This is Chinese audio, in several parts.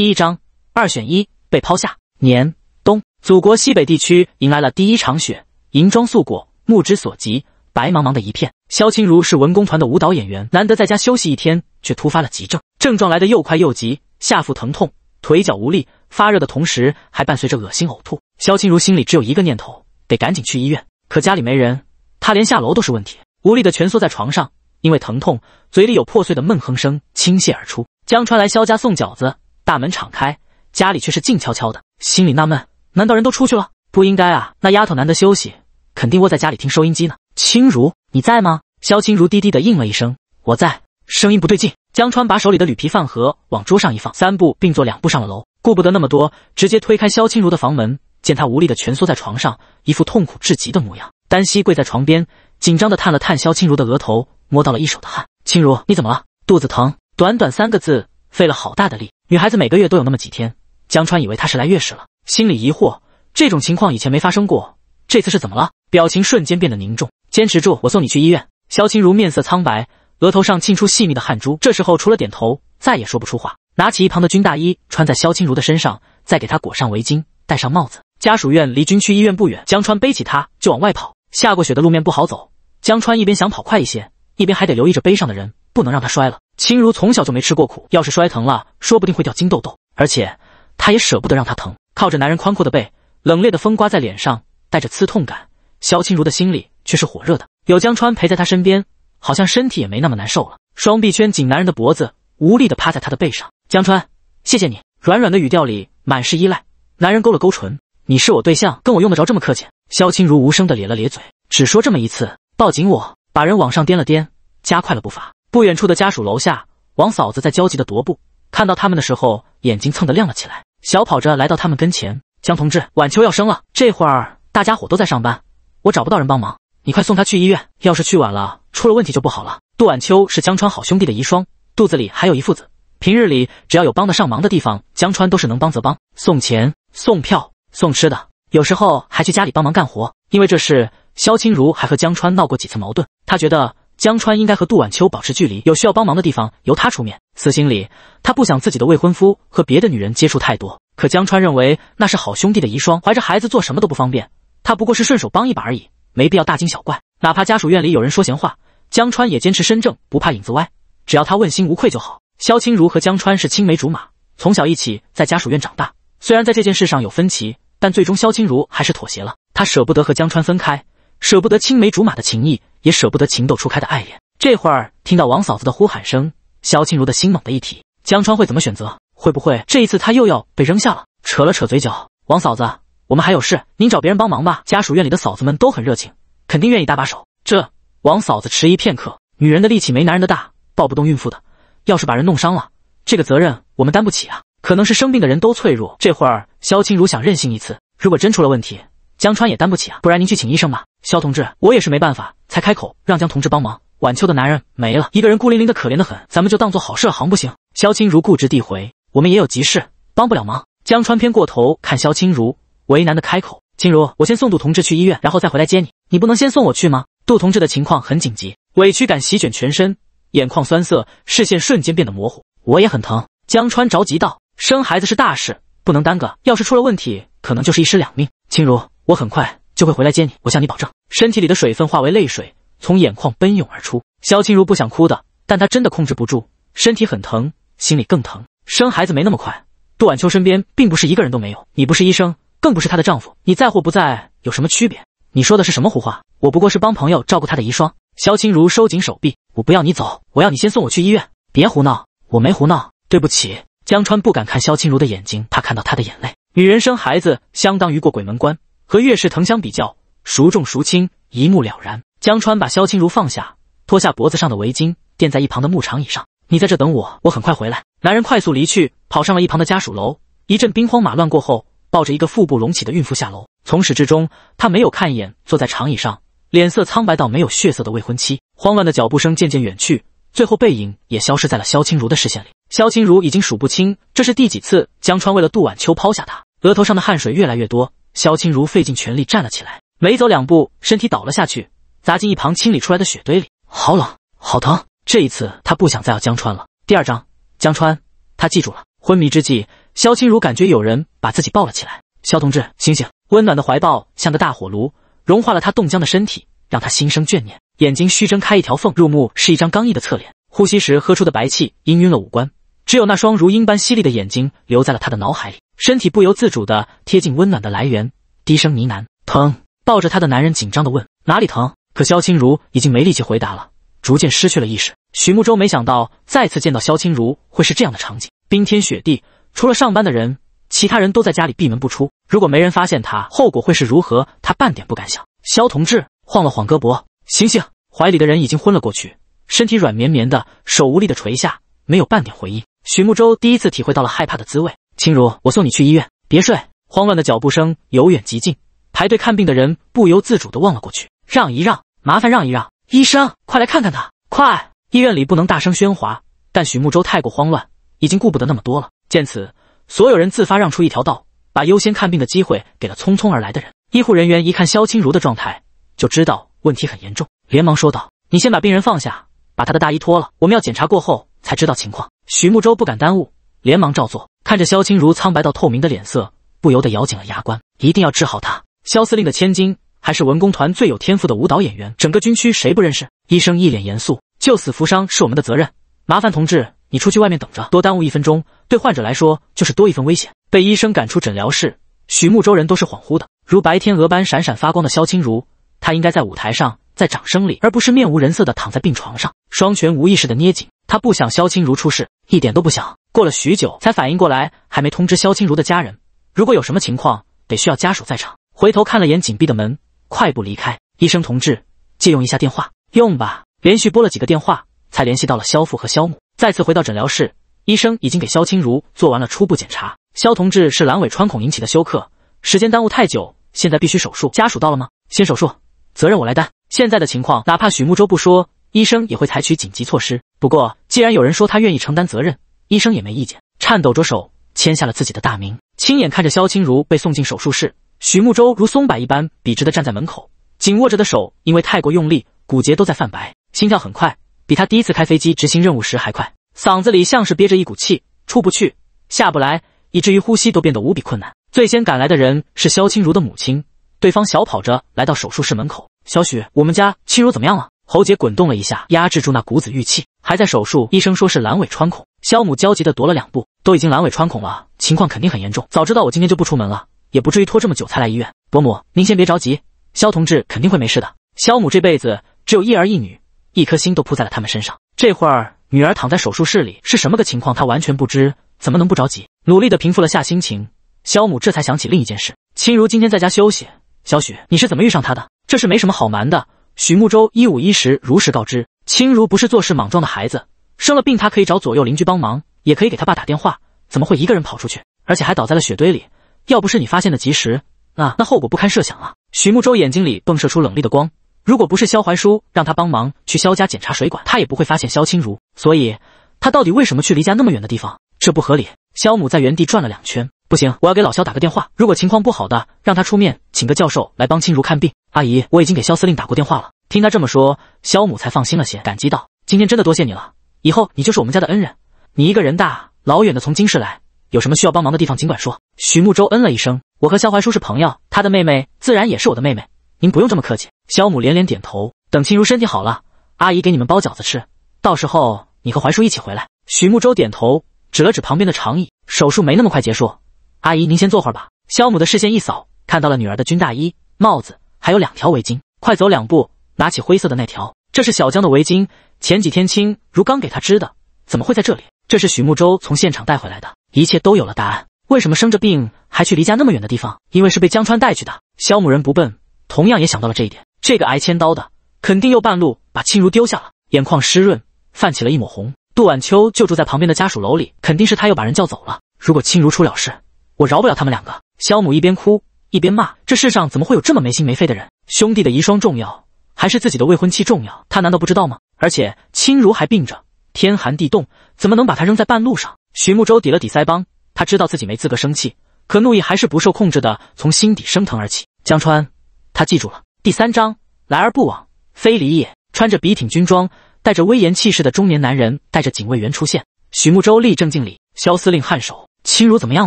第一章二选一被抛下。年冬，祖国西北地区迎来了第一场雪，银装素裹，目之所及，白茫茫的一片。萧清如是文工团的舞蹈演员，难得在家休息一天，却突发了急症，症状来得又快又急，下腹疼痛，腿脚无力，发热的同时还伴随着恶心呕吐。萧清如心里只有一个念头，得赶紧去医院。可家里没人，她连下楼都是问题，无力的蜷缩在床上，因为疼痛，嘴里有破碎的闷哼声倾泻而出。江川来萧家送饺子。大门敞开，家里却是静悄悄的，心里纳闷，难道人都出去了？不应该啊，那丫头难得休息，肯定窝在家里听收音机呢。青如，你在吗？萧青如低低的应了一声：“我在。”声音不对劲。江川把手里的铝皮饭盒往桌上一放，三步并作两步上了楼，顾不得那么多，直接推开萧青如的房门，见她无力的蜷缩在床上，一副痛苦至极的模样，单膝跪在床边，紧张的探了探萧青如的额头，摸到了一手的汗。青如，你怎么了？肚子疼。短短三个字。费了好大的力，女孩子每个月都有那么几天。江川以为她是来月事了，心里疑惑，这种情况以前没发生过，这次是怎么了？表情瞬间变得凝重。坚持住，我送你去医院。萧清如面色苍白，额头上沁出细密的汗珠，这时候除了点头，再也说不出话。拿起一旁的军大衣穿在萧清如的身上，再给她裹上围巾，戴上帽子。家属院离军区医院不远，江川背起她就往外跑。下过雪的路面不好走，江川一边想跑快一些，一边还得留意着背上的人，不能让他摔了。青如从小就没吃过苦，要是摔疼了，说不定会掉金豆豆。而且他也舍不得让他疼，靠着男人宽阔的背，冷冽的风刮在脸上，带着刺痛感。肖青如的心里却是火热的，有江川陪在他身边，好像身体也没那么难受了。双臂圈紧男人的脖子，无力的趴在他的背上。江川，谢谢你。软软的语调里满是依赖。男人勾了勾唇：“你是我对象，跟我用得着这么客气？”肖青如无声的咧了咧嘴，只说这么一次。抱紧我，把人往上颠了颠，加快了步伐。不远处的家属楼下，王嫂子在焦急的踱步。看到他们的时候，眼睛蹭的亮了起来，小跑着来到他们跟前。江同志，晚秋要生了，这会儿大家伙都在上班，我找不到人帮忙，你快送她去医院。要是去晚了，出了问题就不好了。杜晚秋是江川好兄弟的遗孀，肚子里还有一父子。平日里只要有帮得上忙的地方，江川都是能帮则帮，送钱、送票、送吃的，有时候还去家里帮忙干活。因为这事，肖清如还和江川闹过几次矛盾。他觉得。江川应该和杜晚秋保持距离，有需要帮忙的地方由他出面。私心里，他不想自己的未婚夫和别的女人接触太多。可江川认为那是好兄弟的遗孀，怀着孩子做什么都不方便。他不过是顺手帮一把而已，没必要大惊小怪。哪怕家属院里有人说闲话，江川也坚持身正不怕影子歪，只要他问心无愧就好。萧清如和江川是青梅竹马，从小一起在家属院长大。虽然在这件事上有分歧，但最终萧清如还是妥协了。他舍不得和江川分开。舍不得青梅竹马的情谊，也舍不得情窦初开的爱恋。这会儿听到王嫂子的呼喊声，萧清如的心猛地一提。江川会怎么选择？会不会这一次他又要被扔下了？扯了扯嘴角，王嫂子，我们还有事，您找别人帮忙吧。家属院里的嫂子们都很热情，肯定愿意搭把手。这王嫂子迟疑片刻，女人的力气没男人的大，抱不动孕妇的。要是把人弄伤了，这个责任我们担不起啊。可能是生病的人都脆弱。这会儿萧清如想任性一次，如果真出了问题，江川也担不起啊。不然您去请医生吧。肖同志，我也是没办法才开口让江同志帮忙。晚秋的男人没了，一个人孤零零的，可怜的很。咱们就当做好事了，行不行？肖清如固执地回：“我们也有急事，帮不了忙。”江川偏过头看肖清如，为难的开口：“清如，我先送杜同志去医院，然后再回来接你。你不能先送我去吗？”杜同志的情况很紧急，委屈感席卷全身，眼眶酸涩，视线瞬间变得模糊。我也很疼。江川着急道：“生孩子是大事，不能耽搁。要是出了问题，可能就是一尸两命。”清如，我很快。就会回来接你，我向你保证。身体里的水分化为泪水，从眼眶奔涌而出。萧清如不想哭的，但她真的控制不住，身体很疼，心里更疼。生孩子没那么快，杜晚秋身边并不是一个人都没有。你不是医生，更不是她的丈夫，你在或不在有什么区别？你说的是什么胡话？我不过是帮朋友照顾她的遗孀。萧清如收紧手臂，我不要你走，我要你先送我去医院。别胡闹，我没胡闹。对不起，江川不敢看萧清如的眼睛，怕看到她的眼泪。女人生孩子相当于过鬼门关。和岳世腾相比较，孰重孰轻一目了然。江川把萧青如放下，脱下脖子上的围巾，垫在一旁的木长椅上。你在这等我，我很快回来。男人快速离去，跑上了一旁的家属楼。一阵兵荒马乱过后，抱着一个腹部隆起的孕妇下楼。从始至终，他没有看一眼坐在长椅上，脸色苍白到没有血色的未婚妻。慌乱的脚步声渐渐远去，最后背影也消失在了萧青如的视线里。萧青如已经数不清这是第几次江川为了杜婉秋抛下她，额头上的汗水越来越多。萧清如费尽全力站了起来，没走两步，身体倒了下去，砸进一旁清理出来的雪堆里。好冷，好疼。这一次，他不想再要江川了。第二章，江川，他记住了。昏迷之际，萧清如感觉有人把自己抱了起来。萧同志，醒醒！温暖的怀抱像个大火炉，融化了他冻僵的身体，让他心生眷念。眼睛虚睁开一条缝，入目是一张刚毅的侧脸，呼吸时喝出的白气氤氲了五官，只有那双如鹰般犀利的眼睛留在了他的脑海里。身体不由自主的贴近温暖的来源，低声呢喃：“疼。”抱着她的男人紧张的问：“哪里疼？”可萧清如已经没力气回答了，逐渐失去了意识。许慕洲没想到再次见到萧清如会是这样的场景，冰天雪地，除了上班的人，其他人都在家里闭门不出。如果没人发现他，后果会是如何？他半点不敢想。萧同志晃了晃胳膊：“醒醒！”怀里的人已经昏了过去，身体软绵绵的，手无力的垂下，没有半点回应。许慕洲第一次体会到了害怕的滋味。青如，我送你去医院，别睡。慌乱的脚步声由远及近，排队看病的人不由自主地望了过去。让一让，麻烦让一让。医生，快来看看他，快！医院里不能大声喧哗，但许慕洲太过慌乱，已经顾不得那么多了。见此，所有人自发让出一条道，把优先看病的机会给了匆匆而来的人。医护人员一看萧青如的状态，就知道问题很严重，连忙说道：“你先把病人放下，把他的大衣脱了，我们要检查过后才知道情况。”许慕洲不敢耽误，连忙照做。看着萧青如苍白到透明的脸色，不由得咬紧了牙关，一定要治好她。萧司令的千金，还是文工团最有天赋的舞蹈演员，整个军区谁不认识？医生一脸严肃：“救死扶伤是我们的责任，麻烦同志，你出去外面等着，多耽误一分钟，对患者来说就是多一份危险。”被医生赶出诊疗室，许慕洲人都是恍惚的，如白天鹅般闪闪发光的萧青如，他应该在舞台上，在掌声里，而不是面无人色的躺在病床上，双拳无意识的捏紧。他不想萧青如出事，一点都不想。过了许久，才反应过来还没通知萧清如的家人。如果有什么情况，得需要家属在场。回头看了眼紧闭的门，快步离开。医生同志，借用一下电话，用吧。连续拨了几个电话，才联系到了萧父和萧母。再次回到诊疗室，医生已经给萧清如做完了初步检查。萧同志是阑尾穿孔引起的休克，时间耽误太久，现在必须手术。家属到了吗？先手术，责任我来担。现在的情况，哪怕许慕洲不说，医生也会采取紧急措施。不过，既然有人说他愿意承担责任。医生也没意见，颤抖着手签下了自己的大名。亲眼看着萧清如被送进手术室，许慕舟如松柏一般笔直的站在门口，紧握着的手因为太过用力，骨节都在泛白，心跳很快，比他第一次开飞机执行任务时还快，嗓子里像是憋着一股气，出不去，下不来，以至于呼吸都变得无比困难。最先赶来的人是萧清如的母亲，对方小跑着来到手术室门口：“小许，我们家清如怎么样了？”喉结滚动了一下，压制住那股子郁气，还在手术，医生说是阑尾穿孔。肖母焦急地踱了两步，都已经阑尾穿孔了，情况肯定很严重。早知道我今天就不出门了，也不至于拖这么久才来医院。伯母，您先别着急，肖同志肯定会没事的。肖母这辈子只有一儿一女，一颗心都扑在了他们身上。这会儿女儿躺在手术室里是什么个情况，她完全不知，怎么能不着急？努力地平复了下心情，肖母这才想起另一件事：青如今天在家休息。小许，你是怎么遇上她的？这事没什么好瞒的。许慕洲一五一十如实告知。青如不是做事莽撞的孩子。生了病，他可以找左右邻居帮忙，也可以给他爸打电话，怎么会一个人跑出去，而且还倒在了雪堆里？要不是你发现的及时，那那后果不堪设想啊！许慕洲眼睛里迸射出冷厉的光。如果不是萧怀书让他帮忙去萧家检查水管，他也不会发现萧清如。所以，他到底为什么去离家那么远的地方？这不合理。肖母在原地转了两圈，不行，我要给老肖打个电话。如果情况不好的，让他出面请个教授来帮清如看病。阿姨，我已经给肖司令打过电话了。听他这么说，肖母才放心了些，感激道：“今天真的多谢你了。”以后你就是我们家的恩人，你一个人大老远的从京市来，有什么需要帮忙的地方尽管说。许慕洲嗯了一声，我和萧怀叔是朋友，他的妹妹自然也是我的妹妹，您不用这么客气。萧母连连点头，等青如身体好了，阿姨给你们包饺子吃，到时候你和怀叔一起回来。许慕洲点头，指了指旁边的长椅，手术没那么快结束，阿姨您先坐会儿吧。萧母的视线一扫，看到了女儿的军大衣、帽子，还有两条围巾，快走两步，拿起灰色的那条。这是小江的围巾，前几天青如刚给他织的，怎么会在这里？这是许慕洲从现场带回来的，一切都有了答案。为什么生着病还去离家那么远的地方？因为是被江川带去的。肖母人不笨，同样也想到了这一点。这个挨千刀的，肯定又半路把青如丢下了，眼眶湿润，泛起了一抹红。杜晚秋就住在旁边的家属楼里，肯定是他又把人叫走了。如果青如出了事，我饶不了他们两个。肖母一边哭一边骂，这世上怎么会有这么没心没肺的人？兄弟的遗孀重要。还是自己的未婚妻重要，他难道不知道吗？而且青如还病着，天寒地冻，怎么能把他扔在半路上？徐慕洲抵了抵腮帮，他知道自己没资格生气，可怒意还是不受控制的从心底升腾而起。江川，他记住了。第三章，来而不往非礼也。穿着笔挺军装、带着威严气势的中年男人带着警卫员出现。徐慕洲立正敬礼，肖司令颔首。青如怎么样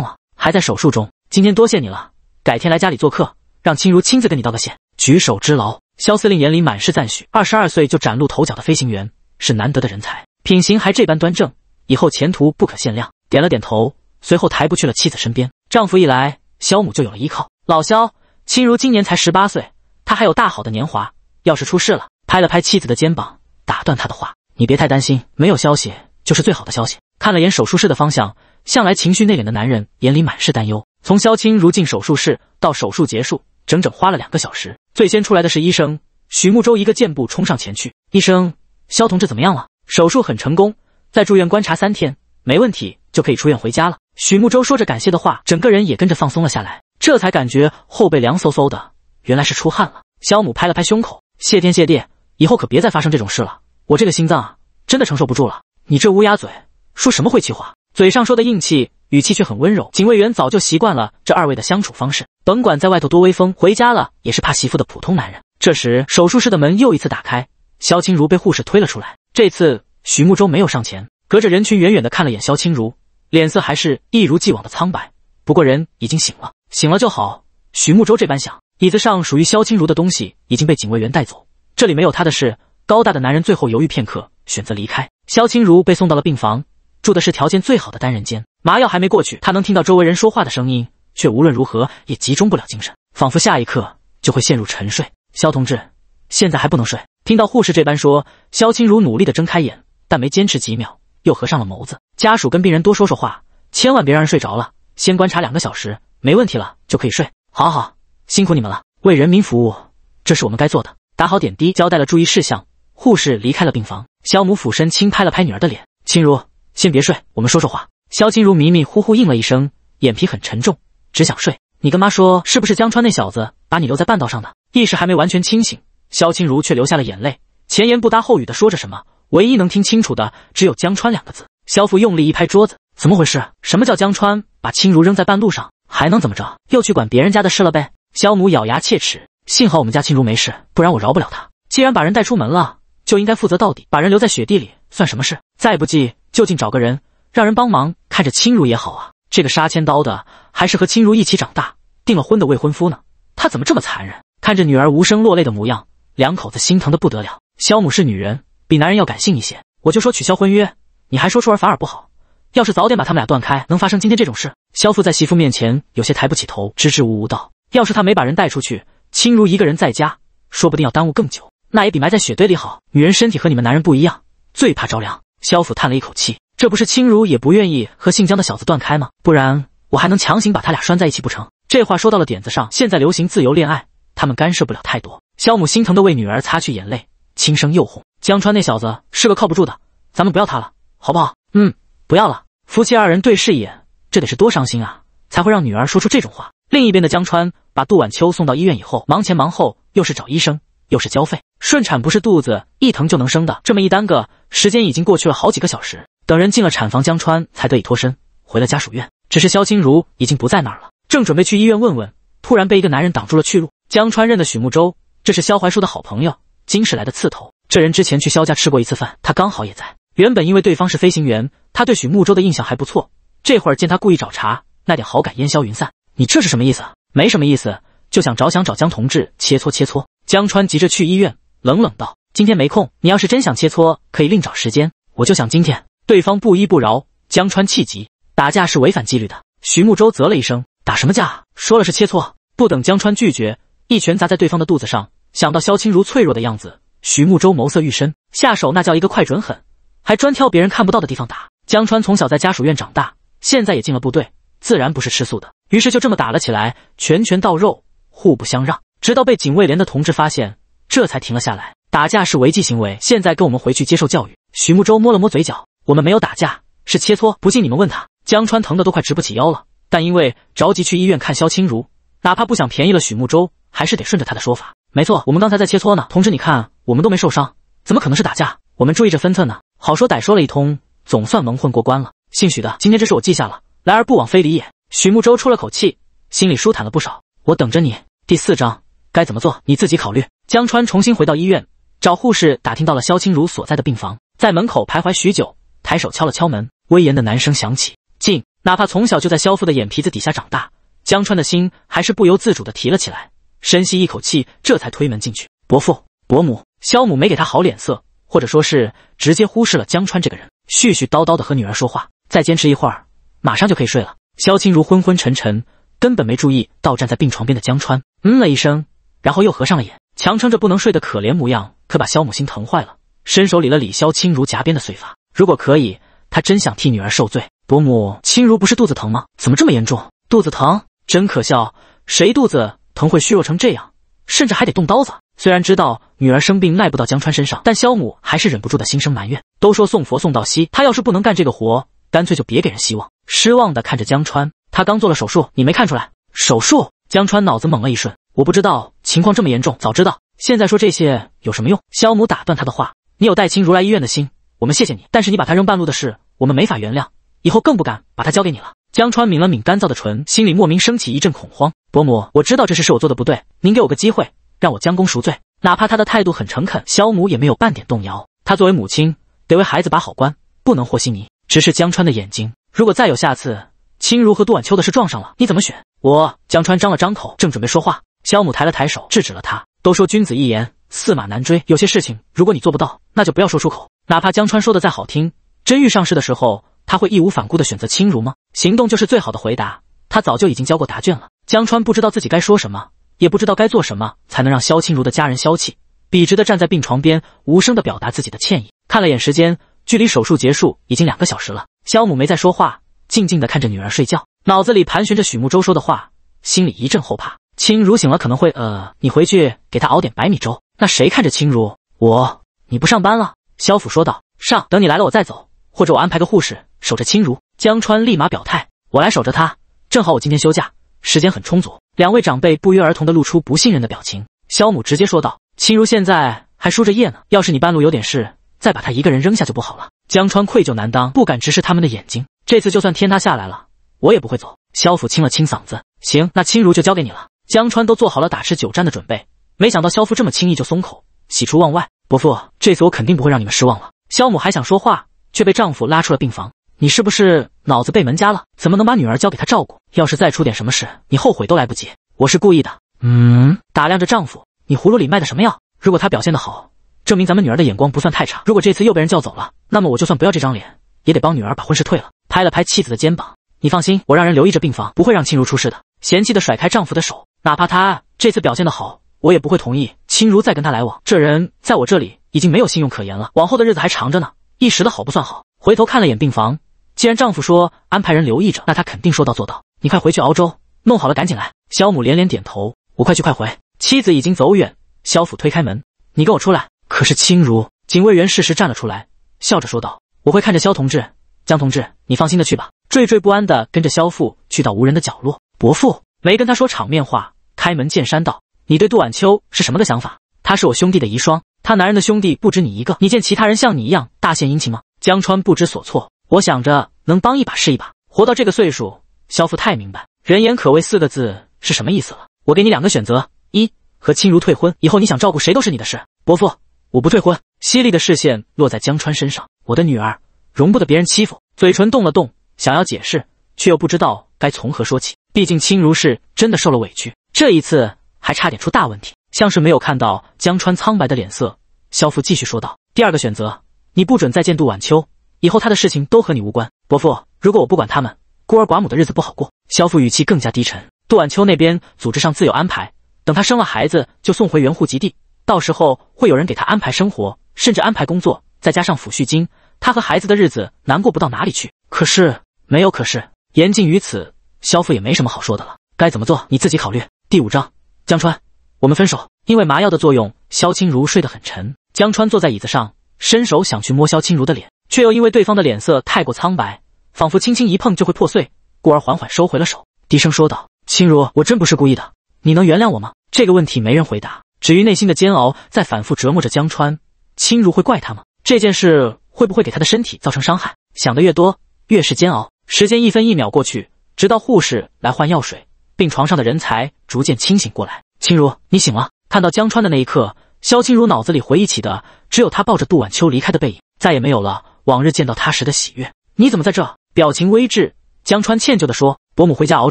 了？还在手术中。今天多谢你了，改天来家里做客，让青如亲自跟你道个谢。举手之劳。萧司令眼里满是赞许，二十二岁就崭露头角的飞行员是难得的人才，品行还这般端正，以后前途不可限量。点了点头，随后抬步去了妻子身边。丈夫一来，萧母就有了依靠。老萧，青如今年才十八岁，他还有大好的年华，要是出事了……拍了拍妻子的肩膀，打断他的话：“你别太担心，没有消息就是最好的消息。”看了眼手术室的方向，向来情绪内敛的男人眼里满是担忧。从萧青如进手术室到手术结束。整整花了两个小时，最先出来的是医生许慕洲，一个箭步冲上前去。医生，肖同志怎么样了？手术很成功，在住院观察三天，没问题就可以出院回家了。许慕洲说着感谢的话，整个人也跟着放松了下来，这才感觉后背凉飕飕的，原来是出汗了。肖母拍了拍胸口，谢天谢地，以后可别再发生这种事了，我这个心脏啊，真的承受不住了。你这乌鸦嘴，说什么晦气话？嘴上说的硬气。语气却很温柔。警卫员早就习惯了这二位的相处方式，甭管在外头多威风，回家了也是怕媳妇的普通男人。这时，手术室的门又一次打开，萧清如被护士推了出来。这次，许慕洲没有上前，隔着人群远远的看了眼萧清如，脸色还是一如既往的苍白，不过人已经醒了。醒了就好。许慕洲这般想。椅子上属于萧清如的东西已经被警卫员带走，这里没有他的事。高大的男人最后犹豫片刻，选择离开。萧清如被送到了病房，住的是条件最好的单人间。麻药还没过去，他能听到周围人说话的声音，却无论如何也集中不了精神，仿佛下一刻就会陷入沉睡。肖同志，现在还不能睡。听到护士这般说，肖清如努力的睁开眼，但没坚持几秒，又合上了眸子。家属跟病人多说说话，千万别让人睡着了。先观察两个小时，没问题了就可以睡。好好，辛苦你们了。为人民服务，这是我们该做的。打好点滴，交代了注意事项，护士离开了病房。肖母俯身轻拍了拍女儿的脸，清如，先别睡，我们说说话。萧青如迷迷糊糊应了一声，眼皮很沉重，只想睡。你跟妈说，是不是江川那小子把你留在半道上的？意识还没完全清醒，萧青如却流下了眼泪，前言不搭后语的说着什么，唯一能听清楚的只有“江川”两个字。萧父用力一拍桌子：“怎么回事？什么叫江川把青如扔在半路上？还能怎么着？又去管别人家的事了呗？”萧母咬牙切齿：“幸好我们家青如没事，不然我饶不了他。既然把人带出门了，就应该负责到底。把人留在雪地里算什么事？再不济，就近找个人。”让人帮忙看着亲如也好啊，这个杀千刀的还是和亲如一起长大、订了婚的未婚夫呢，他怎么这么残忍？看着女儿无声落泪的模样，两口子心疼的不得了。肖母是女人，比男人要感性一些，我就说取消婚约，你还说出尔反尔不好。要是早点把他们俩断开，能发生今天这种事？肖父在媳妇面前有些抬不起头，支支吾吾道：“要是他没把人带出去，亲如一个人在家，说不定要耽误更久，那也比埋在雪堆里好。女人身体和你们男人不一样，最怕着凉。”肖父叹了一口气。这不是青如也不愿意和姓江的小子断开吗？不然我还能强行把他俩拴在一起不成？这话说到了点子上。现在流行自由恋爱，他们干涉不了太多。肖母心疼的为女儿擦去眼泪，轻声又哄：“江川那小子是个靠不住的，咱们不要他了，好不好？”“嗯，不要了。”夫妻二人对视一眼，这得是多伤心啊，才会让女儿说出这种话。另一边的江川把杜晚秋送到医院以后，忙前忙后，又是找医生，又是交费。顺产不是肚子一疼就能生的，这么一耽搁，时间已经过去了好几个小时。等人进了产房，江川才得以脱身，回了家属院。只是萧清如已经不在那儿了，正准备去医院问问，突然被一个男人挡住了去路。江川认得许慕洲，这是萧怀树的好朋友，金世来的刺头。这人之前去肖家吃过一次饭，他刚好也在。原本因为对方是飞行员，他对许慕洲的印象还不错，这会儿见他故意找茬，那点好感烟消云散。你这是什么意思？没什么意思，就想着想找江同志切磋切磋。江川急着去医院，冷冷道：“今天没空，你要是真想切磋，可以另找时间。我就想今天。”对方不依不饶，江川气急，打架是违反纪律的。徐慕洲啧了一声：“打什么架？说了是切磋。”不等江川拒绝，一拳砸在对方的肚子上。想到萧清如脆弱的样子，徐慕洲眸色愈深，下手那叫一个快准狠，还专挑别人看不到的地方打。江川从小在家属院长大，现在也进了部队，自然不是吃素的，于是就这么打了起来，拳拳到肉，互不相让，直到被警卫连的同志发现，这才停了下来。打架是违纪行为，现在跟我们回去接受教育。徐慕洲摸了摸嘴角。我们没有打架，是切磋。不信你们问他。江川疼得都快直不起腰了，但因为着急去医院看萧清如，哪怕不想便宜了许慕洲，还是得顺着他的说法。没错，我们刚才在切磋呢。同志，你看我们都没受伤，怎么可能是打架？我们注意着分寸呢。好说歹说了一通，总算蒙混过关了。姓许的，今天这事我记下了，来而不往非礼也。许慕舟出了口气，心里舒坦了不少。我等着你。第四章该怎么做，你自己考虑。江川重新回到医院，找护士打听到了萧清如所在的病房，在门口徘徊许久。抬手敲了敲门，威严的男声响起：“进。”哪怕从小就在萧父的眼皮子底下长大，江川的心还是不由自主的提了起来，深吸一口气，这才推门进去。伯父、伯母，萧母没给他好脸色，或者说，是直接忽视了江川这个人，絮絮叨叨的和女儿说话。再坚持一会儿，马上就可以睡了。萧清如昏昏沉沉，根本没注意到站在病床边的江川，嗯了一声，然后又合上了眼，强撑着不能睡的可怜模样，可把萧母心疼坏了，伸手理了理萧清如颊边的碎发。如果可以，他真想替女儿受罪。伯母，青如不是肚子疼吗？怎么这么严重？肚子疼，真可笑！谁肚子疼会虚弱成这样，甚至还得动刀子？虽然知道女儿生病赖不到江川身上，但萧母还是忍不住的心生埋怨。都说送佛送到西，他要是不能干这个活，干脆就别给人希望。失望的看着江川，他刚做了手术，你没看出来？手术？江川脑子猛了一瞬，我不知道情况这么严重，早知道，现在说这些有什么用？萧母打断他的话：“你有带青如来医院的心。”我们谢谢你，但是你把他扔半路的事，我们没法原谅。以后更不敢把他交给你了。江川抿了抿干燥的唇，心里莫名升起一阵恐慌。伯母，我知道这事是我做的不对，您给我个机会，让我将功赎罪。哪怕他的态度很诚恳，萧母也没有半点动摇。他作为母亲，得为孩子把好关，不能和稀泥。直视江川的眼睛，如果再有下次，青如和杜晚秋的事撞上了，你怎么选？我江川张了张口，正准备说话，萧母抬了抬手制止了他。都说君子一言，驷马难追。有些事情，如果你做不到，那就不要说出口。哪怕江川说的再好听，真遇上市的时候，他会义无反顾的选择轻如吗？行动就是最好的回答。他早就已经交过答卷了。江川不知道自己该说什么，也不知道该做什么才能让萧清如的家人消气。笔直的站在病床边，无声的表达自己的歉意。看了眼时间，距离手术结束已经两个小时了。萧母没再说话，静静的看着女儿睡觉，脑子里盘旋着许慕洲说的话，心里一阵后怕。清如醒了可能会呃，你回去给她熬点白米粥。那谁看着清如？我？你不上班了？萧父说道：“上，等你来了，我再走。或者我安排个护士守着青如。”江川立马表态：“我来守着她，正好我今天休假，时间很充足。”两位长辈不约而同的露出不信任的表情。萧母直接说道：“青如现在还输着液呢，要是你半路有点事，再把她一个人扔下就不好了。”江川愧疚难当，不敢直视他们的眼睛。这次就算天塌下来了，我也不会走。萧父清了清嗓子：“行，那青如就交给你了。”江川都做好了打持久战的准备，没想到萧父这么轻易就松口，喜出望外。伯父，这次我肯定不会让你们失望了。肖母还想说话，却被丈夫拉出了病房。你是不是脑子被门夹了？怎么能把女儿交给他照顾？要是再出点什么事，你后悔都来不及。我是故意的。嗯，打量着丈夫，你葫芦里卖的什么药？如果他表现的好，证明咱们女儿的眼光不算太差。如果这次又被人叫走了，那么我就算不要这张脸，也得帮女儿把婚事退了。拍了拍妻子的肩膀，你放心，我让人留意着病房，不会让亲如出事的。嫌弃的甩开丈夫的手，哪怕他这次表现的好，我也不会同意。青如再跟他来往，这人在我这里已经没有信用可言了。往后的日子还长着呢，一时的好不算好。回头看了眼病房，既然丈夫说安排人留意着，那他肯定说到做到。你快回去熬粥，弄好了赶紧来。肖母连连点头，我快去快回。妻子已经走远，肖父推开门，你跟我出来。可是青如，警卫员适时站了出来，笑着说道：“我会看着肖同志，江同志，你放心的去吧。”惴惴不安的跟着肖父去到无人的角落。伯父没跟他说场面话，开门见山道。你对杜晚秋是什么的想法？他是我兄弟的遗孀，他男人的兄弟不止你一个。你见其他人像你一样大献殷勤吗？江川不知所措。我想着能帮一把是一把，活到这个岁数，萧父太明白“人言可畏”四个字是什么意思了。我给你两个选择：一和青如退婚，以后你想照顾谁都是你的事。伯父，我不退婚。犀利的视线落在江川身上，我的女儿容不得别人欺负。嘴唇动了动，想要解释，却又不知道该从何说起。毕竟青如是真的受了委屈，这一次。还差点出大问题，像是没有看到江川苍白的脸色，萧父继续说道：“第二个选择，你不准再见杜晚秋，以后他的事情都和你无关。伯父，如果我不管他们，孤儿寡母的日子不好过。”萧父语气更加低沉：“杜晚秋那边组织上自有安排，等他生了孩子就送回原户籍地，到时候会有人给他安排生活，甚至安排工作，再加上抚恤金，他和孩子的日子难过不到哪里去。可是没有可是，言尽于此，萧父也没什么好说的了。该怎么做，你自己考虑。”第五章。江川，我们分手。因为麻药的作用，萧清如睡得很沉。江川坐在椅子上，伸手想去摸萧清如的脸，却又因为对方的脸色太过苍白，仿佛轻轻一碰就会破碎，故而缓缓收回了手，低声说道：“清如，我真不是故意的，你能原谅我吗？”这个问题没人回答。至于内心的煎熬，在反复折磨着江川。清如会怪他吗？这件事会不会给他的身体造成伤害？想得越多，越是煎熬。时间一分一秒过去，直到护士来换药水。病床上的人才逐渐清醒过来。青如，你醒了。看到江川的那一刻，萧青如脑子里回忆起的只有他抱着杜晚秋离开的背影，再也没有了往日见到他时的喜悦。你怎么在这？表情微滞，江川歉疚地说：“伯母回家熬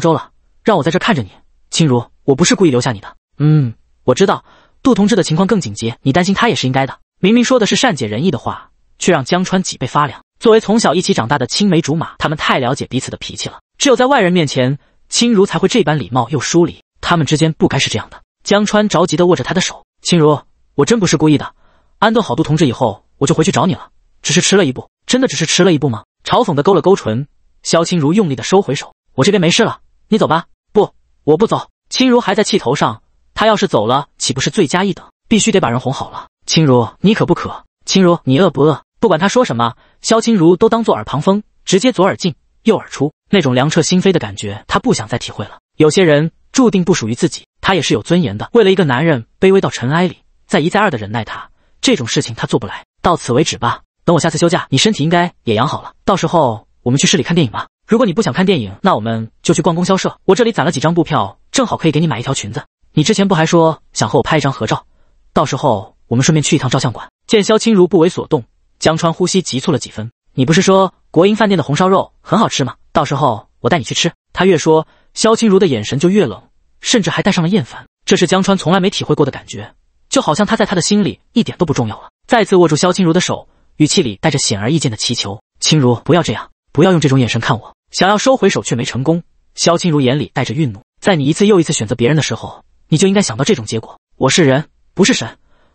粥了，让我在这看着你。青如，我不是故意留下你的。嗯，我知道。杜同志的情况更紧急，你担心他也是应该的。明明说的是善解人意的话，却让江川脊背发凉。作为从小一起长大的青梅竹马，他们太了解彼此的脾气了，只有在外人面前。”青如才会这般礼貌又疏离，他们之间不该是这样的。江川着急地握着他的手：“青如，我真不是故意的。安顿好杜同志以后，我就回去找你了，只是迟了一步。真的只是迟了一步吗？”嘲讽地勾了勾唇，萧青如用力地收回手：“我这边没事了，你走吧。”“不，我不走。”青如还在气头上，他要是走了，岂不是罪加一等？必须得把人哄好了。青如，你渴不渴？青如，你饿不饿？不管他说什么，萧青如都当做耳旁风，直接左耳进。又耳出，那种凉彻心扉的感觉，他不想再体会了。有些人注定不属于自己，他也是有尊严的。为了一个男人，卑微到尘埃里，再一再二的忍耐他，这种事情他做不来。到此为止吧，等我下次休假，你身体应该也养好了，到时候我们去市里看电影吧。如果你不想看电影，那我们就去逛供销社。我这里攒了几张布票，正好可以给你买一条裙子。你之前不还说想和我拍一张合照？到时候我们顺便去一趟照相馆。见萧清如不为所动，江川呼吸急促了几分。你不是说？国营饭店的红烧肉很好吃吗？到时候我带你去吃。他越说，萧清如的眼神就越冷，甚至还带上了厌烦。这是江川从来没体会过的感觉，就好像他在他的心里一点都不重要了。再次握住萧清如的手，语气里带着显而易见的祈求：“清如，不要这样，不要用这种眼神看我。”想要收回手却没成功。萧清如眼里带着愠怒，在你一次又一次选择别人的时候，你就应该想到这种结果。我是人，不是神，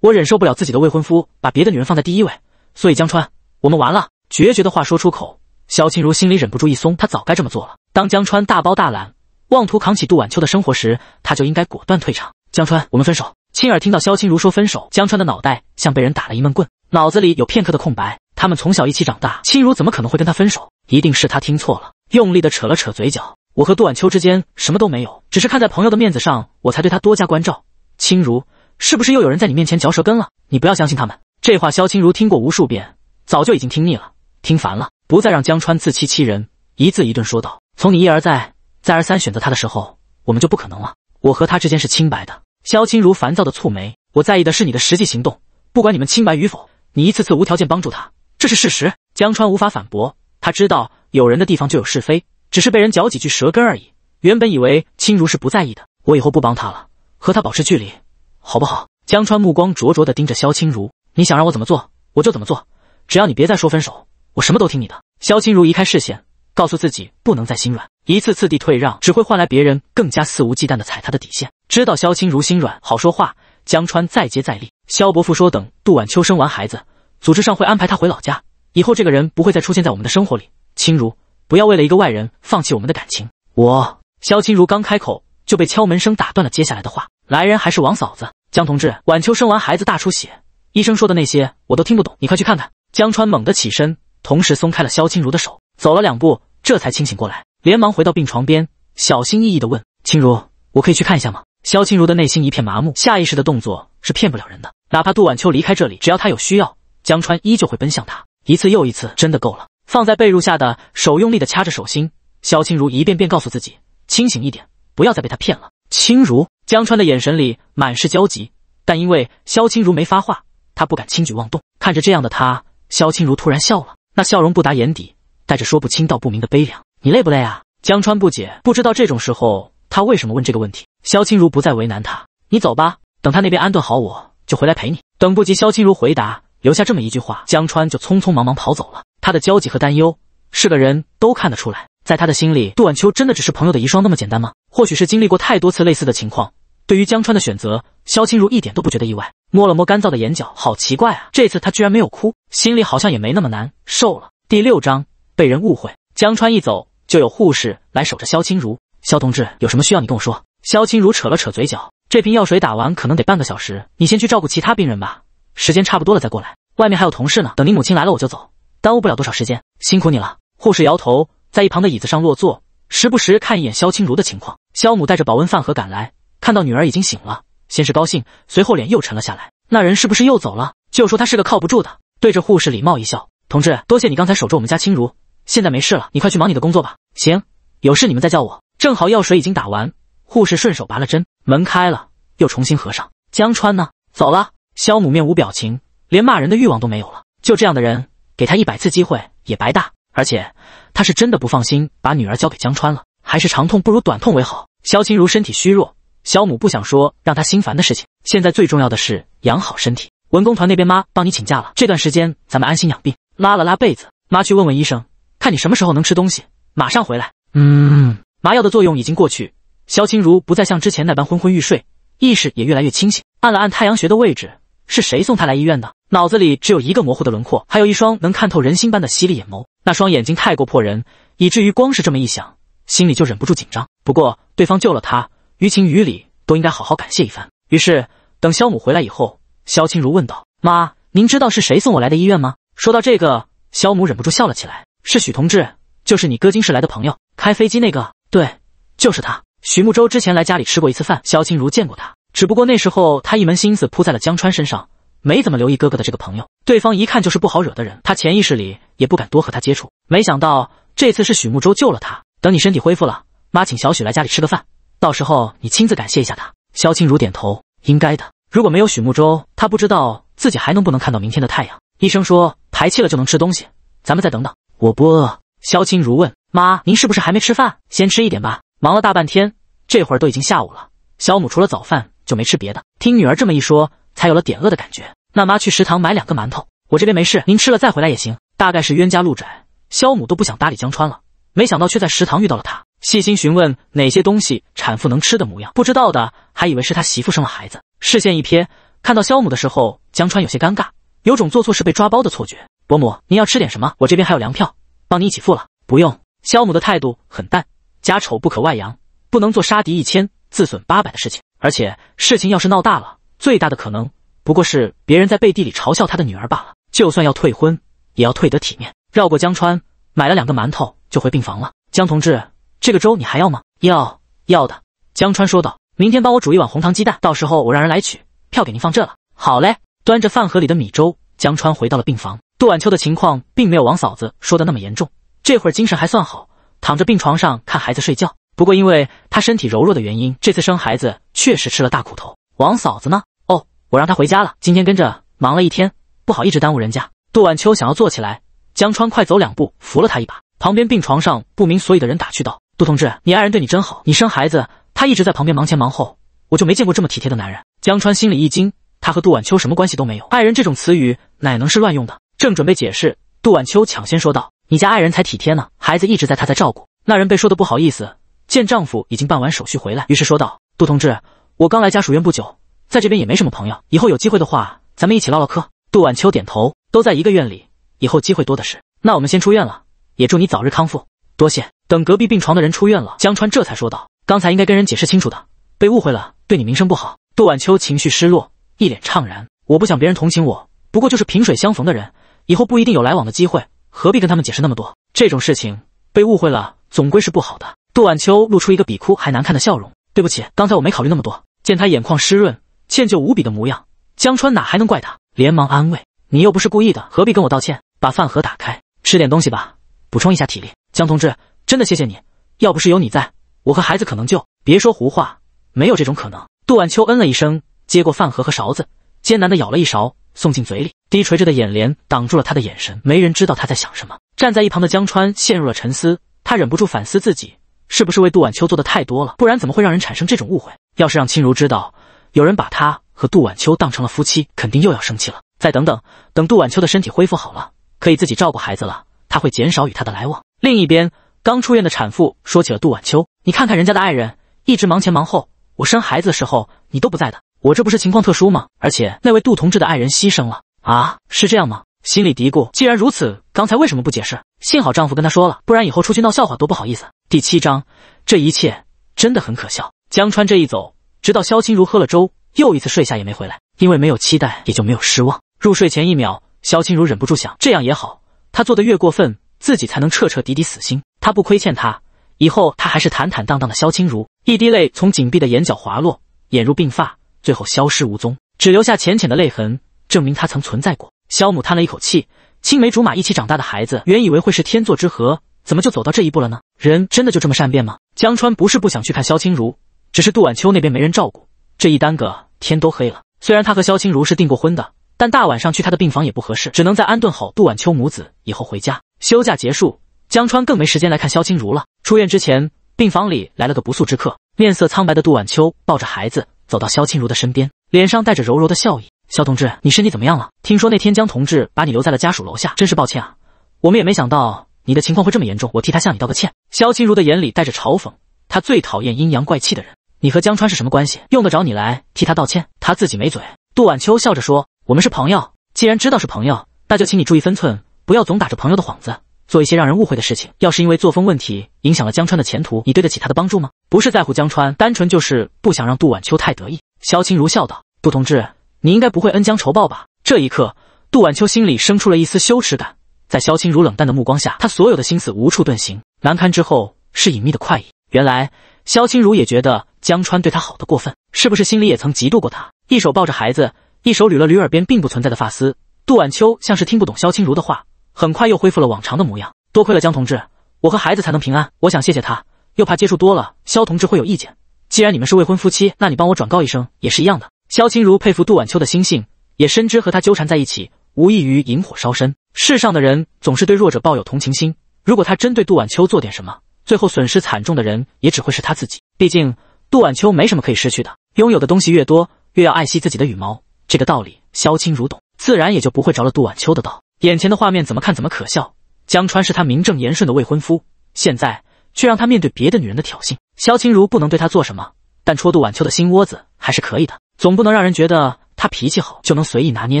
我忍受不了自己的未婚夫把别的女人放在第一位，所以江川，我们完了。决绝的话说出口，萧清如心里忍不住一松。她早该这么做了。当江川大包大揽，妄图扛起杜晚秋的生活时，她就应该果断退场。江川，我们分手。亲耳听到萧清如说分手，江川的脑袋像被人打了一闷棍，脑子里有片刻的空白。他们从小一起长大，青如怎么可能会跟他分手？一定是他听错了。用力的扯了扯嘴角，我和杜晚秋之间什么都没有，只是看在朋友的面子上，我才对他多加关照。青如，是不是又有人在你面前嚼舌根了？你不要相信他们。这话萧清如听过无数遍，早就已经听腻了。听烦了，不再让江川自欺欺人，一字一顿说道：“从你一而再、再而三选择他的时候，我们就不可能了。我和他之间是清白的。”萧清如烦躁的蹙眉：“我在意的是你的实际行动，不管你们清白与否，你一次次无条件帮助他，这是事实。”江川无法反驳，他知道有人的地方就有是非，只是被人嚼几句舌根而已。原本以为清如是不在意的，我以后不帮他了，和他保持距离，好不好？”江川目光灼灼的盯着萧清如：“你想让我怎么做，我就怎么做，只要你别再说分手。”我什么都听你的。萧青如移开视线，告诉自己不能再心软，一次次地退让只会换来别人更加肆无忌惮地踩他的底线。知道萧青如心软好说话，江川再接再厉。萧伯父说，等杜晚秋生完孩子，组织上会安排她回老家，以后这个人不会再出现在我们的生活里。青如，不要为了一个外人放弃我们的感情。我，萧青如刚开口就被敲门声打断了接下来的话。来人还是王嫂子，江同志，晚秋生完孩子大出血，医生说的那些我都听不懂，你快去看看。江川猛地起身。同时松开了萧清如的手，走了两步，这才清醒过来，连忙回到病床边，小心翼翼地问：“清如，我可以去看一下吗？”萧清如的内心一片麻木，下意识的动作是骗不了人的。哪怕杜晚秋离开这里，只要他有需要，江川依旧会奔向他，一次又一次，真的够了。放在被褥下的手用力的掐着手心，萧清如一遍遍告诉自己，清醒一点，不要再被他骗了。清如，江川的眼神里满是焦急，但因为萧清如没发话，他不敢轻举妄动。看着这样的他，萧清如突然笑了。那笑容不达眼底，带着说不清道不明的悲凉。你累不累啊？江川不解，不知道这种时候他为什么问这个问题。萧青如不再为难他，你走吧，等他那边安顿好，我就回来陪你。等不及萧青如回答，留下这么一句话，江川就匆匆忙忙跑走了。他的焦急和担忧是个人都看得出来。在他的心里，杜晚秋真的只是朋友的遗孀那么简单吗？或许是经历过太多次类似的情况。对于江川的选择，萧清如一点都不觉得意外。摸了摸干燥的眼角，好奇怪啊，这次他居然没有哭，心里好像也没那么难受了。第六章被人误会。江川一走，就有护士来守着萧清如。萧同志有什么需要，你跟我说。萧清如扯了扯嘴角，这瓶药水打完可能得半个小时，你先去照顾其他病人吧，时间差不多了再过来。外面还有同事呢，等你母亲来了我就走，耽误不了多少时间。辛苦你了。护士摇头，在一旁的椅子上落座，时不时看一眼萧清如的情况。萧母带着保温饭盒赶来。看到女儿已经醒了，先是高兴，随后脸又沉了下来。那人是不是又走了？就说他是个靠不住的。对着护士礼貌一笑：“同志，多谢你刚才守着我们家清如，现在没事了，你快去忙你的工作吧。”行，有事你们再叫我。正好药水已经打完，护士顺手拔了针。门开了，又重新合上。江川呢？走了。肖母面无表情，连骂人的欲望都没有了。就这样的人，给他一百次机会也白搭。而且他是真的不放心把女儿交给江川了，还是长痛不如短痛为好。肖清如身体虚弱。小母不想说让他心烦的事情，现在最重要的是养好身体。文工团那边妈帮你请假了，这段时间咱们安心养病。拉了拉被子，妈去问问医生，看你什么时候能吃东西，马上回来。嗯，麻药的作用已经过去，萧青如不再像之前那般昏昏欲睡，意识也越来越清醒。按了按太阳穴的位置，是谁送他来医院的？脑子里只有一个模糊的轮廓，还有一双能看透人心般的犀利眼眸。那双眼睛太过迫人，以至于光是这么一想，心里就忍不住紧张。不过对方救了他。于情于理都应该好好感谢一番。于是等肖母回来以后，肖青如问道：“妈，您知道是谁送我来的医院吗？”说到这个，肖母忍不住笑了起来：“是许同志，就是你哥金市来的朋友，开飞机那个。对，就是他。许慕洲之前来家里吃过一次饭，肖青如见过他，只不过那时候他一门心思扑在了江川身上，没怎么留意哥哥的这个朋友。对方一看就是不好惹的人，他潜意识里也不敢多和他接触。没想到这次是许慕洲救了他。等你身体恢复了，妈请小许来家里吃个饭。”到时候你亲自感谢一下他。萧清如点头，应该的。如果没有许慕舟，他不知道自己还能不能看到明天的太阳。医生说排气了就能吃东西，咱们再等等。我不饿。萧清如问妈：“您是不是还没吃饭？先吃一点吧。忙了大半天，这会儿都已经下午了。”萧母除了早饭就没吃别的，听女儿这么一说，才有了点饿的感觉。那妈去食堂买两个馒头，我这边没事，您吃了再回来也行。大概是冤家路窄，萧母都不想搭理江川了，没想到却在食堂遇到了他。细心询问哪些东西产妇能吃的模样，不知道的还以为是他媳妇生了孩子。视线一瞥，看到肖母的时候，江川有些尴尬，有种做错事被抓包的错觉。伯母，您要吃点什么？我这边还有粮票，帮您一起付了。不用。肖母的态度很淡，家丑不可外扬，不能做杀敌一千自损八百的事情。而且事情要是闹大了，最大的可能不过是别人在背地里嘲笑他的女儿罢了。就算要退婚，也要退得体面。绕过江川，买了两个馒头就回病房了。江同志。这个粥你还要吗？要要的。江川说道：“明天帮我煮一碗红糖鸡蛋，到时候我让人来取。票给您放这了。”好嘞。端着饭盒里的米粥，江川回到了病房。杜晚秋的情况并没有王嫂子说的那么严重，这会儿精神还算好，躺着病床上看孩子睡觉。不过因为她身体柔弱的原因，这次生孩子确实吃了大苦头。王嫂子呢？哦，我让她回家了。今天跟着忙了一天，不好一直耽误人家。杜晚秋想要坐起来，江川快走两步扶了她一把。旁边病床上不明所以的人打趣道。杜同志，你爱人对你真好，你生孩子，他一直在旁边忙前忙后，我就没见过这么体贴的男人。江川心里一惊，他和杜晚秋什么关系都没有，爱人这种词语哪能是乱用的？正准备解释，杜晚秋抢先说道：“你家爱人才体贴呢，孩子一直在他在照顾。”那人被说的不好意思，见丈夫已经办完手续回来，于是说道：“杜同志，我刚来家属院不久，在这边也没什么朋友，以后有机会的话，咱们一起唠唠嗑。”杜晚秋点头：“都在一个院里，以后机会多的是。”那我们先出院了，也祝你早日康复，多谢。等隔壁病床的人出院了，江川这才说道：“刚才应该跟人解释清楚的，被误会了，对你名声不好。”杜晚秋情绪失落，一脸怅然：“我不想别人同情我，不过就是萍水相逢的人，以后不一定有来往的机会，何必跟他们解释那么多？这种事情被误会了，总归是不好的。”杜晚秋露出一个比哭还难看的笑容：“对不起，刚才我没考虑那么多。”见他眼眶湿润、歉疚无比的模样，江川哪还能怪他？连忙安慰：“你又不是故意的，何必跟我道歉？把饭盒打开，吃点东西吧，补充一下体力。”江同志。真的谢谢你，要不是有你在，我和孩子可能就别说胡话，没有这种可能。杜晚秋嗯了一声，接过饭盒和勺子，艰难地舀了一勺送进嘴里，低垂着的眼帘挡住了他的眼神，没人知道他在想什么。站在一旁的江川陷入了沉思，他忍不住反思自己是不是为杜晚秋做的太多了，不然怎么会让人产生这种误会？要是让青如知道有人把他和杜晚秋当成了夫妻，肯定又要生气了。再等等，等杜晚秋的身体恢复好了，可以自己照顾孩子了，他会减少与他的来往。另一边。刚出院的产妇说起了杜晚秋：“你看看人家的爱人，一直忙前忙后，我生孩子的时候你都不在的。我这不是情况特殊吗？而且那位杜同志的爱人牺牲了啊，是这样吗？”心里嘀咕：“既然如此，刚才为什么不解释？幸好丈夫跟他说了，不然以后出去闹笑话多不好意思。”第七章，这一切真的很可笑。江川这一走，直到萧清如喝了粥，又一次睡下也没回来。因为没有期待，也就没有失望。入睡前一秒，萧清如忍不住想：这样也好，他做的越过分。自己才能彻彻底底死心。他不亏欠他，以后他还是坦坦荡荡的萧青如。一滴泪从紧闭的眼角滑落，掩入鬓发，最后消失无踪，只留下浅浅的泪痕，证明他曾存在过。萧母叹了一口气：青梅竹马一起长大的孩子，原以为会是天作之合，怎么就走到这一步了呢？人真的就这么善变吗？江川不是不想去看萧青如，只是杜晚秋那边没人照顾，这一耽搁，天都黑了。虽然他和萧青如是订过婚的，但大晚上去他的病房也不合适，只能在安顿好杜晚秋母子以后回家。休假结束，江川更没时间来看萧清如了。出院之前，病房里来了个不速之客，面色苍白的杜晚秋抱着孩子走到萧清如的身边，脸上带着柔柔的笑意：“萧同志，你身体怎么样了？听说那天江同志把你留在了家属楼下，真是抱歉啊。我们也没想到你的情况会这么严重，我替他向你道个歉。”萧清如的眼里带着嘲讽，他最讨厌阴阳怪气的人。你和江川是什么关系？用得着你来替他道歉？他自己没嘴。杜晚秋笑着说：“我们是朋友，既然知道是朋友，那就请你注意分寸。”不要总打着朋友的幌子做一些让人误会的事情。要是因为作风问题影响了江川的前途，你对得起他的帮助吗？不是在乎江川，单纯就是不想让杜晚秋太得意。萧清如笑道：“杜同志，你应该不会恩将仇报吧？”这一刻，杜晚秋心里生出了一丝羞耻感。在萧清如冷淡的目光下，他所有的心思无处遁形。难堪之后是隐秘的快意。原来萧清如也觉得江川对他好的过分，是不是心里也曾嫉妒过他？一手抱着孩子，一手捋了捋耳边并不存在的发丝，杜晚秋像是听不懂萧清如的话。很快又恢复了往常的模样，多亏了江同志，我和孩子才能平安。我想谢谢他，又怕接触多了，肖同志会有意见。既然你们是未婚夫妻，那你帮我转告一声，也是一样的。肖清如佩服杜晚秋的心性，也深知和他纠缠在一起，无异于引火烧身。世上的人总是对弱者抱有同情心，如果他真对杜晚秋做点什么，最后损失惨重的人也只会是他自己。毕竟杜晚秋没什么可以失去的，拥有的东西越多，越要爱惜自己的羽毛。这个道理，肖清如懂，自然也就不会着了杜晚秋的道。眼前的画面怎么看怎么可笑，江川是他名正言顺的未婚夫，现在却让他面对别的女人的挑衅。萧清如不能对他做什么，但戳杜晚秋的心窝子还是可以的。总不能让人觉得他脾气好就能随意拿捏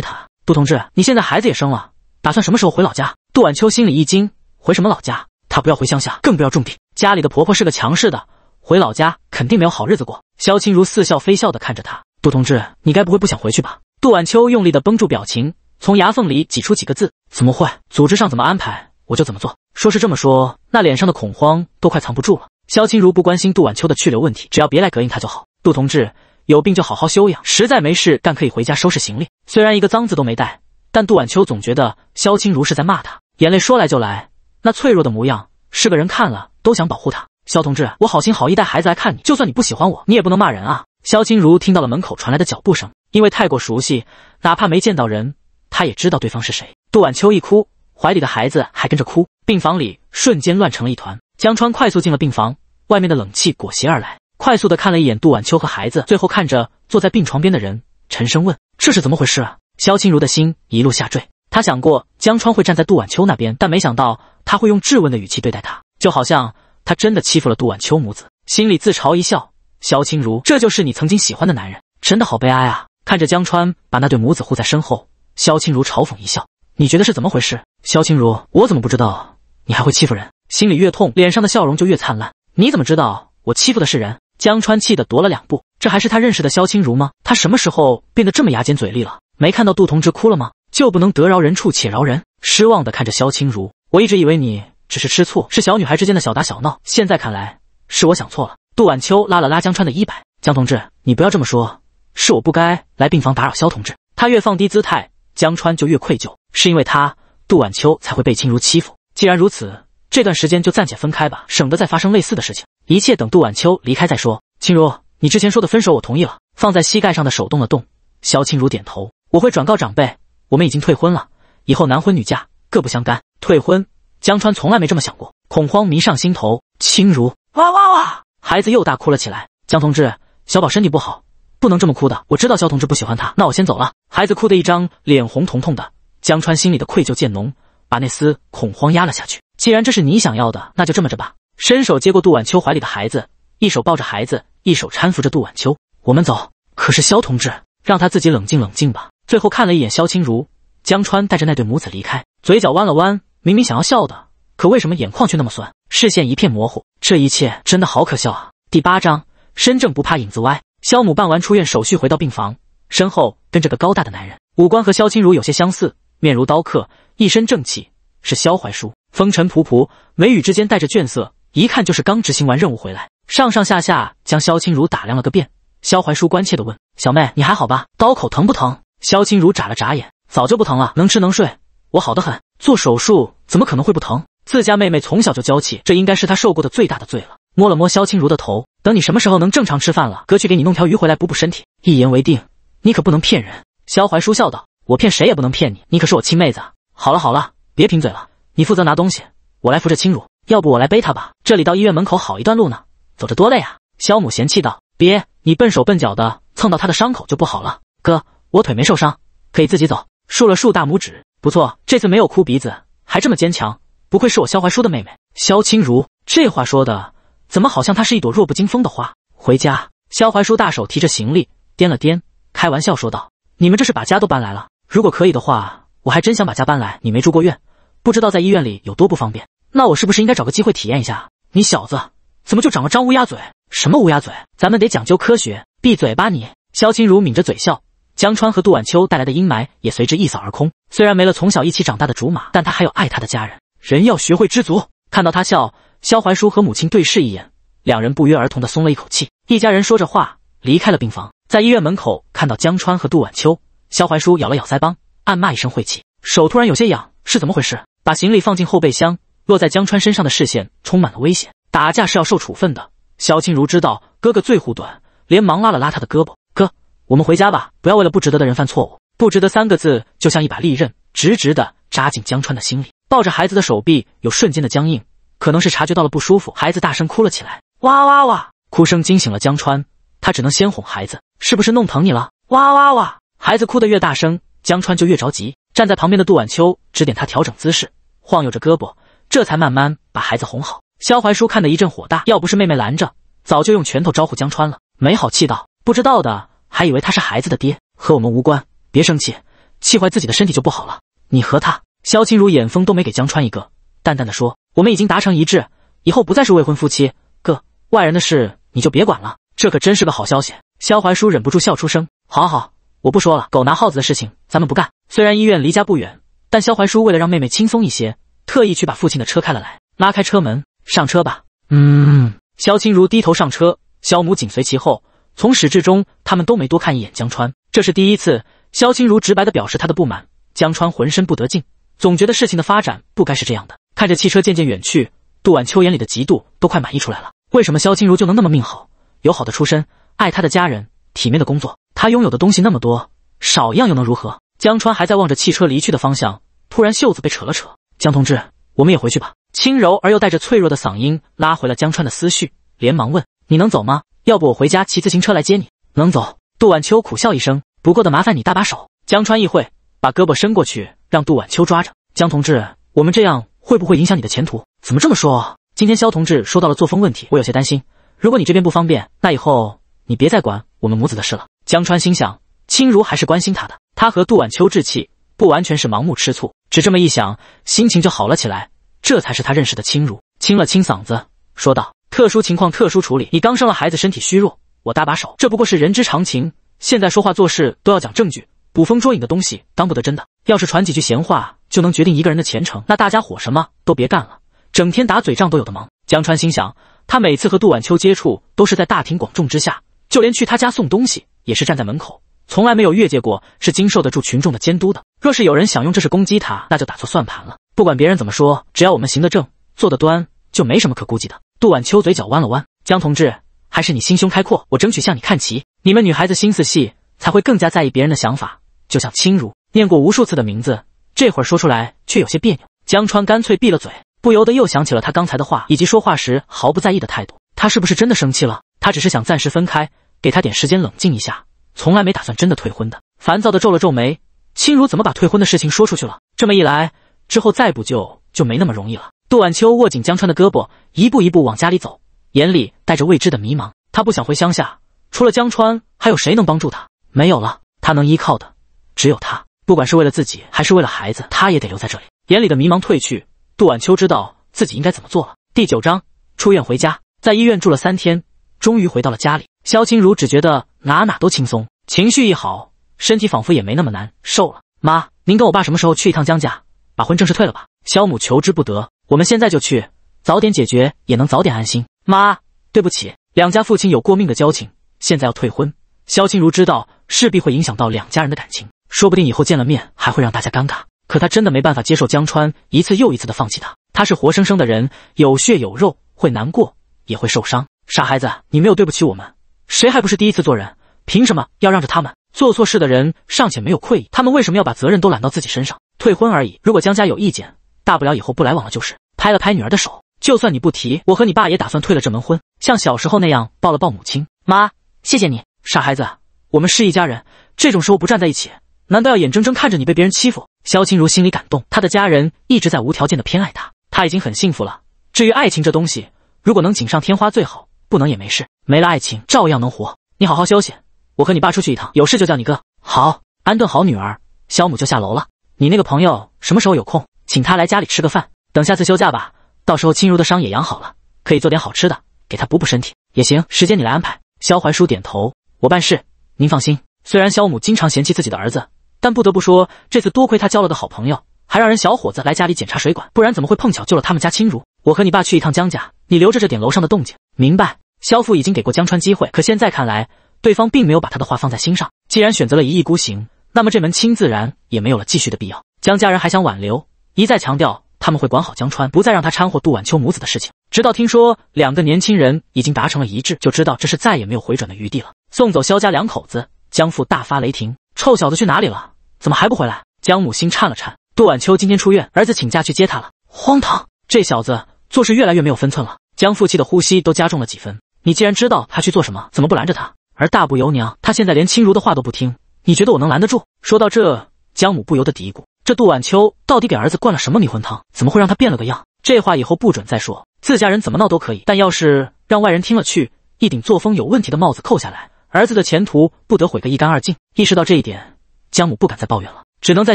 他。杜同志，你现在孩子也生了，打算什么时候回老家？杜晚秋心里一惊，回什么老家？他不要回乡下，更不要种地。家里的婆婆是个强势的，回老家肯定没有好日子过。萧清如似笑非笑地看着他，杜同志，你该不会不想回去吧？杜晚秋用力地绷住表情。从牙缝里挤出几个字：“怎么会？组织上怎么安排，我就怎么做。”说是这么说，那脸上的恐慌都快藏不住了。萧清如不关心杜晚秋的去留问题，只要别来膈应他就好。杜同志有病就好好休养，实在没事，干可以回家收拾行李。虽然一个脏字都没带，但杜晚秋总觉得萧清如是在骂他。眼泪说来就来，那脆弱的模样是个人看了都想保护他。萧同志，我好心好意带孩子来看你，就算你不喜欢我，你也不能骂人啊！萧清如听到了门口传来的脚步声，因为太过熟悉，哪怕没见到人。他也知道对方是谁。杜晚秋一哭，怀里的孩子还跟着哭，病房里瞬间乱成了一团。江川快速进了病房，外面的冷气裹挟而来，快速的看了一眼杜晚秋和孩子，最后看着坐在病床边的人，沉声问：“这是怎么回事啊？”萧清如的心一路下坠。他想过江川会站在杜晚秋那边，但没想到他会用质问的语气对待他，就好像他真的欺负了杜晚秋母子。心里自嘲一笑，萧清如，这就是你曾经喜欢的男人，真的好悲哀啊！看着江川把那对母子护在身后。萧清如嘲讽一笑：“你觉得是怎么回事？”萧清如，我怎么不知道你还会欺负人？心里越痛，脸上的笑容就越灿烂。你怎么知道我欺负的是人？江川气得踱了两步，这还是他认识的萧清如吗？他什么时候变得这么牙尖嘴利了？没看到杜同志哭了吗？就不能得饶人处且饶人？失望的看着萧清如，我一直以为你只是吃醋，是小女孩之间的小打小闹。现在看来，是我想错了。杜晚秋拉了拉江川的衣摆：“江同志，你不要这么说，是我不该来病房打扰萧同志。”他越放低姿态。江川就越愧疚，是因为他杜晚秋才会被青如欺负。既然如此，这段时间就暂且分开吧，省得再发生类似的事情。一切等杜晚秋离开再说。青如，你之前说的分手，我同意了。放在膝盖上的手动了动，萧青如点头，我会转告长辈，我们已经退婚了，以后男婚女嫁各不相干。退婚，江川从来没这么想过，恐慌迷上心头。青如，哇哇哇，孩子又大哭了起来。江同志，小宝身体不好。不能这么哭的，我知道肖同志不喜欢他，那我先走了。孩子哭得一张脸红彤彤的，江川心里的愧疚渐浓，把那丝恐慌压了下去。既然这是你想要的，那就这么着吧。伸手接过杜晚秋怀里的孩子，一手抱着孩子，一手搀扶着杜晚秋，我们走。可是肖同志，让他自己冷静冷静吧。最后看了一眼肖青如，江川带着那对母子离开，嘴角弯了弯，明明想要笑的，可为什么眼眶却那么酸，视线一片模糊。这一切真的好可笑啊。第八章，身正不怕影子歪。肖母办完出院手续，回到病房，身后跟着个高大的男人，五官和肖清如有些相似，面如刀刻，一身正气，是肖怀书。风尘仆仆，眉宇之间带着倦色，一看就是刚执行完任务回来。上上下下将肖清如打量了个遍，肖怀书关切地问：“小妹，你还好吧？刀口疼不疼？”肖清如眨了眨眼，早就不疼了，能吃能睡，我好得很。做手术怎么可能会不疼？自家妹妹从小就娇气，这应该是她受过的最大的罪了。摸了摸萧清如的头，等你什么时候能正常吃饭了，哥去给你弄条鱼回来补补身体。一言为定，你可不能骗人。萧怀书笑道：“我骗谁也不能骗你，你可是我亲妹子。”好了好了，别贫嘴了。你负责拿东西，我来扶着清如。要不我来背她吧，这里到医院门口好一段路呢，走着多累啊。萧母嫌弃道：“别，你笨手笨脚的，蹭到她的伤口就不好了。”哥，我腿没受伤，可以自己走。竖了竖大拇指，不错，这次没有哭鼻子，还这么坚强，不愧是我萧怀书的妹妹。萧清如，这话说的。怎么好像她是一朵弱不禁风的花？回家，萧怀叔大手提着行李，掂了掂，开玩笑说道：“你们这是把家都搬来了？如果可以的话，我还真想把家搬来。你没住过院，不知道在医院里有多不方便。那我是不是应该找个机会体验一下？”你小子怎么就长了张乌鸦嘴？什么乌鸦嘴？咱们得讲究科学，闭嘴吧你！萧清如抿着嘴笑，江川和杜晚秋带来的阴霾也随之一扫而空。虽然没了从小一起长大的竹马，但他还有爱他的家人。人要学会知足。看到他笑。萧怀书和母亲对视一眼，两人不约而同的松了一口气。一家人说着话离开了病房，在医院门口看到江川和杜晚秋，萧怀书咬了咬腮帮，暗骂一声晦气，手突然有些痒，是怎么回事？把行李放进后备箱，落在江川身上的视线充满了危险。打架是要受处分的。萧清如知道哥哥最护短，连忙拉了拉他的胳膊：“哥，我们回家吧，不要为了不值得的人犯错误。”不值得三个字就像一把利刃，直直的扎进江川的心里。抱着孩子的手臂有瞬间的僵硬。可能是察觉到了不舒服，孩子大声哭了起来，哇哇哇！哭声惊醒了江川，他只能先哄孩子，是不是弄疼你了？哇哇哇！孩子哭得越大声，江川就越着急。站在旁边的杜晚秋指点他调整姿势，晃悠着胳膊，这才慢慢把孩子哄好。肖怀书看得一阵火大，要不是妹妹拦着，早就用拳头招呼江川了。没好气道：“不知道的还以为他是孩子的爹，和我们无关，别生气，气坏自己的身体就不好了。”你和他，肖清如眼风都没给江川一个，淡淡的说。我们已经达成一致，以后不再是未婚夫妻。哥，外人的事你就别管了。这可真是个好消息！肖怀叔忍不住笑出声。好好，我不说了。狗拿耗子的事情咱们不干。虽然医院离家不远，但肖怀叔为了让妹妹轻松一些，特意去把父亲的车开了来。拉开车门，上车吧。嗯。肖清如低头上车，肖母紧随其后。从始至终，他们都没多看一眼江川。这是第一次，肖清如直白的表示他的不满。江川浑身不得劲，总觉得事情的发展不该是这样的。看着汽车渐渐远去，杜婉秋眼里的嫉妒都快满溢出来了。为什么萧清如就能那么命好，有好的出身，爱他的家人，体面的工作？他拥有的东西那么多，少一样又能如何？江川还在望着汽车离去的方向，突然袖子被扯了扯。江同志，我们也回去吧。轻柔而又带着脆弱的嗓音拉回了江川的思绪，连忙问：“你能走吗？要不我回家骑自行车来接你？”能走。杜婉秋苦笑一声：“不过的麻烦你搭把手。”江川一会把胳膊伸过去，让杜婉秋抓着。江同志，我们这样。会不会影响你的前途？怎么这么说？今天肖同志说到了作风问题，我有些担心。如果你这边不方便，那以后你别再管我们母子的事了。江川心想，青如还是关心他的。他和杜婉秋置气，不完全是盲目吃醋。只这么一想，心情就好了起来。这才是他认识的青如。清了清嗓子，说道：“特殊情况特殊处理。你刚生了孩子，身体虚弱，我搭把手，这不过是人之常情。现在说话做事都要讲证据，捕风捉影的东西当不得真的。”要是传几句闲话就能决定一个人的前程，那大家伙什么都别干了，整天打嘴仗都有的忙。江川心想，他每次和杜晚秋接触都是在大庭广众之下，就连去他家送东西也是站在门口，从来没有越界过，是经受得住群众的监督的。若是有人想用这事攻击他，那就打错算盘了。不管别人怎么说，只要我们行得正，坐得端，就没什么可顾忌的。杜晚秋嘴角弯了弯，江同志，还是你心胸开阔，我争取向你看齐。你们女孩子心思细，才会更加在意别人的想法，就像亲如。念过无数次的名字，这会儿说出来却有些别扭。江川干脆闭了嘴，不由得又想起了他刚才的话，以及说话时毫不在意的态度。他是不是真的生气了？他只是想暂时分开，给他点时间冷静一下，从来没打算真的退婚的。烦躁的皱了皱眉，青如怎么把退婚的事情说出去了？这么一来，之后再补救就没那么容易了。杜晚秋握紧江川的胳膊，一步一步往家里走，眼里带着未知的迷茫。他不想回乡下，除了江川，还有谁能帮助他？没有了，他能依靠的只有他。不管是为了自己还是为了孩子，他也得留在这里。眼里的迷茫褪去，杜婉秋知道自己应该怎么做了。第九章出院回家，在医院住了三天，终于回到了家里。萧清如只觉得哪哪都轻松，情绪一好，身体仿佛也没那么难受了。妈，您跟我爸什么时候去一趟江家，把婚正式退了吧？萧母求之不得，我们现在就去，早点解决也能早点安心。妈，对不起，两家父亲有过命的交情，现在要退婚，萧清如知道势必会影响到两家人的感情。说不定以后见了面还会让大家尴尬，可他真的没办法接受江川一次又一次的放弃他。他是活生生的人，有血有肉，会难过，也会受伤。傻孩子，你没有对不起我们，谁还不是第一次做人？凭什么要让着他们？做错事的人尚且没有愧意，他们为什么要把责任都揽到自己身上？退婚而已，如果江家有意见，大不了以后不来往了。就是拍了拍女儿的手，就算你不提，我和你爸也打算退了这门婚。像小时候那样抱了抱母亲，妈，谢谢你，傻孩子，我们是一家人，这种时候不站在一起。难道要眼睁睁看着你被别人欺负？萧清如心里感动，她的家人一直在无条件的偏爱她，她已经很幸福了。至于爱情这东西，如果能锦上添花最好，不能也没事，没了爱情照样能活。你好好休息，我和你爸出去一趟，有事就叫你哥。好，安顿好女儿，萧母就下楼了。你那个朋友什么时候有空，请他来家里吃个饭，等下次休假吧，到时候清如的伤也养好了，可以做点好吃的给他补补身体也行。时间你来安排。萧怀书点头，我办事，您放心。虽然萧母经常嫌弃自己的儿子。但不得不说，这次多亏他交了个好朋友，还让人小伙子来家里检查水管，不然怎么会碰巧救了他们家青如？我和你爸去一趟江家，你留着这点楼上的动静，明白？萧父已经给过江川机会，可现在看来，对方并没有把他的话放在心上。既然选择了一意孤行，那么这门亲自然也没有了继续的必要。江家人还想挽留，一再强调他们会管好江川，不再让他掺和杜婉秋母子的事情。直到听说两个年轻人已经达成了一致，就知道这是再也没有回转的余地了。送走萧家两口子，江父大发雷霆。臭小子去哪里了？怎么还不回来？江母心颤了颤。杜晚秋今天出院，儿子请假去接他了。荒唐！这小子做事越来越没有分寸了。江父气的呼吸都加重了几分。你既然知道他去做什么，怎么不拦着他？而大不由娘，他现在连青如的话都不听。你觉得我能拦得住？说到这，江母不由得嘀咕：这杜晚秋到底给儿子灌了什么迷魂汤？怎么会让他变了个样？这话以后不准再说。自家人怎么闹都可以，但要是让外人听了去，一顶作风有问题的帽子扣下来。儿子的前途不得毁个一干二净。意识到这一点，江母不敢再抱怨了，只能在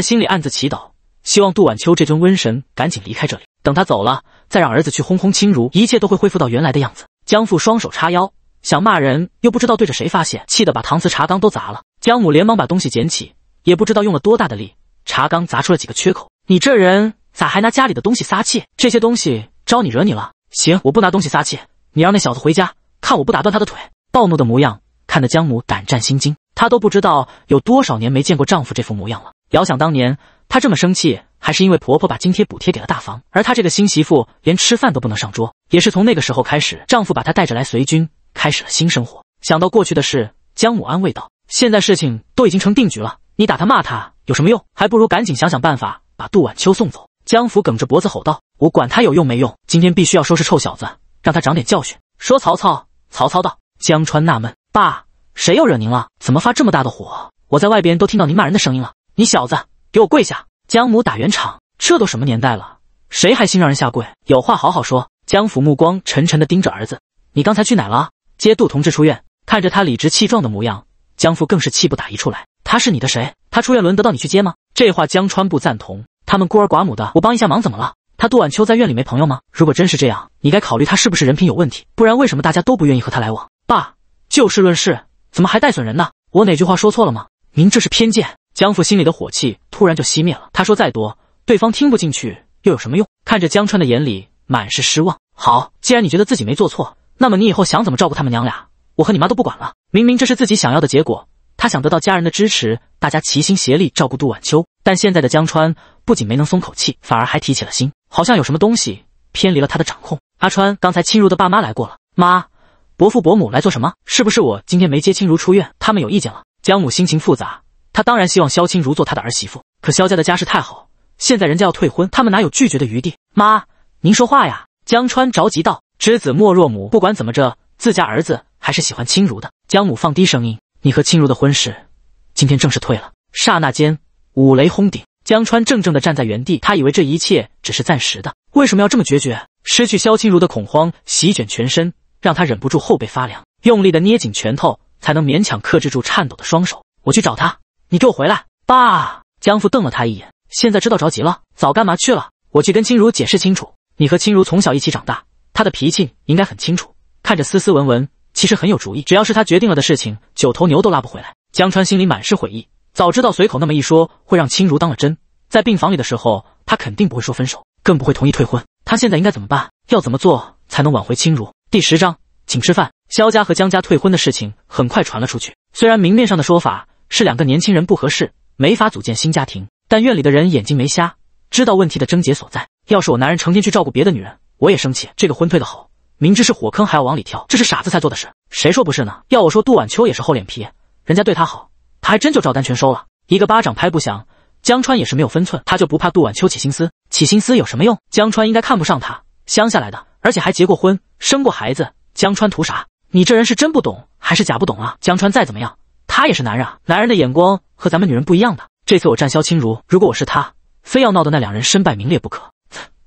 心里暗自祈祷，希望杜晚秋这尊瘟神赶紧离开这里。等他走了，再让儿子去轰轰青如，一切都会恢复到原来的样子。江父双手叉腰，想骂人又不知道对着谁发泄，气得把搪瓷茶缸都砸了。江母连忙把东西捡起，也不知道用了多大的力，茶缸砸出了几个缺口。你这人咋还拿家里的东西撒气？这些东西招你惹你了？行，我不拿东西撒气，你让那小子回家，看我不打断他的腿！暴怒的模样。看得江母胆战心惊，她都不知道有多少年没见过丈夫这副模样了。遥想当年，她这么生气，还是因为婆婆把津贴补贴给了大房，而她这个新媳妇连吃饭都不能上桌。也是从那个时候开始，丈夫把她带着来随军，开始了新生活。想到过去的事，江母安慰道：“现在事情都已经成定局了，你打她骂她有什么用？还不如赶紧想想办法，把杜晚秋送走。”江府梗着脖子吼道：“我管他有用没用，今天必须要收拾臭小子，让他长点教训。”说曹操，曹操道。江川纳闷。爸，谁又惹您了？怎么发这么大的火？我在外边都听到您骂人的声音了。你小子给我跪下！江母打圆场，这都什么年代了，谁还心让人下跪？有话好好说。江父目光沉沉的盯着儿子，你刚才去哪了？接杜同志出院。看着他理直气壮的模样，江父更是气不打一处来。他是你的谁？他出院轮得到你去接吗？这话江川不赞同。他们孤儿寡母的，我帮一下忙怎么了？他杜晚秋在院里没朋友吗？如果真是这样，你该考虑他是不是人品有问题，不然为什么大家都不愿意和他来往？爸。就事论事，怎么还带损人呢？我哪句话说错了吗？您这是偏见。江父心里的火气突然就熄灭了。他说再多，对方听不进去又有什么用？看着江川的眼里满是失望。好，既然你觉得自己没做错，那么你以后想怎么照顾他们娘俩，我和你妈都不管了。明明这是自己想要的结果，他想得到家人的支持，大家齐心协力照顾杜晚秋。但现在的江川不仅没能松口气，反而还提起了心，好像有什么东西偏离了他的掌控。阿川，刚才亲如的爸妈来过了，妈。伯父伯母来做什么？是不是我今天没接清如出院，他们有意见了？江母心情复杂，她当然希望萧清如做她的儿媳妇，可萧家的家事太好，现在人家要退婚，他们哪有拒绝的余地？妈，您说话呀！江川着急道。知子莫若母，不管怎么着，自家儿子还是喜欢清如的。江母放低声音，你和清如的婚事，今天正式退了。刹那间五雷轰顶，江川怔怔地站在原地，他以为这一切只是暂时的，为什么要这么决绝？失去萧清如的恐慌席卷全身。让他忍不住后背发凉，用力的捏紧拳头，才能勉强克制住颤抖的双手。我去找他，你给我回来！爸，江父瞪了他一眼，现在知道着急了，早干嘛去了？我去跟青如解释清楚。你和青如从小一起长大，他的脾气应该很清楚。看着斯斯文文，其实很有主意。只要是他决定了的事情，九头牛都拉不回来。江川心里满是悔意，早知道随口那么一说，会让青如当了真。在病房里的时候，他肯定不会说分手，更不会同意退婚。他现在应该怎么办？要怎么做才能挽回青如？第十章，请吃饭。萧家和江家退婚的事情很快传了出去。虽然明面上的说法是两个年轻人不合适，没法组建新家庭，但院里的人眼睛没瞎，知道问题的症结所在。要是我男人成天去照顾别的女人，我也生气。这个婚退得好，明知是火坑还要往里跳，这是傻子才做的事。谁说不是呢？要我说，杜晚秋也是厚脸皮，人家对他好，他还真就照单全收了。一个巴掌拍不响，江川也是没有分寸，他就不怕杜晚秋起心思？起心思有什么用？江川应该看不上他，乡下来的，而且还结过婚。生过孩子，江川图啥？你这人是真不懂还是假不懂啊？江川再怎么样，他也是男人啊，男人的眼光和咱们女人不一样的。这次我战萧清如，如果我是他，非要闹得那两人身败名裂不可。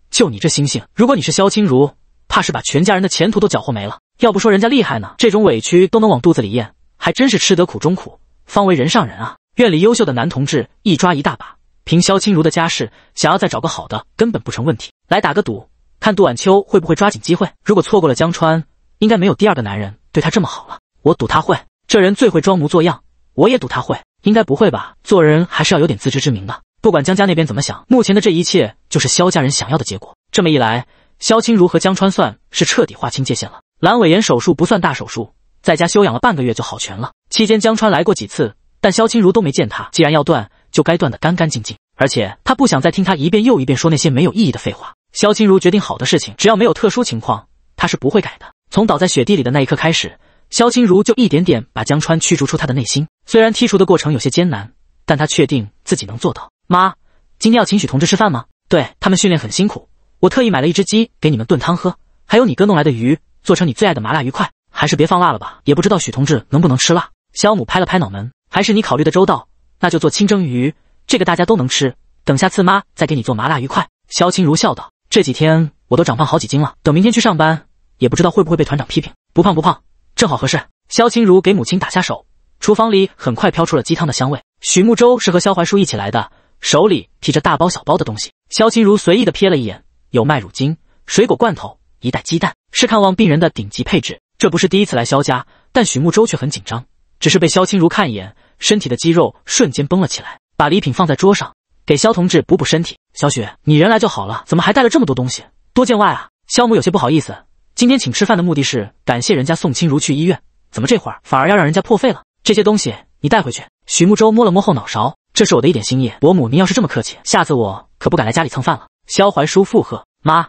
就你这心性，如果你是萧清如，怕是把全家人的前途都搅和没了。要不说人家厉害呢，这种委屈都能往肚子里咽，还真是吃得苦中苦，方为人上人啊。院里优秀的男同志一抓一大把，凭萧清如的家世，想要再找个好的根本不成问题。来打个赌。看杜晚秋会不会抓紧机会。如果错过了江川，应该没有第二个男人对他这么好了。我赌他会。这人最会装模作样，我也赌他会。应该不会吧？做人还是要有点自知之明的。不管江家那边怎么想，目前的这一切就是萧家人想要的结果。这么一来，萧青如和江川算是彻底划清界限了。阑尾炎手术不算大手术，在家休养了半个月就好全了。期间江川来过几次，但萧青如都没见他。既然要断，就该断的干干净净。而且他不想再听他一遍又一遍说那些没有意义的废话。萧清如决定好的事情，只要没有特殊情况，他是不会改的。从倒在雪地里的那一刻开始，萧清如就一点点把江川驱逐出他的内心。虽然剔除的过程有些艰难，但他确定自己能做到。妈，今天要请许同志吃饭吗？对他们训练很辛苦，我特意买了一只鸡给你们炖汤喝，还有你哥弄来的鱼，做成你最爱的麻辣鱼块。还是别放辣了吧，也不知道许同志能不能吃辣。萧母拍了拍脑门，还是你考虑的周到，那就做清蒸鱼，这个大家都能吃。等下次妈再给你做麻辣鱼块。萧清如笑道。这几天我都长胖好几斤了，等明天去上班，也不知道会不会被团长批评。不胖不胖，正好合适。萧青如给母亲打下手，厨房里很快飘出了鸡汤的香味。许慕洲是和萧怀书一起来的，手里提着大包小包的东西。萧青如随意的瞥了一眼，有麦乳精、水果罐头、一袋鸡蛋，是看望病人的顶级配置。这不是第一次来萧家，但许慕洲却很紧张，只是被萧清如看一眼，身体的肌肉瞬间绷了起来，把礼品放在桌上。给肖同志补补身体。小雪，你人来就好了，怎么还带了这么多东西？多见外啊！肖母有些不好意思。今天请吃饭的目的是感谢人家送青如去医院，怎么这会儿反而要让人家破费了？这些东西你带回去。许慕洲摸了摸后脑勺，这是我的一点心意。伯母，您要是这么客气，下次我可不敢来家里蹭饭了。肖怀书附和，妈，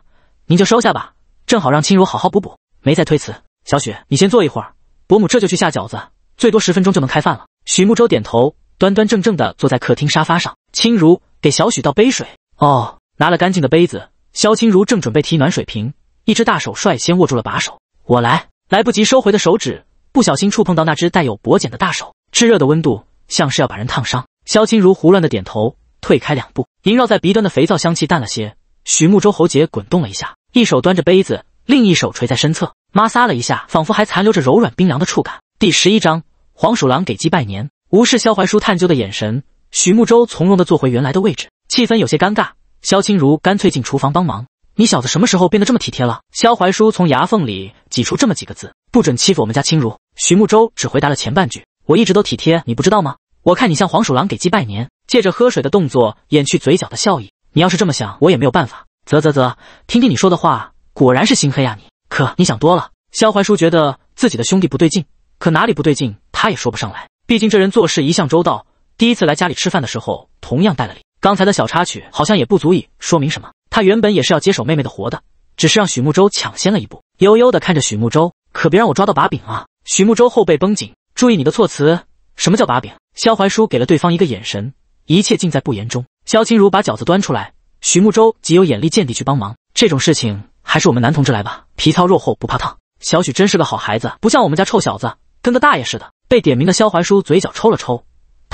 您就收下吧，正好让青如好好补补。没再推辞。小雪，你先坐一会儿，伯母这就去下饺子，最多十分钟就能开饭了。许慕洲点头，端端正正的坐在客厅沙发上。青如。给小许倒杯水哦，拿了干净的杯子，萧清如正准备提暖水瓶，一只大手率先握住了把手，我来，来不及收回的手指不小心触碰到那只带有薄茧的大手，炙热的温度像是要把人烫伤。萧清如胡乱的点头，退开两步，萦绕在鼻端的肥皂香气淡了些。许慕周喉结滚动了一下，一手端着杯子，另一手垂在身侧，摩挲了一下，仿佛还残留着柔软冰凉的触感。第十一章：黄鼠狼给鸡拜年，无视萧怀叔探究的眼神。许慕洲从容地坐回原来的位置，气氛有些尴尬。萧清如干脆进厨房帮忙。你小子什么时候变得这么体贴了？萧怀叔从牙缝里挤出这么几个字：“不准欺负我们家清如。”许慕洲只回答了前半句：“我一直都体贴，你不知道吗？”我看你像黄鼠狼给鸡拜年，借着喝水的动作掩去嘴角的笑意。你要是这么想，我也没有办法。啧啧啧，听听你说的话，果然是心黑啊你！可你想多了。萧怀叔觉得自己的兄弟不对劲，可哪里不对劲，他也说不上来。毕竟这人做事一向周到。第一次来家里吃饭的时候，同样带了礼。刚才的小插曲好像也不足以说明什么。他原本也是要接手妹妹的活的，只是让许慕洲抢先了一步。悠悠的看着许慕洲，可别让我抓到把柄啊！许慕洲后背绷紧，注意你的措辞。什么叫把柄？萧怀叔给了对方一个眼神，一切尽在不言中。萧清如把饺子端出来，许慕洲极有眼力见地去帮忙。这种事情还是我们男同志来吧，皮糙肉厚，不怕烫。小许真是个好孩子，不像我们家臭小子，跟个大爷似的。被点名的萧怀叔嘴角抽了抽。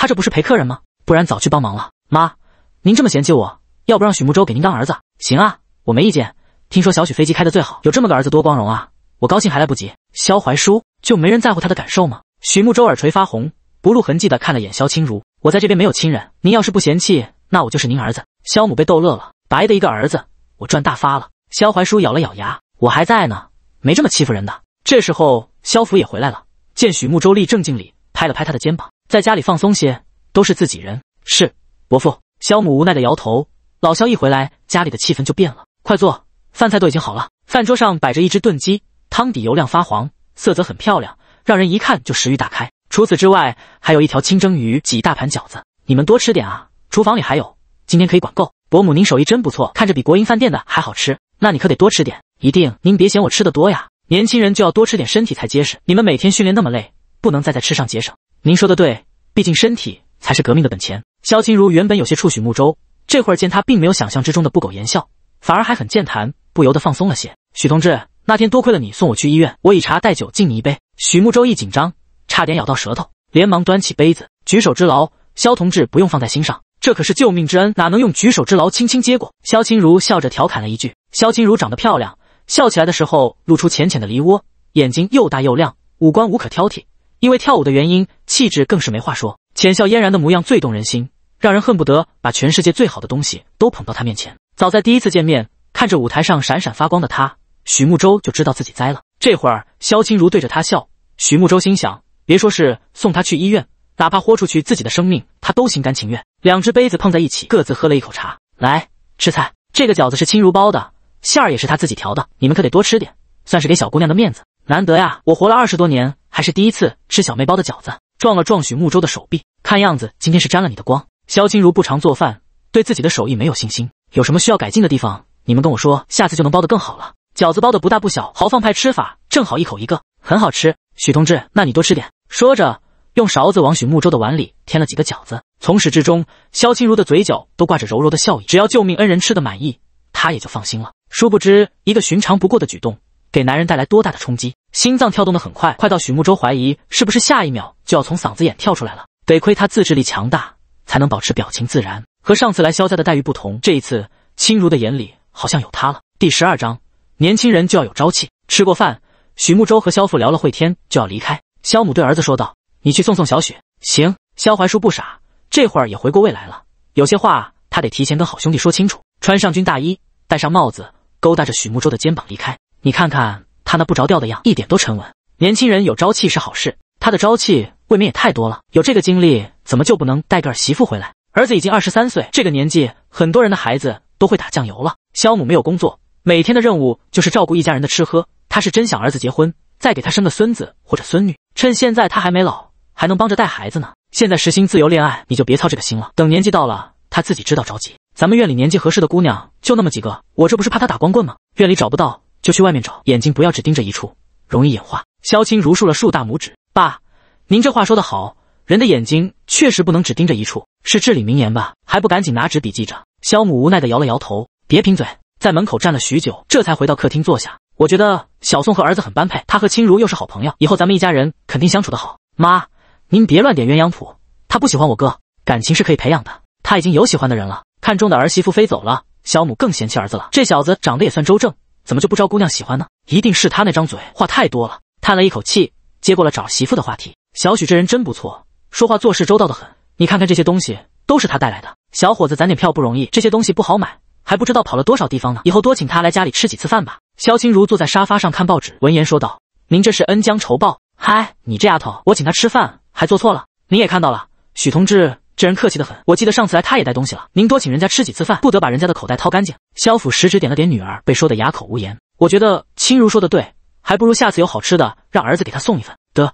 他这不是陪客人吗？不然早去帮忙了。妈，您这么嫌弃我，要不让许慕洲给您当儿子？行啊，我没意见。听说小许飞机开的最好，有这么个儿子多光荣啊！我高兴还来不及。萧怀叔就没人在乎他的感受吗？许慕洲耳垂发红，不露痕迹的看了眼萧青如。我在这边没有亲人，您要是不嫌弃，那我就是您儿子。萧母被逗乐了，白的一个儿子，我赚大发了。萧怀叔咬了咬牙，我还在呢，没这么欺负人的。这时候萧府也回来了，见许慕洲立正敬礼，拍了拍他的肩膀。在家里放松些，都是自己人。是伯父，肖母无奈的摇头。老肖一回来，家里的气氛就变了。快坐，饭菜都已经好了。饭桌上摆着一只炖鸡，汤底油亮发黄，色泽很漂亮，让人一看就食欲大开。除此之外，还有一条清蒸鱼，几大盘饺子。你们多吃点啊，厨房里还有，今天可以管够。伯母，您手艺真不错，看着比国营饭店的还好吃。那你可得多吃点，一定。您别嫌我吃的多呀，年轻人就要多吃点，身体才结实。你们每天训练那么累，不能再在吃上节省。您说的对，毕竟身体才是革命的本钱。萧清如原本有些触许慕舟，这会见他并没有想象之中的不苟言笑，反而还很健谈，不由得放松了些。许同志，那天多亏了你送我去医院，我以茶代酒敬你一杯。许慕舟一紧张，差点咬到舌头，连忙端起杯子。举手之劳，萧同志不用放在心上，这可是救命之恩，哪能用举手之劳轻轻接过？萧清如笑着调侃了一句。萧清如长得漂亮，笑起来的时候露出浅浅的梨窝，眼睛又大又亮，五官无可挑剔。因为跳舞的原因，气质更是没话说，浅笑嫣然的模样最动人心，让人恨不得把全世界最好的东西都捧到她面前。早在第一次见面，看着舞台上闪闪发光的她，许慕洲就知道自己栽了。这会儿，萧清如对着他笑，许慕洲心想，别说是送他去医院，哪怕豁出去自己的生命，他都心甘情愿。两只杯子碰在一起，各自喝了一口茶，来吃菜。这个饺子是清如包的，馅儿也是他自己调的，你们可得多吃点，算是给小姑娘的面子。难得呀，我活了二十多年。还是第一次吃小妹包的饺子，撞了撞许慕洲的手臂，看样子今天是沾了你的光。萧清如不常做饭，对自己的手艺没有信心，有什么需要改进的地方，你们跟我说，下次就能包得更好了。饺子包的不大不小，豪放派吃法，正好一口一个，很好吃。许同志，那你多吃点。说着，用勺子往许慕洲的碗里添了几个饺子。从始至终，萧清如的嘴角都挂着柔柔的笑意，只要救命恩人吃得满意，他也就放心了。殊不知，一个寻常不过的举动。给男人带来多大的冲击？心脏跳动的很快，快到许慕洲怀疑是不是下一秒就要从嗓子眼跳出来了。得亏他自制力强大，才能保持表情自然。和上次来萧家的待遇不同，这一次青如的眼里好像有他了。第十二章：年轻人就要有朝气。吃过饭，许慕洲和萧父聊了会天，就要离开。萧母对儿子说道：“你去送送小雪。”行。萧怀叔不傻，这会儿也回过味来了，有些话他得提前跟好兄弟说清楚。穿上军大衣，戴上帽子，勾搭着许慕洲的肩膀离开。你看看他那不着调的样，一点都沉稳。年轻人有朝气是好事，他的朝气未免也太多了。有这个精力，怎么就不能带个儿媳妇回来？儿子已经二十三岁，这个年纪很多人的孩子都会打酱油了。肖母没有工作，每天的任务就是照顾一家人的吃喝。她是真想儿子结婚，再给他生个孙子或者孙女。趁现在他还没老，还能帮着带孩子呢。现在实行自由恋爱，你就别操这个心了。等年纪到了，他自己知道着急。咱们院里年纪合适的姑娘就那么几个，我这不是怕他打光棍吗？院里找不到。就去外面找，眼睛不要只盯着一处，容易眼花。萧青如竖了竖大拇指：“爸，您这话说得好，人的眼睛确实不能只盯着一处，是至理名言吧？还不赶紧拿纸笔记着？”萧母无奈的摇了摇头：“别贫嘴，在门口站了许久，这才回到客厅坐下。我觉得小宋和儿子很般配，他和青如又是好朋友，以后咱们一家人肯定相处的好。妈，您别乱点鸳鸯谱，他不喜欢我哥，感情是可以培养的，他已经有喜欢的人了，看中的儿媳妇飞走了，萧母更嫌弃儿子了。这小子长得也算周正。”怎么就不招姑娘喜欢呢？一定是他那张嘴话太多了。叹了一口气，接过了找媳妇的话题。小许这人真不错，说话做事周到的很。你看看这些东西，都是他带来的。小伙子攒点票不容易，这些东西不好买，还不知道跑了多少地方呢。以后多请他来家里吃几次饭吧。肖清如坐在沙发上看报纸，闻言说道：“您这是恩将仇报。嗨，你这丫头，我请他吃饭还做错了？你也看到了，许同志。”这人客气的很，我记得上次来他也带东西了。您多请人家吃几次饭，不得把人家的口袋掏干净。萧府食指点了点女儿，被说得哑口无言。我觉得青如说的对，还不如下次有好吃的，让儿子给他送一份。得，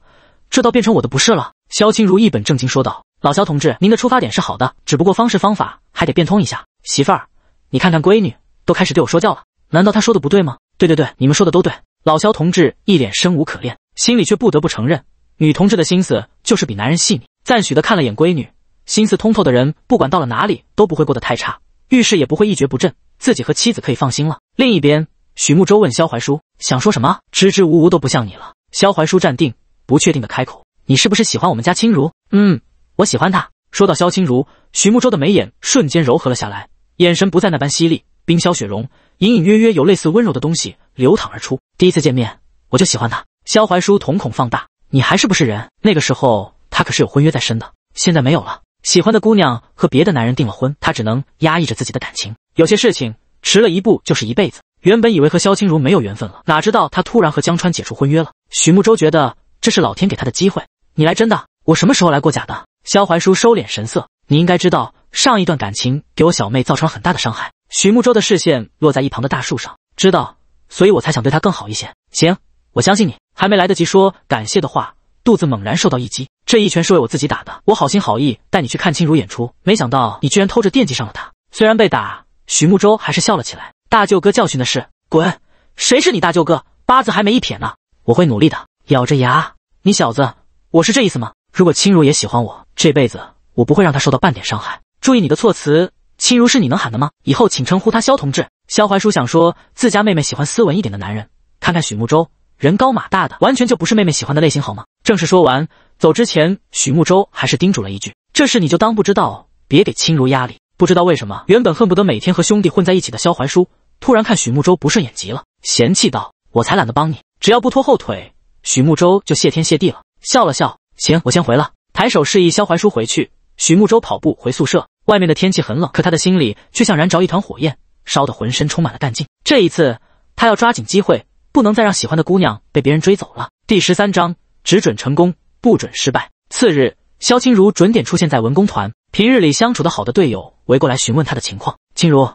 这倒变成我的不是了。萧青如一本正经说道：“老萧同志，您的出发点是好的，只不过方式方法还得变通一下。媳妇儿，你看看闺女，都开始对我说教了，难道她说的不对吗？”“对对对，你们说的都对。”老萧同志一脸生无可恋，心里却不得不承认，女同志的心思就是比男人细腻，赞许的看了眼闺女。心思通透的人，不管到了哪里都不会过得太差，遇事也不会一蹶不振，自己和妻子可以放心了。另一边，许慕洲问萧怀书想说什么，支支吾吾都不像你了。萧怀书站定，不确定的开口：“你是不是喜欢我们家青如？”“嗯，我喜欢她。”说到萧青如，许慕洲的眉眼瞬间柔和了下来，眼神不再那般犀利，冰消雪融，隐隐约约有类似温柔的东西流淌而出。第一次见面我就喜欢她。萧怀书瞳孔放大：“你还是不是人？那个时候他可是有婚约在身的，现在没有了。”喜欢的姑娘和别的男人订了婚，他只能压抑着自己的感情。有些事情迟了一步就是一辈子。原本以为和萧清如没有缘分了，哪知道她突然和江川解除婚约了。许慕洲觉得这是老天给他的机会。你来真的，我什么时候来过假的？萧怀叔收敛神色，你应该知道，上一段感情给我小妹造成了很大的伤害。许慕洲的视线落在一旁的大树上，知道，所以我才想对她更好一些。行，我相信你。还没来得及说感谢的话。肚子猛然受到一击，这一拳是为我自己打的。我好心好意带你去看青如演出，没想到你居然偷着惦记上了他。虽然被打，许慕洲还是笑了起来。大舅哥教训的是，滚！谁是你大舅哥？八字还没一撇呢！我会努力的。咬着牙，你小子，我是这意思吗？如果青如也喜欢我，这辈子我不会让他受到半点伤害。注意你的措辞，青如是你能喊的吗？以后请称呼他萧同志。萧怀叔想说，自家妹妹喜欢斯文一点的男人，看看许慕洲。人高马大的，完全就不是妹妹喜欢的类型，好吗？正式说完，走之前，许慕洲还是叮嘱了一句：“这事你就当不知道，别给青如压力。”不知道为什么，原本恨不得每天和兄弟混在一起的萧怀书，突然看许慕洲不顺眼，急了，嫌弃道：“我才懒得帮你，只要不拖后腿，许慕洲就谢天谢地了。”笑了笑，行，我先回了，抬手示意萧怀书回去。许慕洲跑步回宿舍，外面的天气很冷，可他的心里却像燃着一团火焰，烧得浑身充满了干劲。这一次，他要抓紧机会。不能再让喜欢的姑娘被别人追走了。第十三章，只准成功，不准失败。次日，萧青如准点出现在文工团，平日里相处的好的队友围过来询问他的情况。青如，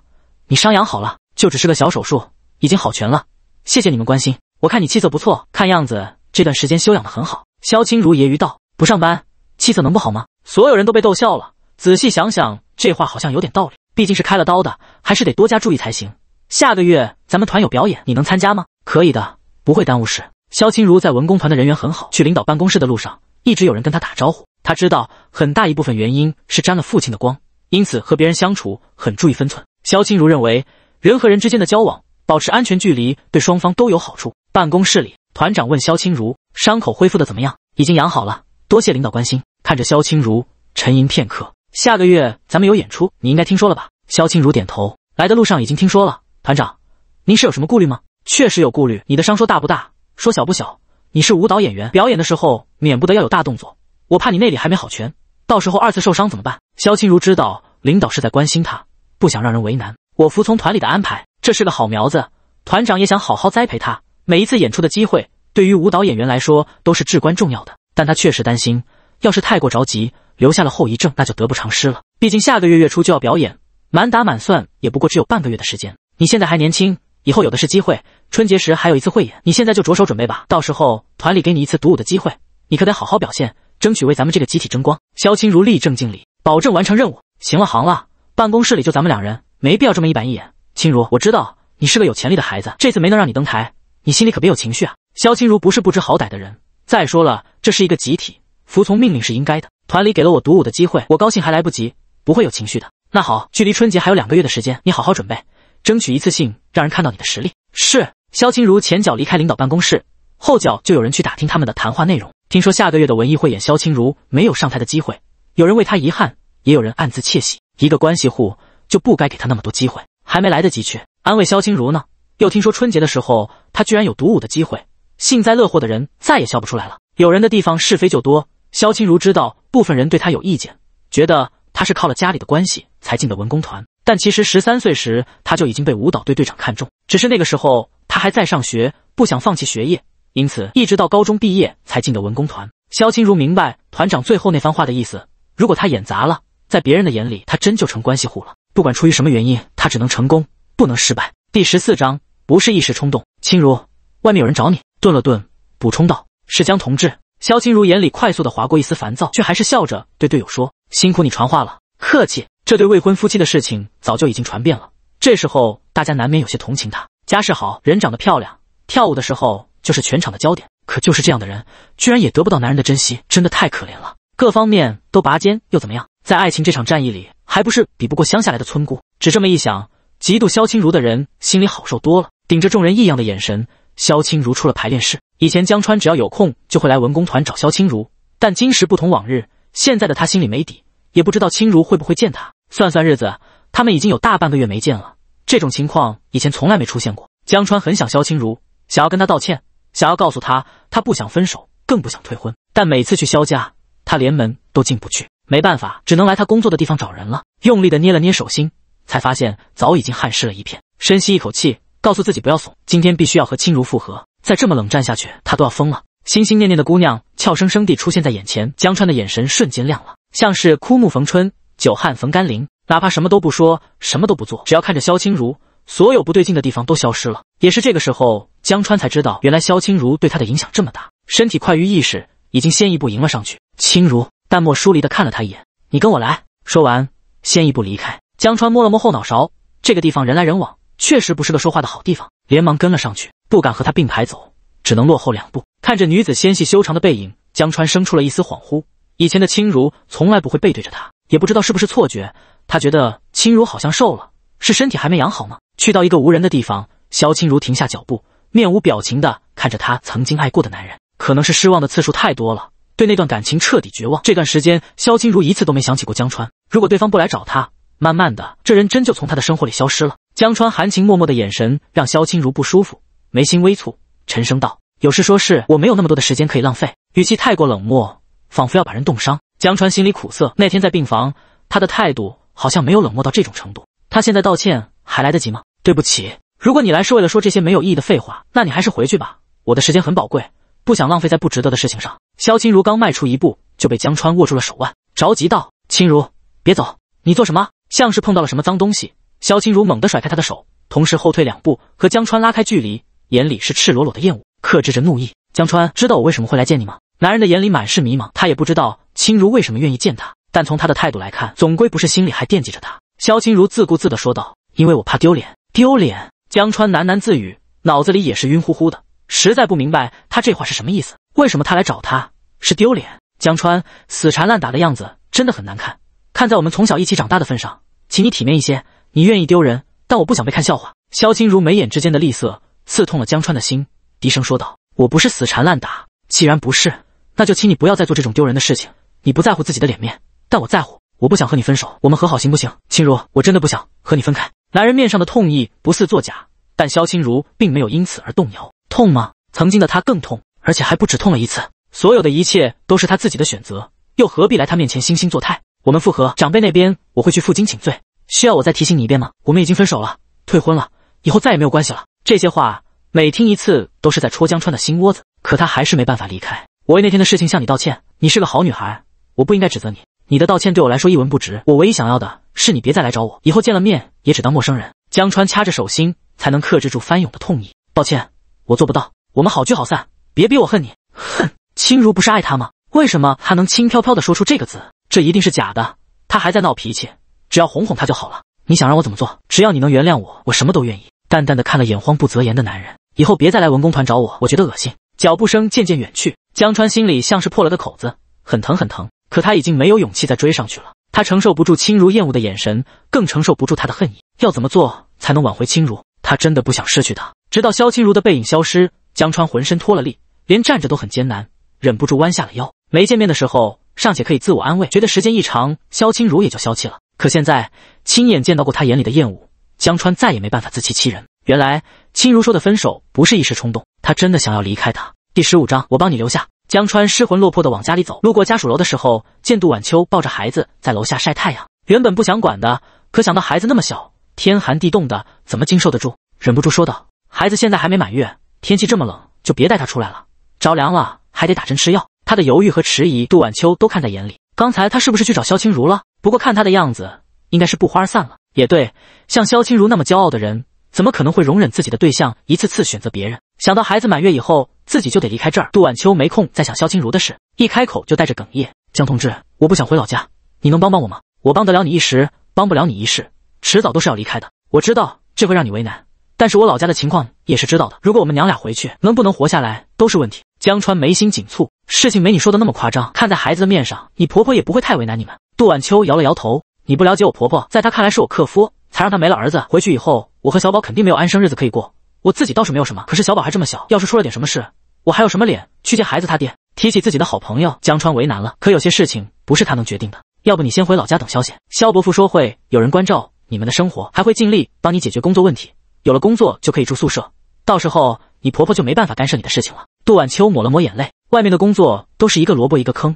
你伤养好了？就只是个小手术，已经好全了。谢谢你们关心。我看你气色不错，看样子这段时间修养的很好。萧青如揶揄道：“不上班，气色能不好吗？”所有人都被逗笑了。仔细想想，这话好像有点道理。毕竟是开了刀的，还是得多加注意才行。下个月咱们团有表演，你能参加吗？可以的，不会耽误事。肖清如在文工团的人缘很好，去领导办公室的路上，一直有人跟他打招呼。他知道很大一部分原因是沾了父亲的光，因此和别人相处很注意分寸。肖清如认为，人和人之间的交往，保持安全距离对双方都有好处。办公室里，团长问肖清如：“伤口恢复的怎么样？已经养好了，多谢领导关心。”看着肖清如，沉吟片刻：“下个月咱们有演出，你应该听说了吧？”肖清如点头：“来的路上已经听说了。”团长，您是有什么顾虑吗？确实有顾虑，你的伤说大不大，说小不小。你是舞蹈演员，表演的时候免不得要有大动作，我怕你内里还没好全，到时候二次受伤怎么办？萧清如知道领导是在关心他，不想让人为难，我服从团里的安排。这是个好苗子，团长也想好好栽培他。每一次演出的机会，对于舞蹈演员来说都是至关重要的。但他确实担心，要是太过着急，留下了后遗症，那就得不偿失了。毕竟下个月月初就要表演，满打满算也不过只有半个月的时间。你现在还年轻，以后有的是机会。春节时还有一次汇演，你现在就着手准备吧。到时候团里给你一次独舞的机会，你可得好好表现，争取为咱们这个集体争光。肖清如立正敬礼，保证完成任务。行了，行了，办公室里就咱们两人，没必要这么一板一眼。清如，我知道你是个有潜力的孩子，这次没能让你登台，你心里可别有情绪啊。肖清如不是不知好歹的人，再说了，这是一个集体，服从命令是应该的。团里给了我独舞的机会，我高兴还来不及，不会有情绪的。那好，距离春节还有两个月的时间，你好好准备。争取一次性让人看到你的实力。是。萧清如前脚离开领导办公室，后脚就有人去打听他们的谈话内容。听说下个月的文艺汇演，萧清如没有上台的机会，有人为他遗憾，也有人暗自窃喜。一个关系户就不该给他那么多机会。还没来得及去安慰萧清如呢，又听说春节的时候他居然有独舞的机会，幸灾乐祸的人再也笑不出来了。有人的地方是非就多。萧清如知道部分人对他有意见，觉得他是靠了家里的关系才进的文工团。但其实十三岁时，他就已经被舞蹈队队长看中，只是那个时候他还在上学，不想放弃学业，因此一直到高中毕业才进的文工团。肖清如明白团长最后那番话的意思，如果他演砸了，在别人的眼里他真就成关系户了。不管出于什么原因，他只能成功，不能失败。第十四章不是一时冲动，清如，外面有人找你。顿了顿，补充道：“是江同志。”肖清如眼里快速的划过一丝烦躁，却还是笑着对队友说：“辛苦你传话了，客气。”这对未婚夫妻的事情早就已经传遍了，这时候大家难免有些同情她。家世好，人长得漂亮，跳舞的时候就是全场的焦点。可就是这样的人，居然也得不到男人的珍惜，真的太可怜了。各方面都拔尖又怎么样？在爱情这场战役里，还不是比不过乡下来的村姑？只这么一想，嫉妒萧青如的人心里好受多了。顶着众人异样的眼神，萧青如出了排练室。以前江川只要有空就会来文工团找萧青如，但今时不同往日，现在的他心里没底，也不知道青如会不会见他。算算日子，他们已经有大半个月没见了。这种情况以前从来没出现过。江川很想萧青如，想要跟他道歉，想要告诉他，他不想分手，更不想退婚。但每次去萧家，他连门都进不去。没办法，只能来他工作的地方找人了。用力地捏了捏手心，才发现早已经汗湿了一片。深吸一口气，告诉自己不要怂，今天必须要和青如复合。再这么冷战下去，他都要疯了。心心念念的姑娘俏生生地出现在眼前，江川的眼神瞬间亮了，像是枯木逢春。久旱逢甘霖，哪怕什么都不说，什么都不做，只要看着萧青如，所有不对劲的地方都消失了。也是这个时候，江川才知道原来萧青如对他的影响这么大。身体快于意识，已经先一步迎了上去。清如淡漠疏离的看了他一眼：“你跟我来。”说完，先一步离开。江川摸了摸后脑勺，这个地方人来人往，确实不是个说话的好地方，连忙跟了上去，不敢和他并排走，只能落后两步。看着女子纤细修长的背影，江川生出了一丝恍惚。以前的清如从来不会背对着他。也不知道是不是错觉，他觉得青如好像瘦了，是身体还没养好吗？去到一个无人的地方，萧青如停下脚步，面无表情的看着他曾经爱过的男人，可能是失望的次数太多了，对那段感情彻底绝望。这段时间，萧青如一次都没想起过江川。如果对方不来找他，慢慢的，这人真就从他的生活里消失了。江川含情脉脉的眼神让萧青如不舒服，眉心微蹙，沉声道：“有事说事，我没有那么多的时间可以浪费。”语气太过冷漠，仿佛要把人冻伤。江川心里苦涩，那天在病房，他的态度好像没有冷漠到这种程度。他现在道歉还来得及吗？对不起，如果你来是为了说这些没有意义的废话，那你还是回去吧。我的时间很宝贵，不想浪费在不值得的事情上。萧清如刚迈出一步，就被江川握住了手腕，着急道：“清如，别走，你做什么？像是碰到了什么脏东西。”萧清如猛地甩开他的手，同时后退两步，和江川拉开距离，眼里是赤裸裸的厌恶，克制着怒意。江川，知道我为什么会来见你吗？男人的眼里满是迷茫，他也不知道青如为什么愿意见他，但从他的态度来看，总归不是心里还惦记着他。萧青如自顾自地说道：“因为我怕丢脸。”丢脸？江川喃喃自语，脑子里也是晕乎乎的，实在不明白他这话是什么意思。为什么他来找他是丢脸？江川死缠烂打的样子真的很难看。看在我们从小一起长大的份上，请你体面一些。你愿意丢人，但我不想被看笑话。萧青如眉眼之间的厉色刺痛了江川的心，低声说道：“我不是死缠烂打，既然不是。”那就请你不要再做这种丢人的事情。你不在乎自己的脸面，但我在乎。我不想和你分手，我们和好行不行？青如，我真的不想和你分开。男人面上的痛意不似作假，但萧青如并没有因此而动摇。痛吗？曾经的他更痛，而且还不止痛了一次。所有的一切都是他自己的选择，又何必来他面前惺惺作态？我们复合，长辈那边我会去负荆请罪。需要我再提醒你一遍吗？我们已经分手了，退婚了，以后再也没有关系了。这些话每听一次都是在戳江川的心窝子，可他还是没办法离开。我为那天的事情向你道歉，你是个好女孩，我不应该指责你。你的道歉对我来说一文不值。我唯一想要的是你别再来找我，以后见了面也只当陌生人。江川掐着手心，才能克制住翻涌的痛意。抱歉，我做不到。我们好聚好散，别逼我恨你。哼，青如不是爱他吗？为什么他能轻飘飘的说出这个字？这一定是假的。他还在闹脾气，只要哄哄他就好了。你想让我怎么做？只要你能原谅我，我什么都愿意。淡淡的看了眼慌不择言的男人，以后别再来文工团找我，我觉得恶心。脚步声渐渐远去，江川心里像是破了个口子，很疼很疼。可他已经没有勇气再追上去了，他承受不住青如厌恶的眼神，更承受不住他的恨意。要怎么做才能挽回青如？他真的不想失去她。直到萧青如的背影消失，江川浑身脱了力，连站着都很艰难，忍不住弯下了腰。没见面的时候尚且可以自我安慰，觉得时间一长，萧青如也就消气了。可现在亲眼见到过他眼里的厌恶，江川再也没办法自欺欺人。原来。青如说的分手不是一时冲动，他真的想要离开他。第十五章，我帮你留下。江川失魂落魄的往家里走，路过家属楼的时候，见杜晚秋抱着孩子在楼下晒太阳。原本不想管的，可想到孩子那么小，天寒地冻的，怎么经受得住？忍不住说道：“孩子现在还没满月，天气这么冷，就别带他出来了，着凉了还得打针吃药。”他的犹豫和迟疑，杜晚秋都看在眼里。刚才他是不是去找萧清如了？不过看他的样子，应该是不欢而散了。也对，像萧清如那么骄傲的人。怎么可能会容忍自己的对象一次次选择别人？想到孩子满月以后自己就得离开这儿，杜晚秋没空再想萧清如的事，一开口就带着哽咽：“江同志，我不想回老家，你能帮帮我吗？我帮得了你一时，帮不了你一世，迟早都是要离开的。我知道这会让你为难，但是我老家的情况也是知道的。如果我们娘俩回去，能不能活下来都是问题。”江川眉心紧蹙，事情没你说的那么夸张，看在孩子的面上，你婆婆也不会太为难你们。杜晚秋摇了摇头：“你不了解我婆婆，在她看来是我克夫，才让她没了儿子。回去以后。”我和小宝肯定没有安生日子可以过，我自己倒是没有什么，可是小宝还这么小，要是出了点什么事，我还有什么脸去见孩子他爹？提起自己的好朋友江川，为难了。可有些事情不是他能决定的，要不你先回老家等消息。肖伯父说会有人关照你们的生活，还会尽力帮你解决工作问题。有了工作就可以住宿舍，到时候你婆婆就没办法干涉你的事情了。杜晚秋抹了抹眼泪，外面的工作都是一个萝卜一个坑，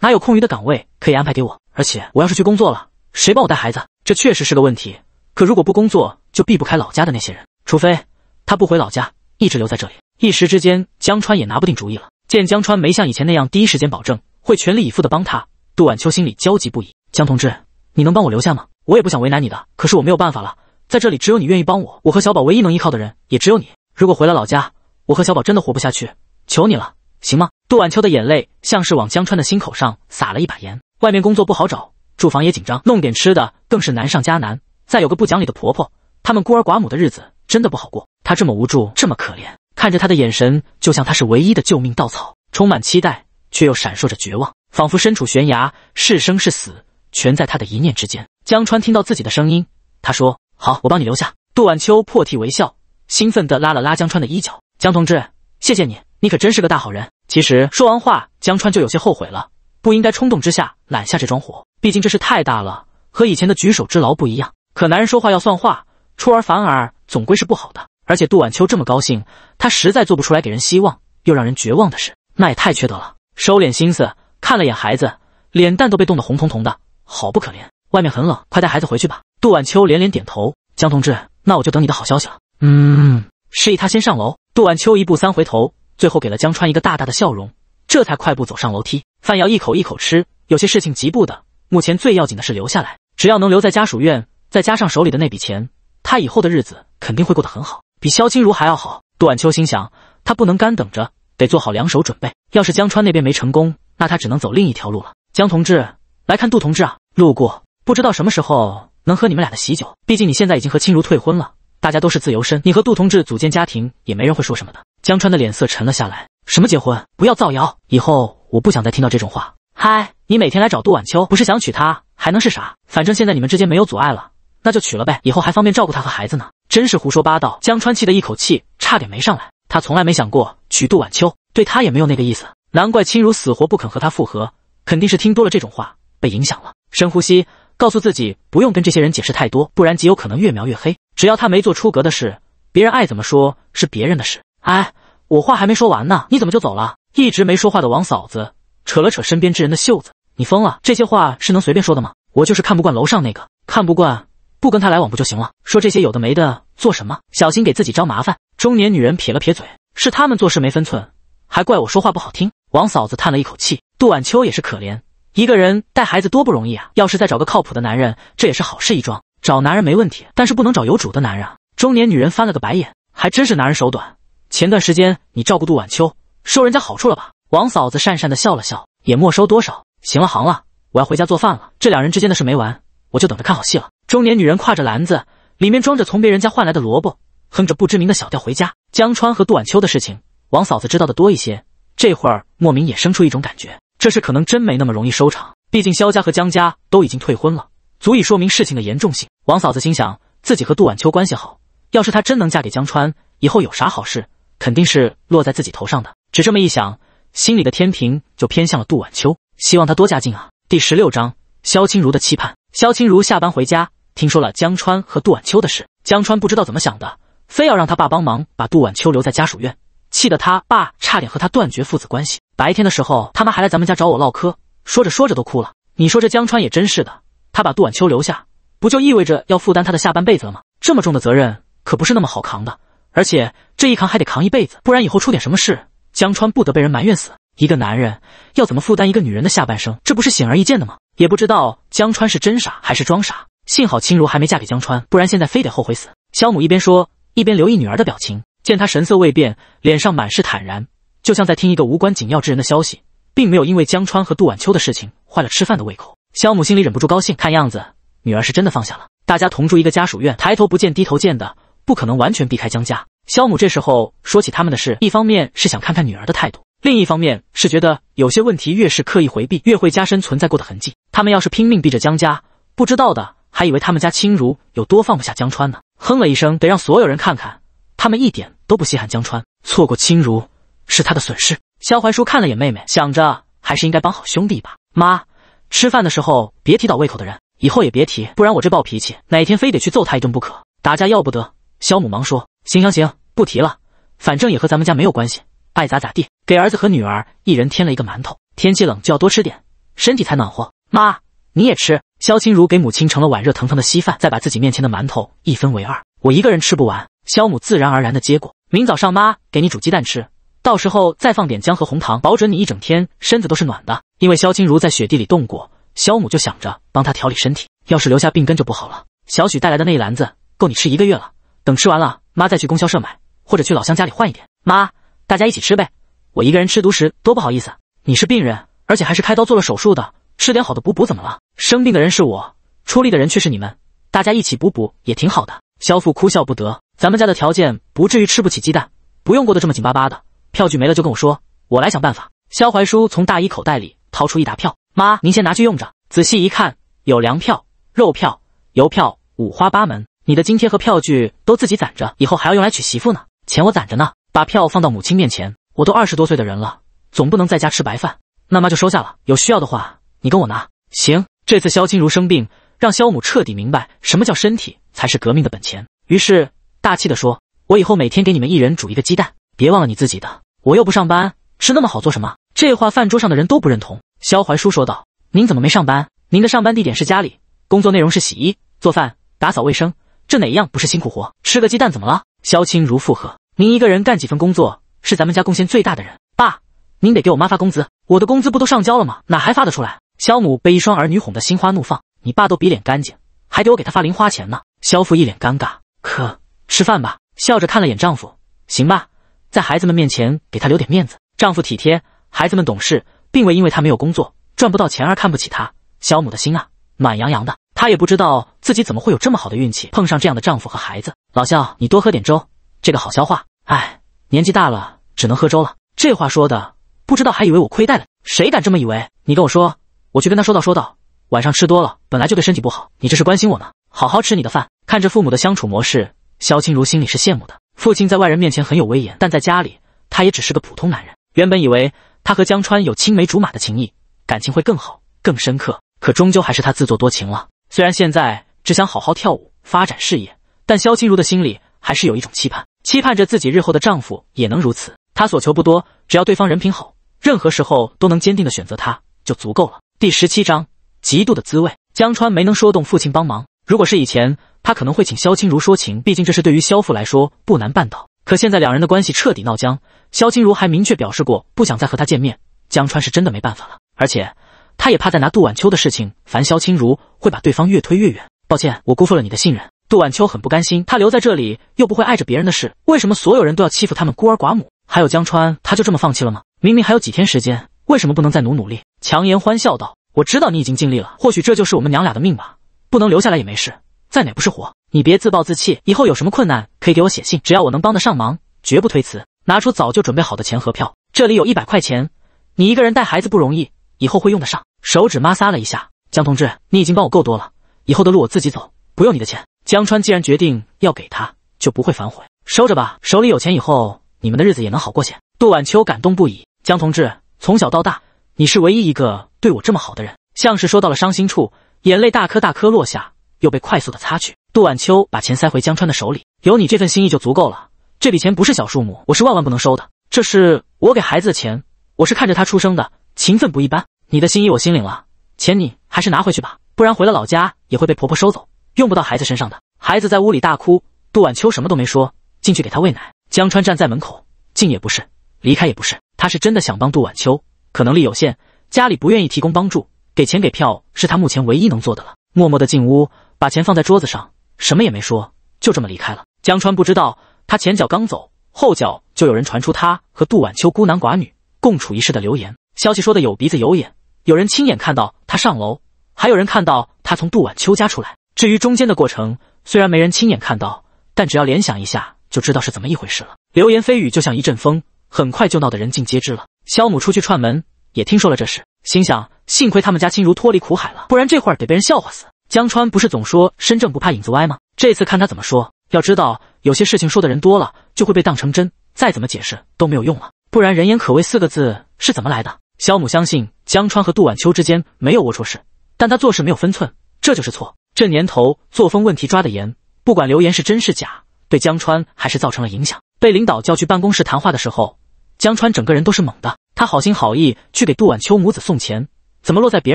哪有空余的岗位可以安排给我？而且我要是去工作了，谁帮我带孩子？这确实是个问题。可如果不工作，就避不开老家的那些人。除非他不回老家，一直留在这里。一时之间，江川也拿不定主意了。见江川没像以前那样第一时间保证会全力以赴的帮他，杜晚秋心里焦急不已。江同志，你能帮我留下吗？我也不想为难你的，可是我没有办法了。在这里只有你愿意帮我，我和小宝唯一能依靠的人也只有你。如果回了老家，我和小宝真的活不下去，求你了，行吗？杜晚秋的眼泪像是往江川的心口上撒了一把盐。外面工作不好找，住房也紧张，弄点吃的更是难上加难。再有个不讲理的婆婆，他们孤儿寡母的日子真的不好过。她这么无助，这么可怜，看着她的眼神就像她是唯一的救命稻草，充满期待却又闪烁着绝望，仿佛身处悬崖，是生是死全在她的一念之间。江川听到自己的声音，他说：“好，我帮你留下。”杜晚秋破涕为笑，兴奋地拉了拉江川的衣角：“江同志，谢谢你，你可真是个大好人。”其实说完话，江川就有些后悔了，不应该冲动之下揽下这桩活，毕竟这事太大了，和以前的举手之劳不一样。可男人说话要算话，出尔反尔总归是不好的。而且杜晚秋这么高兴，他实在做不出来给人希望又让人绝望的事，那也太缺德了。收敛心思，看了眼孩子，脸蛋都被冻得红彤彤的，好不可怜。外面很冷，快带孩子回去吧。杜晚秋连连点头。江同志，那我就等你的好消息了。嗯，示意他先上楼。杜晚秋一步三回头，最后给了江川一个大大的笑容，这才快步走上楼梯。饭要一口一口吃，有些事情急不得。目前最要紧的是留下来，只要能留在家属院。再加上手里的那笔钱，他以后的日子肯定会过得很好，比萧清如还要好。杜晚秋心想，他不能干等着，得做好两手准备。要是江川那边没成功，那他只能走另一条路了。江同志来看杜同志啊，路过不知道什么时候能喝你们俩的喜酒。毕竟你现在已经和清如退婚了，大家都是自由身，你和杜同志组建家庭也没人会说什么的。江川的脸色沉了下来：“什么结婚？不要造谣！以后我不想再听到这种话。”嗨，你每天来找杜晚秋，不是想娶她还能是啥？反正现在你们之间没有阻碍了。那就娶了呗，以后还方便照顾他和孩子呢。真是胡说八道！江川气得一口气差点没上来。他从来没想过娶杜晚秋，对他也没有那个意思。难怪亲如死活不肯和他复合，肯定是听多了这种话，被影响了。深呼吸，告诉自己不用跟这些人解释太多，不然极有可能越描越黑。只要他没做出格的事，别人爱怎么说是别人的事。哎，我话还没说完呢，你怎么就走了？一直没说话的王嫂子扯了扯身边之人的袖子：“你疯了？这些话是能随便说的吗？我就是看不惯楼上那个，看不惯。”不跟他来往不就行了？说这些有的没的做什么？小心给自己招麻烦。中年女人撇了撇嘴，是他们做事没分寸，还怪我说话不好听。王嫂子叹了一口气，杜晚秋也是可怜，一个人带孩子多不容易啊。要是再找个靠谱的男人，这也是好事一桩。找男人没问题，但是不能找有主的男人啊。中年女人翻了个白眼，还真是拿人手短。前段时间你照顾杜晚秋，收人家好处了吧？王嫂子讪讪的笑了笑，也没收多少。行了行了，我要回家做饭了。这两人之间的事没完，我就等着看好戏了。中年女人挎着篮子，里面装着从别人家换来的萝卜，哼着不知名的小调回家。江川和杜晚秋的事情，王嫂子知道的多一些。这会儿莫名也生出一种感觉，这事可能真没那么容易收场。毕竟萧家和江家都已经退婚了，足以说明事情的严重性。王嫂子心想，自己和杜晚秋关系好，要是她真能嫁给江川，以后有啥好事肯定是落在自己头上的。只这么一想，心里的天平就偏向了杜晚秋，希望她多加劲啊。第十六章：萧清如的期盼。萧清如下班回家。听说了江川和杜晚秋的事，江川不知道怎么想的，非要让他爸帮忙把杜晚秋留在家属院，气得他爸差点和他断绝父子关系。白天的时候，他妈还来咱们家找我唠嗑，说着说着都哭了。你说这江川也真是的，他把杜晚秋留下，不就意味着要负担他的下半辈子了吗？这么重的责任可不是那么好扛的，而且这一扛还得扛一辈子，不然以后出点什么事，江川不得被人埋怨死？一个男人要怎么负担一个女人的下半生？这不是显而易见的吗？也不知道江川是真傻还是装傻。幸好青如还没嫁给江川，不然现在非得后悔死。肖母一边说，一边留意女儿的表情，见她神色未变，脸上满是坦然，就像在听一个无关紧要之人的消息，并没有因为江川和杜晚秋的事情坏了吃饭的胃口。肖母心里忍不住高兴，看样子女儿是真的放下了。大家同住一个家属院，抬头不见低头见的，不可能完全避开江家。肖母这时候说起他们的事，一方面是想看看女儿的态度，另一方面是觉得有些问题越是刻意回避，越会加深存在过的痕迹。他们要是拼命避着江家，不知道的。还以为他们家青如有多放不下江川呢，哼了一声，得让所有人看看，他们一点都不稀罕江川，错过青如是他的损失。萧怀书看了眼妹妹，想着还是应该帮好兄弟一把。妈，吃饭的时候别提倒胃口的人，以后也别提，不然我这暴脾气哪天非得去揍他一顿不可，打架要不得。萧母忙说：行行行，不提了，反正也和咱们家没有关系，爱咋咋地。给儿子和女儿一人添了一个馒头，天气冷就要多吃点，身体才暖和。妈。你也吃。萧青如给母亲盛了碗热腾腾的稀饭，再把自己面前的馒头一分为二，我一个人吃不完。萧母自然而然的接过，明早上妈给你煮鸡蛋吃，到时候再放点姜和红糖，保准你一整天身子都是暖的。因为萧青如在雪地里冻过，萧母就想着帮她调理身体，要是留下病根就不好了。小许带来的那一篮子够你吃一个月了，等吃完了，妈再去供销社买，或者去老乡家里换一点。妈，大家一起吃呗，我一个人吃独食多不好意思。你是病人，而且还是开刀做了手术的。吃点好的补补怎么了？生病的人是我，出力的人却是你们，大家一起补补也挺好的。肖父哭笑不得，咱们家的条件不至于吃不起鸡蛋，不用过得这么紧巴巴的。票据没了就跟我说，我来想办法。肖怀叔从大衣口袋里掏出一沓票，妈，您先拿去用着。仔细一看，有粮票、肉票、邮票，五花八门。你的津贴和票据都自己攒着，以后还要用来娶媳妇呢。钱我攒着呢。把票放到母亲面前，我都二十多岁的人了，总不能在家吃白饭。那妈就收下了，有需要的话。你跟我拿行，这次萧清如生病，让萧母彻底明白什么叫身体才是革命的本钱。于是大气地说：“我以后每天给你们一人煮一个鸡蛋，别忘了你自己的。我又不上班，吃那么好做什么？”这话饭桌上的人都不认同。萧怀叔说道：“您怎么没上班？您的上班地点是家里，工作内容是洗衣、做饭、打扫卫生，这哪一样不是辛苦活？吃个鸡蛋怎么了？”萧清如附和：“您一个人干几份工作，是咱们家贡献最大的人。爸，您得给我妈发工资，我的工资不都上交了吗？哪还发得出来？”肖母被一双儿女哄得心花怒放，你爸都比脸干净，还给我给他发零花钱呢。肖父一脸尴尬，可吃饭吧，笑着看了眼丈夫，行吧，在孩子们面前给他留点面子。丈夫体贴，孩子们懂事，并未因为他没有工作，赚不到钱而看不起他。肖母的心啊，暖洋洋的。她也不知道自己怎么会有这么好的运气，碰上这样的丈夫和孩子。老肖，你多喝点粥，这个好消化。哎，年纪大了，只能喝粥了。这话说的，不知道还以为我亏待了。谁敢这么以为？你跟我说。我去跟他说道说道，晚上吃多了本来就对身体不好，你这是关心我呢。好好吃你的饭。看着父母的相处模式，萧清如心里是羡慕的。父亲在外人面前很有威严，但在家里，他也只是个普通男人。原本以为他和江川有青梅竹马的情谊，感情会更好更深刻，可终究还是他自作多情了。虽然现在只想好好跳舞发展事业，但萧清如的心里还是有一种期盼，期盼着自己日后的丈夫也能如此。她所求不多，只要对方人品好，任何时候都能坚定的选择她就足够了。第十七章，嫉妒的滋味。江川没能说动父亲帮忙。如果是以前，他可能会请萧清如说情，毕竟这是对于萧父来说不难办到。可现在两人的关系彻底闹僵，萧清如还明确表示过不想再和他见面。江川是真的没办法了，而且他也怕再拿杜晚秋的事情烦萧清如，会把对方越推越远。抱歉，我辜负了你的信任。杜晚秋很不甘心，他留在这里又不会碍着别人的事，为什么所有人都要欺负他们孤儿寡母？还有江川，他就这么放弃了吗？明明还有几天时间，为什么不能再努努力？强颜欢笑道：“我知道你已经尽力了，或许这就是我们娘俩的命吧。不能留下来也没事，在哪不是活？你别自暴自弃，以后有什么困难可以给我写信，只要我能帮得上忙，绝不推辞。”拿出早就准备好的钱和票，这里有一百块钱，你一个人带孩子不容易，以后会用得上。手指摩擦了一下，江同志，你已经帮我够多了，以后的路我自己走，不用你的钱。江川既然决定要给他，就不会反悔，收着吧。手里有钱，以后你们的日子也能好过些。杜晚秋感动不已，江同志，从小到大。你是唯一一个对我这么好的人，像是说到了伤心处，眼泪大颗大颗落下，又被快速的擦去。杜晚秋把钱塞回江川的手里，有你这份心意就足够了。这笔钱不是小数目，我是万万不能收的。这是我给孩子的钱，我是看着他出生的，情分不一般。你的心意我心领了，钱你还是拿回去吧，不然回了老家也会被婆婆收走，用不到孩子身上的。孩子在屋里大哭，杜晚秋什么都没说，进去给他喂奶。江川站在门口，进也不是，离开也不是，他是真的想帮杜晚秋。可能力有限，家里不愿意提供帮助，给钱给票是他目前唯一能做的了。默默的进屋，把钱放在桌子上，什么也没说，就这么离开了。江川不知道，他前脚刚走，后脚就有人传出他和杜婉秋孤男寡女共处一室的流言。消息说的有鼻子有眼，有人亲眼看到他上楼，还有人看到他从杜婉秋家出来。至于中间的过程，虽然没人亲眼看到，但只要联想一下，就知道是怎么一回事了。流言蜚语就像一阵风，很快就闹得人尽皆知了。肖母出去串门，也听说了这事，心想：幸亏他们家亲如脱离苦海了，不然这会儿得被人笑话死。江川不是总说身正不怕影子歪吗？这次看他怎么说。要知道，有些事情说的人多了，就会被当成真，再怎么解释都没有用了。不然“人言可畏”四个字是怎么来的？肖母相信江川和杜晚秋之间没有龌龊事，但他做事没有分寸，这就是错。这年头作风问题抓得严，不管流言是真是假，对江川还是造成了影响。被领导叫去办公室谈话的时候，江川整个人都是懵的。他好心好意去给杜婉秋母子送钱，怎么落在别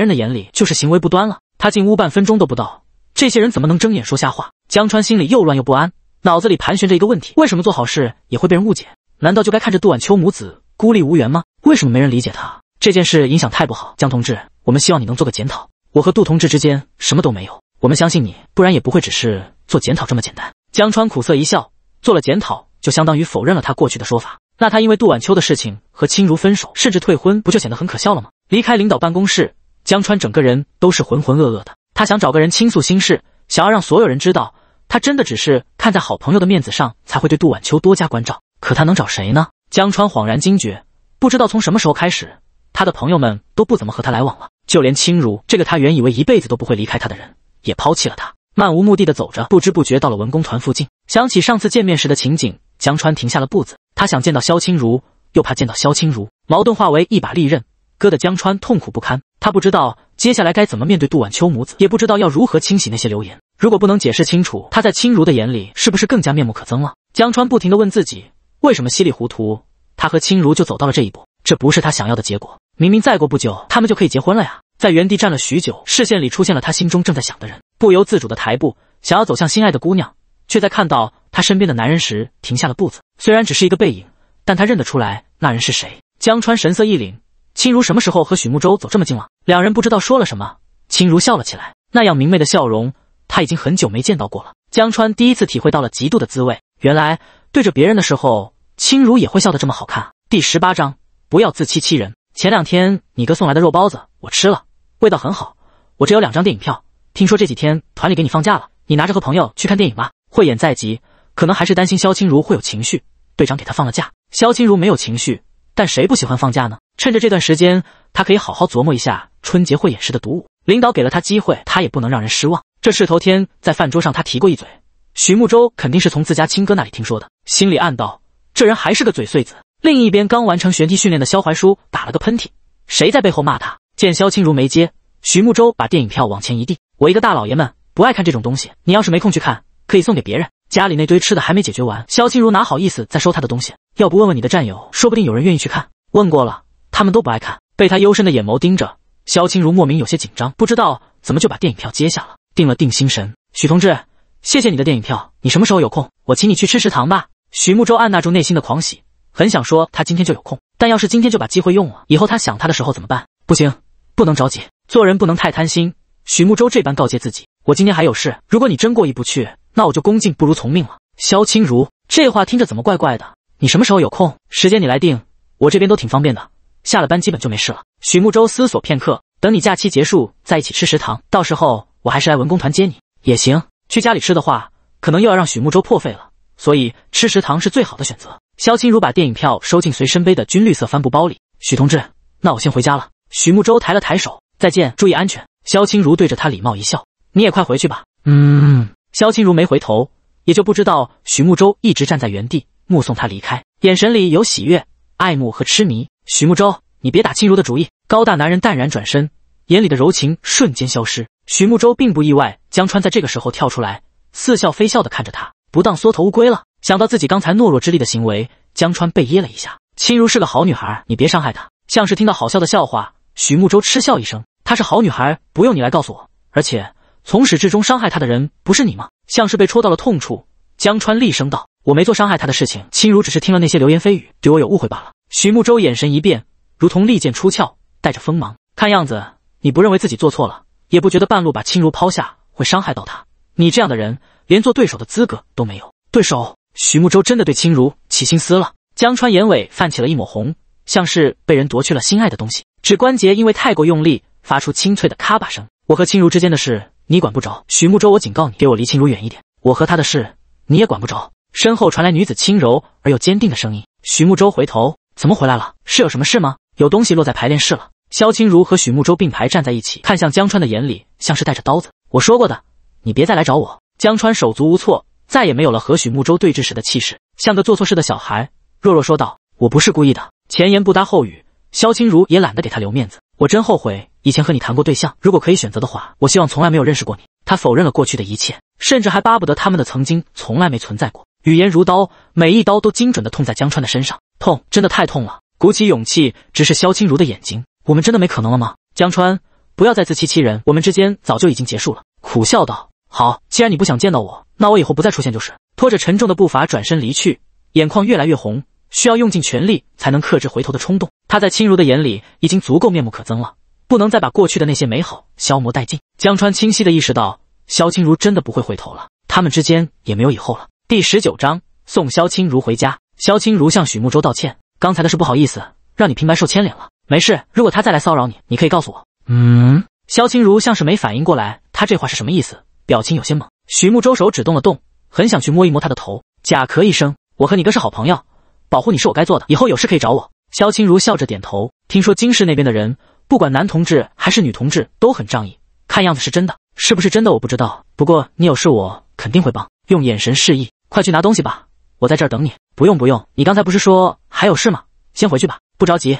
人的眼里就是行为不端了？他进屋半分钟都不到，这些人怎么能睁眼说瞎话？江川心里又乱又不安，脑子里盘旋着一个问题：为什么做好事也会被人误解？难道就该看着杜婉秋母子孤立无援吗？为什么没人理解他？这件事影响太不好，江同志，我们希望你能做个检讨。我和杜同志之间什么都没有，我们相信你，不然也不会只是做检讨这么简单。江川苦涩一笑，做了检讨，就相当于否认了他过去的说法。那他因为杜晚秋的事情和青如分手，甚至退婚，不就显得很可笑了吗？离开领导办公室，江川整个人都是浑浑噩噩的。他想找个人倾诉心事，想要让所有人知道，他真的只是看在好朋友的面子上才会对杜晚秋多加关照。可他能找谁呢？江川恍然惊觉，不知道从什么时候开始，他的朋友们都不怎么和他来往了。就连青如这个他原以为一辈子都不会离开他的人，也抛弃了他。漫无目的的走着，不知不觉到了文工团附近，想起上次见面时的情景。江川停下了步子，他想见到萧青如，又怕见到萧青如，矛盾化为一把利刃，割得江川痛苦不堪。他不知道接下来该怎么面对杜婉秋母子，也不知道要如何清洗那些流言。如果不能解释清楚，他在青如的眼里是不是更加面目可憎了？江川不停地问自己，为什么稀里糊涂，他和青如就走到了这一步？这不是他想要的结果。明明再过不久，他们就可以结婚了呀！在原地站了许久，视线里出现了他心中正在想的人，不由自主的抬步，想要走向心爱的姑娘，却在看到。他身边的男人时停下了步子，虽然只是一个背影，但他认得出来那人是谁。江川神色一凛，青如什么时候和许慕洲走这么近了？两人不知道说了什么，青如笑了起来，那样明媚的笑容他已经很久没见到过了。江川第一次体会到了嫉妒的滋味，原来对着别人的时候，青如也会笑得这么好看。第十八章，不要自欺欺人。前两天你哥送来的肉包子我吃了，味道很好。我这有两张电影票，听说这几天团里给你放假了，你拿着和朋友去看电影吧。慧眼在即。可能还是担心萧清如会有情绪，队长给他放了假。萧清如没有情绪，但谁不喜欢放假呢？趁着这段时间，他可以好好琢磨一下春节汇演时的独舞。领导给了他机会，他也不能让人失望。这事头天在饭桌上他提过一嘴，徐慕洲肯定是从自家亲哥那里听说的，心里暗道这人还是个嘴碎子。另一边，刚完成悬梯训练的萧怀书打了个喷嚏，谁在背后骂他？见萧清如没接，徐慕洲把电影票往前一递：“我一个大老爷们不爱看这种东西，你要是没空去看，可以送给别人。”家里那堆吃的还没解决完，萧青如哪好意思再收他的东西？要不问问你的战友，说不定有人愿意去看。问过了，他们都不爱看。被他幽深的眼眸盯着，萧青如莫名有些紧张，不知道怎么就把电影票接下了。定了定心神，许同志，谢谢你的电影票。你什么时候有空？我请你去吃食堂吧。许慕洲按捺住内心的狂喜，很想说他今天就有空，但要是今天就把机会用了，以后他想他的时候怎么办？不行，不能着急，做人不能太贪心。许慕洲这般告诫自己。我今天还有事，如果你真过意不去。那我就恭敬不如从命了。萧清如，这话听着怎么怪怪的？你什么时候有空？时间你来定，我这边都挺方便的。下了班基本就没事了。许慕洲思索片刻，等你假期结束再一起吃食堂，到时候我还是来文工团接你也行。去家里吃的话，可能又要让许慕洲破费了，所以吃食堂是最好的选择。萧清如把电影票收进随身背的军绿色帆布包里。许同志，那我先回家了。许慕洲抬了抬手，再见，注意安全。萧清如对着他礼貌一笑，你也快回去吧。嗯。萧清如没回头，也就不知道许慕洲一直站在原地目送他离开，眼神里有喜悦、爱慕和痴迷。许慕洲，你别打清如的主意。高大男人淡然转身，眼里的柔情瞬间消失。许慕洲并不意外，江川在这个时候跳出来，似笑非笑的看着他，不当缩头乌龟了。想到自己刚才懦弱之力的行为，江川被噎了一下。清如是个好女孩，你别伤害她。像是听到好笑的笑话，许慕洲嗤笑一声，她是好女孩，不用你来告诉我。而且。从始至终伤害他的人不是你吗？像是被戳到了痛处，江川厉声道：“我没做伤害他的事情，青如只是听了那些流言蜚语，对我有误会罢了。”徐慕洲眼神一变，如同利剑出鞘，带着锋芒。看样子你不认为自己做错了，也不觉得半路把青如抛下会伤害到他。你这样的人，连做对手的资格都没有。对手？徐慕洲真的对青如起心思了。江川眼尾泛起了一抹红，像是被人夺去了心爱的东西，指关节因为太过用力，发出清脆的咔吧声。我和青如之间的事。你管不着，许慕洲，我警告你，给我离青如远一点。我和他的事你也管不着。身后传来女子轻柔而又坚定的声音。许慕洲回头，怎么回来了？是有什么事吗？有东西落在排练室了。萧青如和许慕洲并排站在一起，看向江川的眼里像是带着刀子。我说过的，你别再来找我。江川手足无措，再也没有了和许慕洲对峙时的气势，像个做错事的小孩。若若说道：“我不是故意的。”前言不搭后语，萧青如也懒得给他留面子。我真后悔。以前和你谈过对象，如果可以选择的话，我希望从来没有认识过你。他否认了过去的一切，甚至还巴不得他们的曾经从来没存在过。语言如刀，每一刀都精准的痛在江川的身上，痛真的太痛了。鼓起勇气，直视萧清如的眼睛，我们真的没可能了吗？江川，不要再自欺欺人，我们之间早就已经结束了。苦笑道，好，既然你不想见到我，那我以后不再出现就是。拖着沉重的步伐转身离去，眼眶越来越红，需要用尽全力才能克制回头的冲动。他在清如的眼里已经足够面目可憎了。不能再把过去的那些美好消磨殆尽。江川清晰的意识到，萧青如真的不会回头了，他们之间也没有以后了。第十九章送萧青如回家。萧青如向许慕洲道歉：“刚才的事不好意思，让你平白受牵连了。没事，如果他再来骚扰你，你可以告诉我。”嗯。萧青如像是没反应过来，他这话是什么意思，表情有些懵。许慕洲手指动了动，很想去摸一摸他的头，假咳一声：“我和你哥是好朋友，保护你是我该做的，以后有事可以找我。”萧青如笑着点头：“听说京市那边的人……”不管男同志还是女同志都很仗义，看样子是真的。是不是真的我不知道。不过你有事，我肯定会帮。用眼神示意，快去拿东西吧，我在这儿等你。不用不用，你刚才不是说还有事吗？先回去吧，不着急。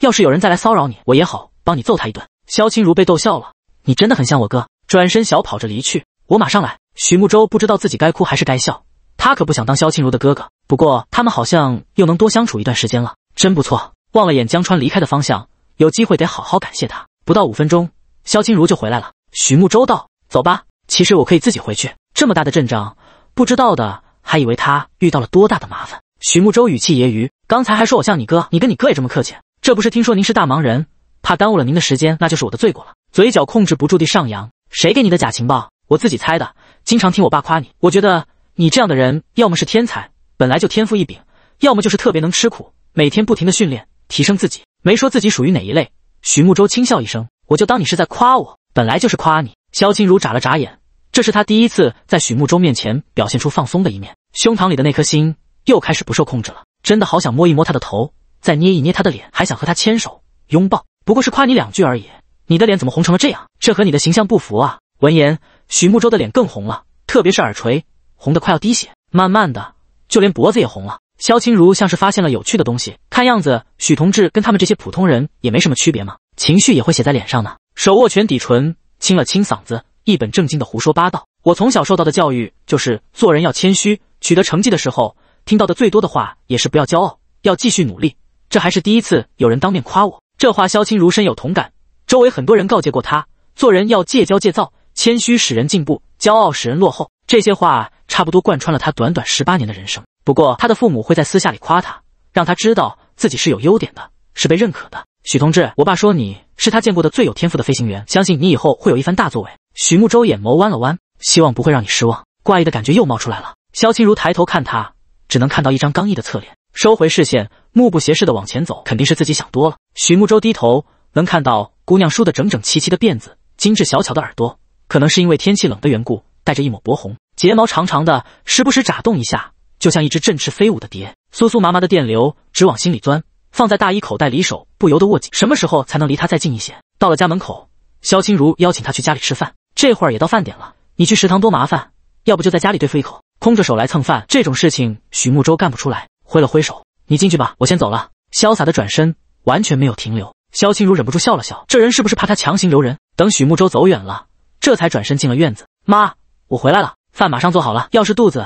要是有人再来骚扰你，我也好帮你揍他一顿。萧清如被逗笑了，你真的很像我哥。转身小跑着离去，我马上来。许慕洲不知道自己该哭还是该笑，他可不想当萧清如的哥哥。不过他们好像又能多相处一段时间了，真不错。望了眼江川离开的方向。有机会得好好感谢他。不到五分钟，萧清如就回来了。许慕洲道：“走吧。”其实我可以自己回去。这么大的阵仗，不知道的还以为他遇到了多大的麻烦。许慕洲语气揶揄：“刚才还说我像你哥，你跟你哥也这么客气？这不是听说您是大忙人，怕耽误了您的时间，那就是我的罪过了。”嘴角控制不住地上扬。谁给你的假情报？我自己猜的。经常听我爸夸你，我觉得你这样的人，要么是天才，本来就天赋异禀，要么就是特别能吃苦，每天不停地训练，提升自己。没说自己属于哪一类，许慕洲轻笑一声，我就当你是在夸我，本来就是夸你。萧清如眨了眨眼，这是他第一次在许慕洲面前表现出放松的一面，胸膛里的那颗心又开始不受控制了，真的好想摸一摸他的头，再捏一捏他的脸，还想和他牵手拥抱。不过是夸你两句而已，你的脸怎么红成了这样？这和你的形象不符啊！闻言，许慕洲的脸更红了，特别是耳垂，红的快要滴血，慢慢的就连脖子也红了。萧清如像是发现了有趣的东西，看样子许同志跟他们这些普通人也没什么区别嘛，情绪也会写在脸上呢。手握拳抵唇，清了清嗓子，一本正经的胡说八道。我从小受到的教育就是做人要谦虚，取得成绩的时候听到的最多的话也是不要骄傲，要继续努力。这还是第一次有人当面夸我。这话萧清如深有同感，周围很多人告诫过他，做人要戒骄戒躁，谦虚使人进步，骄傲使人落后。这些话差不多贯穿了他短短十八年的人生。不过，他的父母会在私下里夸他，让他知道自己是有优点的，是被认可的。许同志，我爸说你是他见过的最有天赋的飞行员，相信你以后会有一番大作为。许慕洲眼眸弯了弯，希望不会让你失望。怪异的感觉又冒出来了。萧清如抬头看他，只能看到一张刚毅的侧脸，收回视线，目不斜视的往前走。肯定是自己想多了。许慕洲低头，能看到姑娘梳的整整齐齐的辫子，精致小巧的耳朵，可能是因为天气冷的缘故，带着一抹薄红，睫毛长长的，时不时眨动一下。就像一只振翅飞舞的蝶，酥酥麻麻的电流直往心里钻。放在大衣口袋里，手不由得握紧。什么时候才能离他再近一些？到了家门口，萧清如邀请他去家里吃饭。这会儿也到饭点了，你去食堂多麻烦，要不就在家里对付一口。空着手来蹭饭这种事情，许慕洲干不出来。挥了挥手，你进去吧，我先走了。潇洒的转身，完全没有停留。萧清如忍不住笑了笑，这人是不是怕他强行留人？等许慕洲走远了，这才转身进了院子。妈，我回来了，饭马上做好了。要是肚子……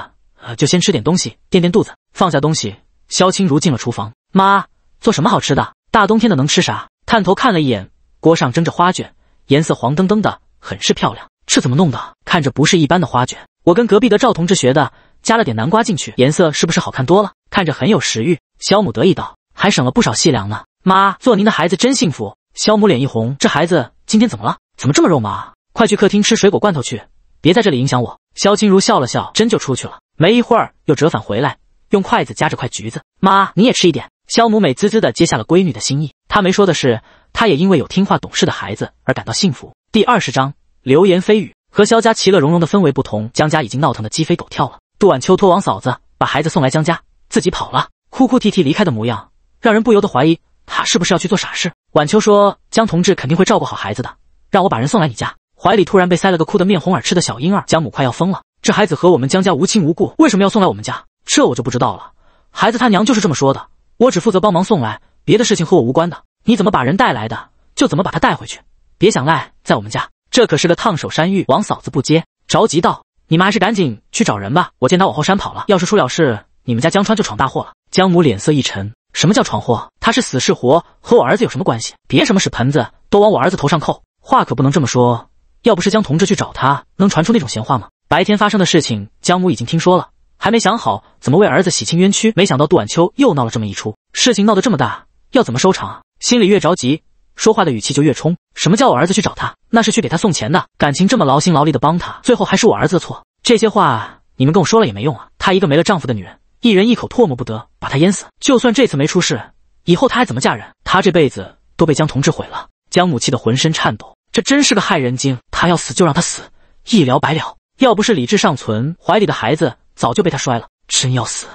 就先吃点东西垫垫肚子。放下东西，萧清如进了厨房。妈，做什么好吃的？大冬天的能吃啥？探头看了一眼，锅上蒸着花卷，颜色黄澄澄的，很是漂亮。这怎么弄的？看着不是一般的花卷。我跟隔壁的赵同志学的，加了点南瓜进去，颜色是不是好看多了？看着很有食欲。萧母得意道：“还省了不少细粮呢。”妈，做您的孩子真幸福。萧母脸一红：“这孩子今天怎么了？怎么这么肉麻？快去客厅吃水果罐头去，别在这里影响我。”萧清如笑了笑，真就出去了。没一会儿又折返回来，用筷子夹着块橘子。妈，你也吃一点。肖母美滋滋的接下了闺女的心意。她没说的是，她也因为有听话懂事的孩子而感到幸福。第二十章流言蜚语和肖家其乐融融的氛围不同，江家已经闹腾的鸡飞狗跳了。杜晚秋托王嫂子把孩子送来江家，自己跑了，哭哭啼啼离开的模样，让人不由得怀疑她是不是要去做傻事。晚秋说江同志肯定会照顾好孩子的，让我把人送来你家。怀里突然被塞了个哭得面红耳赤的小婴儿，江母快要疯了。这孩子和我们江家无亲无故，为什么要送来我们家？这我就不知道了。孩子他娘就是这么说的。我只负责帮忙送来，别的事情和我无关的。你怎么把人带来的，就怎么把他带回去，别想赖在我们家。这可是个烫手山芋。王嫂子不接，着急道：“你们还是赶紧去找人吧。”我见他往后山跑了，要是出了事，你们家江川就闯大祸了。江母脸色一沉：“什么叫闯祸？他是死是活和我儿子有什么关系？别什么屎盆子都往我儿子头上扣。话可不能这么说。要不是江同志去找他，能传出那种闲话吗？”白天发生的事情，江母已经听说了，还没想好怎么为儿子洗清冤屈。没想到杜晚秋又闹了这么一出，事情闹得这么大，要怎么收场啊？心里越着急，说话的语气就越冲。什么叫我儿子去找他？那是去给他送钱的，感情这么劳心劳力的帮他，最后还是我儿子的错。这些话你们跟我说了也没用啊！她一个没了丈夫的女人，一人一口唾沫不得把她淹死。就算这次没出事，以后她还怎么嫁人？她这辈子都被江同志毁了。江母气得浑身颤抖，这真是个害人精！她要死就让她死，一了百了。要不是理智尚存，怀里的孩子早就被他摔了。真要死，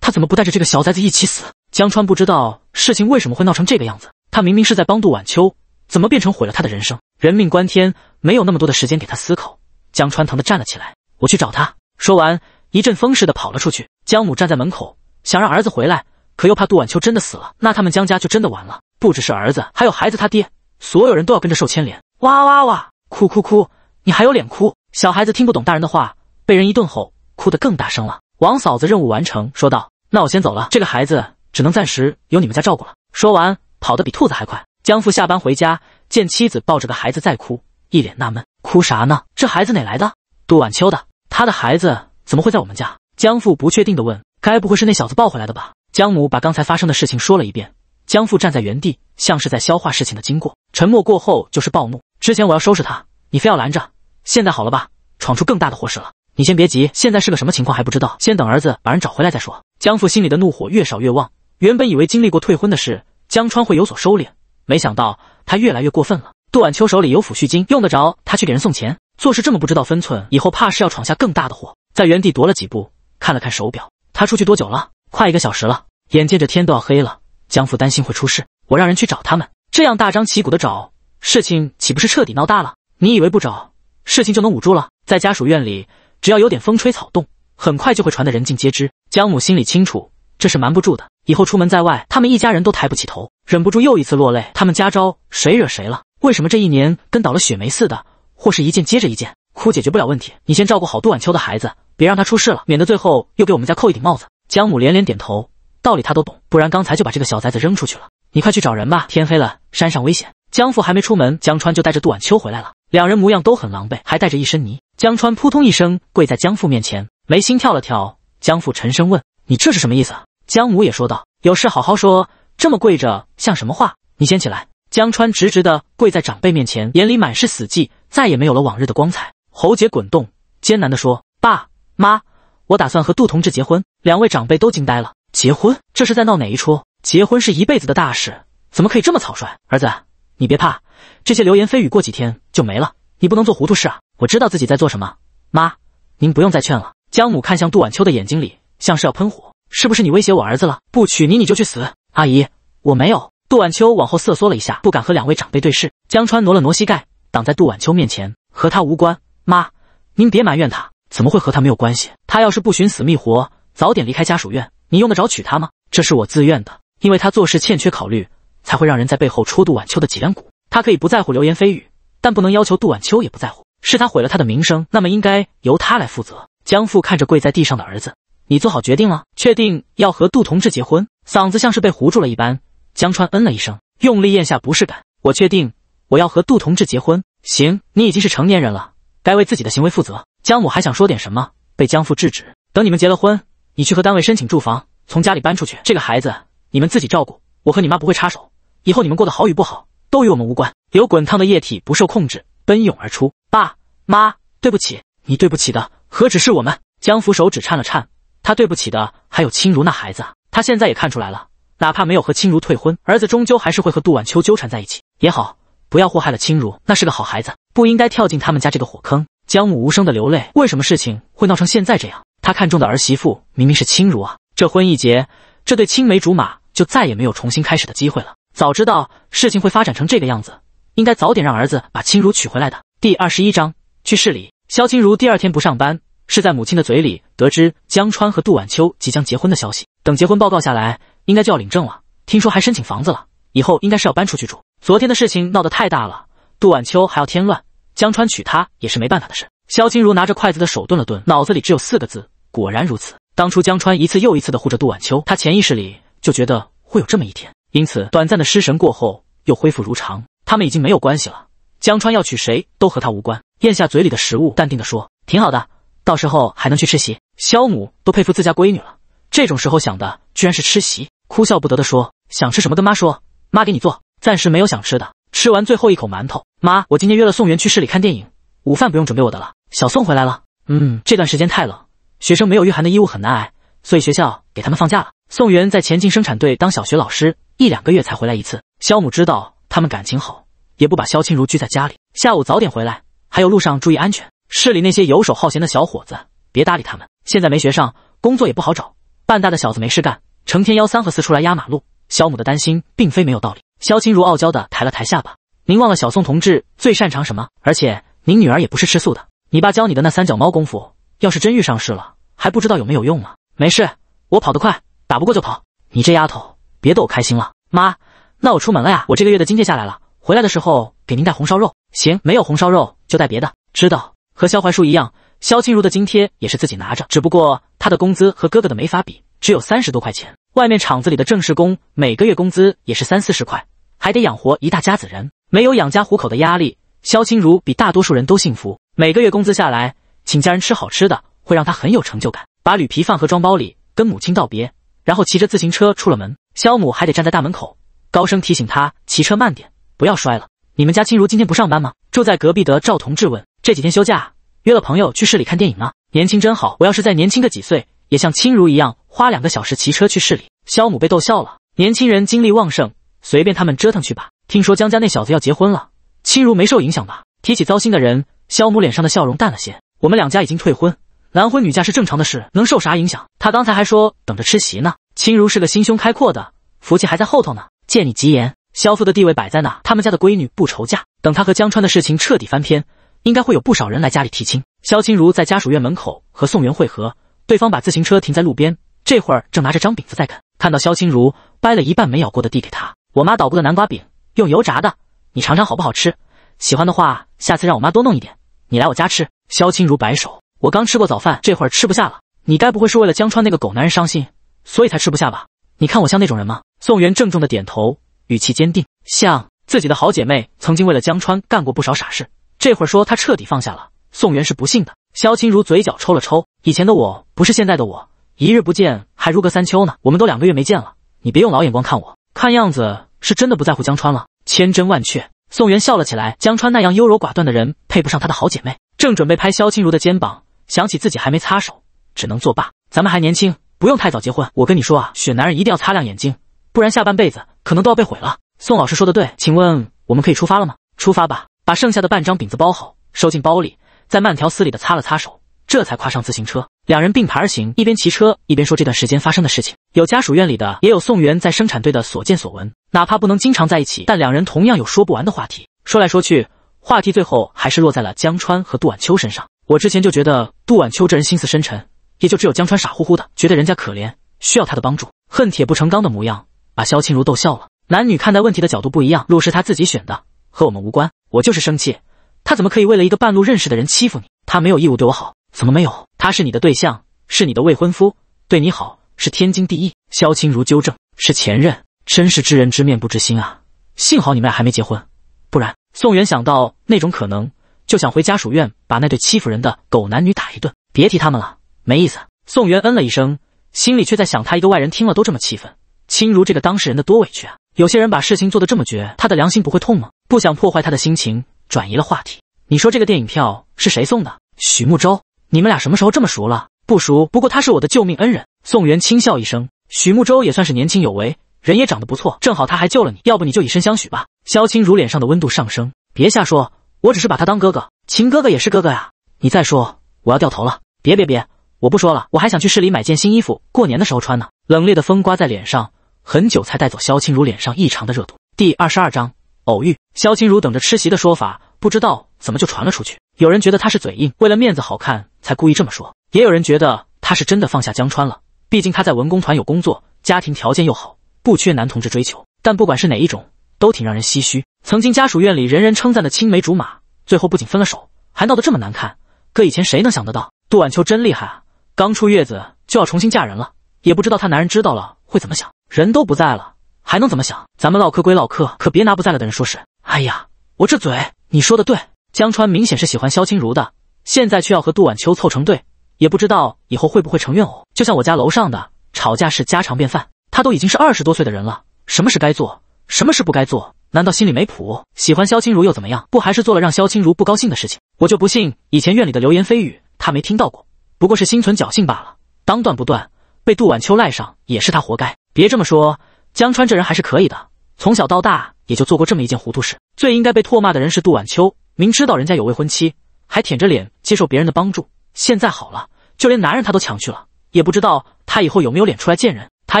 他怎么不带着这个小崽子一起死？江川不知道事情为什么会闹成这个样子，他明明是在帮杜晚秋，怎么变成毁了他的人生？人命关天，没有那么多的时间给他思考。江川疼得站了起来，我去找他。说完，一阵风似的跑了出去。江母站在门口，想让儿子回来，可又怕杜晚秋真的死了，那他们江家就真的完了。不只是儿子，还有孩子，他爹，所有人都要跟着受牵连。哇哇哇！哭哭哭！你还有脸哭？小孩子听不懂大人的话，被人一顿吼，哭得更大声了。王嫂子任务完成，说道：“那我先走了，这个孩子只能暂时由你们家照顾了。”说完，跑得比兔子还快。江父下班回家，见妻子抱着个孩子在哭，一脸纳闷：“哭啥呢？这孩子哪来的？杜晚秋的，他的孩子怎么会在我们家？”江父不确定的问：“该不会是那小子抱回来的吧？”江母把刚才发生的事情说了一遍。江父站在原地，像是在消化事情的经过。沉默过后，就是暴怒：“之前我要收拾他，你非要拦着！”现在好了吧，闯出更大的祸事了。你先别急，现在是个什么情况还不知道，先等儿子把人找回来再说。江父心里的怒火越烧越旺，原本以为经历过退婚的事，江川会有所收敛，没想到他越来越过分了。杜婉秋手里有抚恤金，用得着他去给人送钱？做事这么不知道分寸，以后怕是要闯下更大的祸。在原地踱了几步，看了看手表，他出去多久了？快一个小时了。眼见着天都要黑了，江父担心会出事，我让人去找他们。这样大张旗鼓的找，事情岂不是彻底闹大了？你以为不找？事情就能捂住了，在家属院里，只要有点风吹草动，很快就会传得人尽皆知。江母心里清楚，这是瞒不住的。以后出门在外，他们一家人都抬不起头，忍不住又一次落泪。他们家招谁惹谁了？为什么这一年跟倒了雪霉似的？或是一件接着一件，哭解决不了问题。你先照顾好杜晚秋的孩子，别让他出事了，免得最后又给我们家扣一顶帽子。江母连连点头，道理他都懂，不然刚才就把这个小崽子扔出去了。你快去找人吧，天黑了，山上危险。江父还没出门，江川就带着杜晚秋回来了。两人模样都很狼狈，还带着一身泥。江川扑通一声跪在江父面前，眉心跳了跳。江父沉声问：“你这是什么意思？”江母也说道：“有事好好说，这么跪着像什么话？你先起来。”江川直直的跪在长辈面前，眼里满是死寂，再也没有了往日的光彩。喉结滚动，艰难的说：“爸妈，我打算和杜同志结婚。”两位长辈都惊呆了。结婚？这是在闹哪一出？结婚是一辈子的大事，怎么可以这么草率？儿子，你别怕。这些流言蜚语过几天就没了，你不能做糊涂事啊！我知道自己在做什么，妈，您不用再劝了。江母看向杜晚秋的眼睛里像是要喷火，是不是你威胁我儿子了？不娶你你就去死！阿姨，我没有。杜晚秋往后瑟缩了一下，不敢和两位长辈对视。江川挪了挪膝盖，挡在杜晚秋面前，和他无关。妈，您别埋怨他，怎么会和他没有关系？他要是不寻死觅活，早点离开家属院，你用得着娶他吗？这是我自愿的，因为他做事欠缺考虑，才会让人在背后戳杜晚秋的脊梁骨。他可以不在乎流言蜚语，但不能要求杜婉秋也不在乎。是他毁了他的名声，那么应该由他来负责。江父看着跪在地上的儿子，你做好决定了？确定要和杜同志结婚？嗓子像是被糊住了一般。江川嗯了一声，用力咽下不适感。我确定，我要和杜同志结婚。行，你已经是成年人了，该为自己的行为负责。江母还想说点什么，被江父制止。等你们结了婚，你去和单位申请住房，从家里搬出去。这个孩子你们自己照顾，我和你妈不会插手。以后你们过得好与不好。都与我们无关。有滚烫的液体不受控制奔涌而出。爸妈，对不起，你对不起的何止是我们？江父手指颤了颤，他对不起的还有青如那孩子。他现在也看出来了，哪怕没有和青如退婚，儿子终究还是会和杜晚秋纠缠在一起。也好，不要祸害了青如，那是个好孩子，不应该跳进他们家这个火坑。江母无声的流泪，为什么事情会闹成现在这样？他看中的儿媳妇明明是青如啊，这婚一结，这对青梅竹马就再也没有重新开始的机会了。早知道事情会发展成这个样子，应该早点让儿子把青如娶回来的。第二十一章，去市里。肖青如第二天不上班，是在母亲的嘴里得知江川和杜婉秋即将结婚的消息。等结婚报告下来，应该就要领证了。听说还申请房子了，以后应该是要搬出去住。昨天的事情闹得太大了，杜婉秋还要添乱，江川娶她也是没办法的事。肖青如拿着筷子的手顿了顿，脑子里只有四个字：果然如此。当初江川一次又一次的护着杜婉秋，他潜意识里就觉得会有这么一天。因此，短暂的失神过后，又恢复如常。他们已经没有关系了。江川要娶谁都和他无关。咽下嘴里的食物，淡定地说：“挺好的，到时候还能去吃席。”萧母都佩服自家闺女了，这种时候想的居然是吃席，哭笑不得地说：“想吃什么跟妈说，妈给你做。”暂时没有想吃的。吃完最后一口馒头，妈，我今天约了宋元去市里看电影，午饭不用准备我的了。小宋回来了。嗯，这段时间太冷，学生没有御寒的衣物很难挨，所以学校给他们放假了。宋元在前进生产队当小学老师。一两个月才回来一次，肖母知道他们感情好，也不把肖清如拘在家里。下午早点回来，还有路上注意安全。市里那些游手好闲的小伙子，别搭理他们。现在没学上，工作也不好找，半大的小子没事干，成天吆三喝四出来压马路。肖母的担心并非没有道理。肖清如傲娇的抬了抬下巴：“您忘了小宋同志最擅长什么？而且您女儿也不是吃素的。你爸教你的那三脚猫功夫，要是真遇上事了，还不知道有没有用呢。没事，我跑得快，打不过就跑。你这丫头。”别逗我开心了，妈。那我出门了呀。我这个月的津贴下来了，回来的时候给您带红烧肉。行，没有红烧肉就带别的。知道。和肖怀书一样，肖清如的津贴也是自己拿着，只不过他的工资和哥哥的没法比，只有三十多块钱。外面厂子里的正式工每个月工资也是三四十块，还得养活一大家子人，没有养家糊口的压力，肖清如比大多数人都幸福。每个月工资下来，请家人吃好吃的，会让他很有成就感。把铝皮饭盒装包里，跟母亲道别，然后骑着自行车出了门。肖母还得站在大门口，高声提醒他骑车慢点，不要摔了。你们家亲如今天不上班吗？住在隔壁的赵同志问。这几天休假，约了朋友去市里看电影呢。年轻真好，我要是再年轻个几岁，也像亲如一样，花两个小时骑车去市里。肖母被逗笑了。年轻人精力旺盛，随便他们折腾去吧。听说江家那小子要结婚了，亲如没受影响吧？提起糟心的人，肖母脸上的笑容淡了些。我们两家已经退婚，男婚女嫁是正常的事，能受啥影响？他刚才还说等着吃席呢。青如是个心胸开阔的，福气还在后头呢。借你吉言，萧父的地位摆在那，他们家的闺女不愁嫁。等他和江川的事情彻底翻篇，应该会有不少人来家里提亲。萧青如在家属院门口和宋元会合，对方把自行车停在路边，这会儿正拿着张饼子在啃。看到萧青如掰了一半没咬过的，递给他：“我妈捣鼓的南瓜饼，用油炸的，你尝尝好不好吃？喜欢的话，下次让我妈多弄一点，你来我家吃。”萧清如摆手：“我刚吃过早饭，这会儿吃不下了。你该不会是为了江川那个狗男人伤心？”所以才吃不下吧？你看我像那种人吗？宋元郑重的点头，语气坚定，像自己的好姐妹曾经为了江川干过不少傻事。这会儿说她彻底放下了，宋元是不信的。萧清如嘴角抽了抽，以前的我不是现在的我，一日不见还如隔三秋呢。我们都两个月没见了，你别用老眼光看我。看样子是真的不在乎江川了，千真万确。宋元笑了起来，江川那样优柔寡断的人配不上他的好姐妹。正准备拍萧清如的肩膀，想起自己还没擦手，只能作罢。咱们还年轻。不用太早结婚，我跟你说啊，选男人一定要擦亮眼睛，不然下半辈子可能都要被毁了。宋老师说的对，请问我们可以出发了吗？出发吧，把剩下的半张饼子包好，收进包里，再慢条斯理的擦了擦手，这才跨上自行车。两人并排而行，一边骑车一边说这段时间发生的事情，有家属院里的，也有宋元在生产队的所见所闻。哪怕不能经常在一起，但两人同样有说不完的话题。说来说去，话题最后还是落在了江川和杜晚秋身上。我之前就觉得杜晚秋这人心思深沉。也就只有江川傻乎乎的觉得人家可怜，需要他的帮助，恨铁不成钢的模样，把萧清如逗笑了。男女看待问题的角度不一样，路是他自己选的，和我们无关。我就是生气，他怎么可以为了一个半路认识的人欺负你？他没有义务对我好，怎么没有？他是你的对象，是你的未婚夫，对你好是天经地义。萧清如纠正：“是前任。”真是知人知面不知心啊！幸好你们俩还没结婚，不然……宋元想到那种可能，就想回家属院把那对欺负人的狗男女打一顿，别提他们了。没意思。宋元嗯了一声，心里却在想，他一个外人听了都这么气愤，青如这个当事人的多委屈啊。有些人把事情做得这么绝，他的良心不会痛吗？不想破坏他的心情，转移了话题。你说这个电影票是谁送的？许慕洲？你们俩什么时候这么熟了？不熟。不过他是我的救命恩人。宋元轻笑一声，许慕洲也算是年轻有为，人也长得不错，正好他还救了你，要不你就以身相许吧。萧青如脸上的温度上升，别瞎说，我只是把他当哥哥，秦哥哥也是哥哥呀。你再说，我要掉头了。别别别。我不说了，我还想去市里买件新衣服，过年的时候穿呢。冷冽的风刮在脸上，很久才带走萧清如脸上异常的热度。第二十二章偶遇。萧清如等着吃席的说法，不知道怎么就传了出去。有人觉得他是嘴硬，为了面子好看才故意这么说；也有人觉得他是真的放下江川了，毕竟他在文工团有工作，家庭条件又好，不缺男同志追求。但不管是哪一种，都挺让人唏嘘。曾经家属院里人人称赞的青梅竹马，最后不仅分了手，还闹得这么难看。搁以前谁能想得到？杜婉秋真厉害啊！刚出月子就要重新嫁人了，也不知道她男人知道了会怎么想。人都不在了，还能怎么想？咱们唠嗑归唠嗑，可别拿不在了的人说事。哎呀，我这嘴！你说的对。江川明显是喜欢萧清如的，现在却要和杜婉秋凑成对，也不知道以后会不会成怨偶。就像我家楼上的，吵架是家常便饭。他都已经是二十多岁的人了，什么事该做，什么事不该做，难道心里没谱？喜欢萧清如又怎么样？不还是做了让萧清如不高兴的事情？我就不信以前院里的流言蜚语他没听到过。不过是心存侥幸罢了，当断不断，被杜晚秋赖上也是他活该。别这么说，江川这人还是可以的，从小到大也就做过这么一件糊涂事。最应该被唾骂的人是杜晚秋，明知道人家有未婚妻，还舔着脸接受别人的帮助。现在好了，就连男人他都抢去了，也不知道他以后有没有脸出来见人。他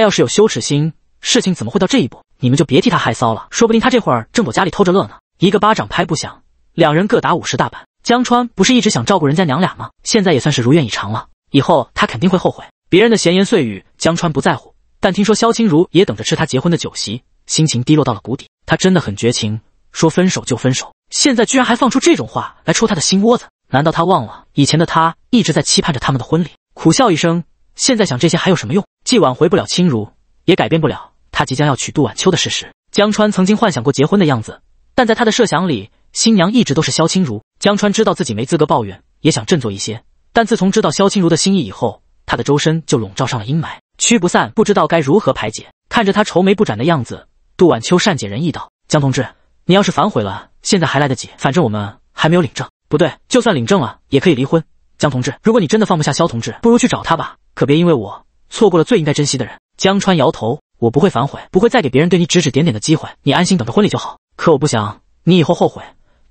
要是有羞耻心，事情怎么会到这一步？你们就别替他害臊了，说不定他这会儿正躲家里偷着乐呢。一个巴掌拍不响，两人各打五十大板。江川不是一直想照顾人家娘俩吗？现在也算是如愿以偿了。以后他肯定会后悔别人的闲言碎语。江川不在乎，但听说萧清如也等着吃他结婚的酒席，心情低落到了谷底。他真的很绝情，说分手就分手，现在居然还放出这种话来戳他的心窝子。难道他忘了以前的他一直在期盼着他们的婚礼？苦笑一声，现在想这些还有什么用？既挽回不了清如，也改变不了他即将要娶杜婉秋的事实。江川曾经幻想过结婚的样子，但在他的设想里，新娘一直都是萧清如。江川知道自己没资格抱怨，也想振作一些，但自从知道萧清如的心意以后，他的周身就笼罩上了阴霾，驱不散，不知道该如何排解。看着他愁眉不展的样子，杜晚秋善解人意道：“江同志，你要是反悔了，现在还来得及，反正我们还没有领证。不对，就算领证了，也可以离婚。江同志，如果你真的放不下萧同志，不如去找他吧，可别因为我错过了最应该珍惜的人。”江川摇头：“我不会反悔，不会再给别人对你指指点点的机会。你安心等着婚礼就好。可我不想你以后后悔。”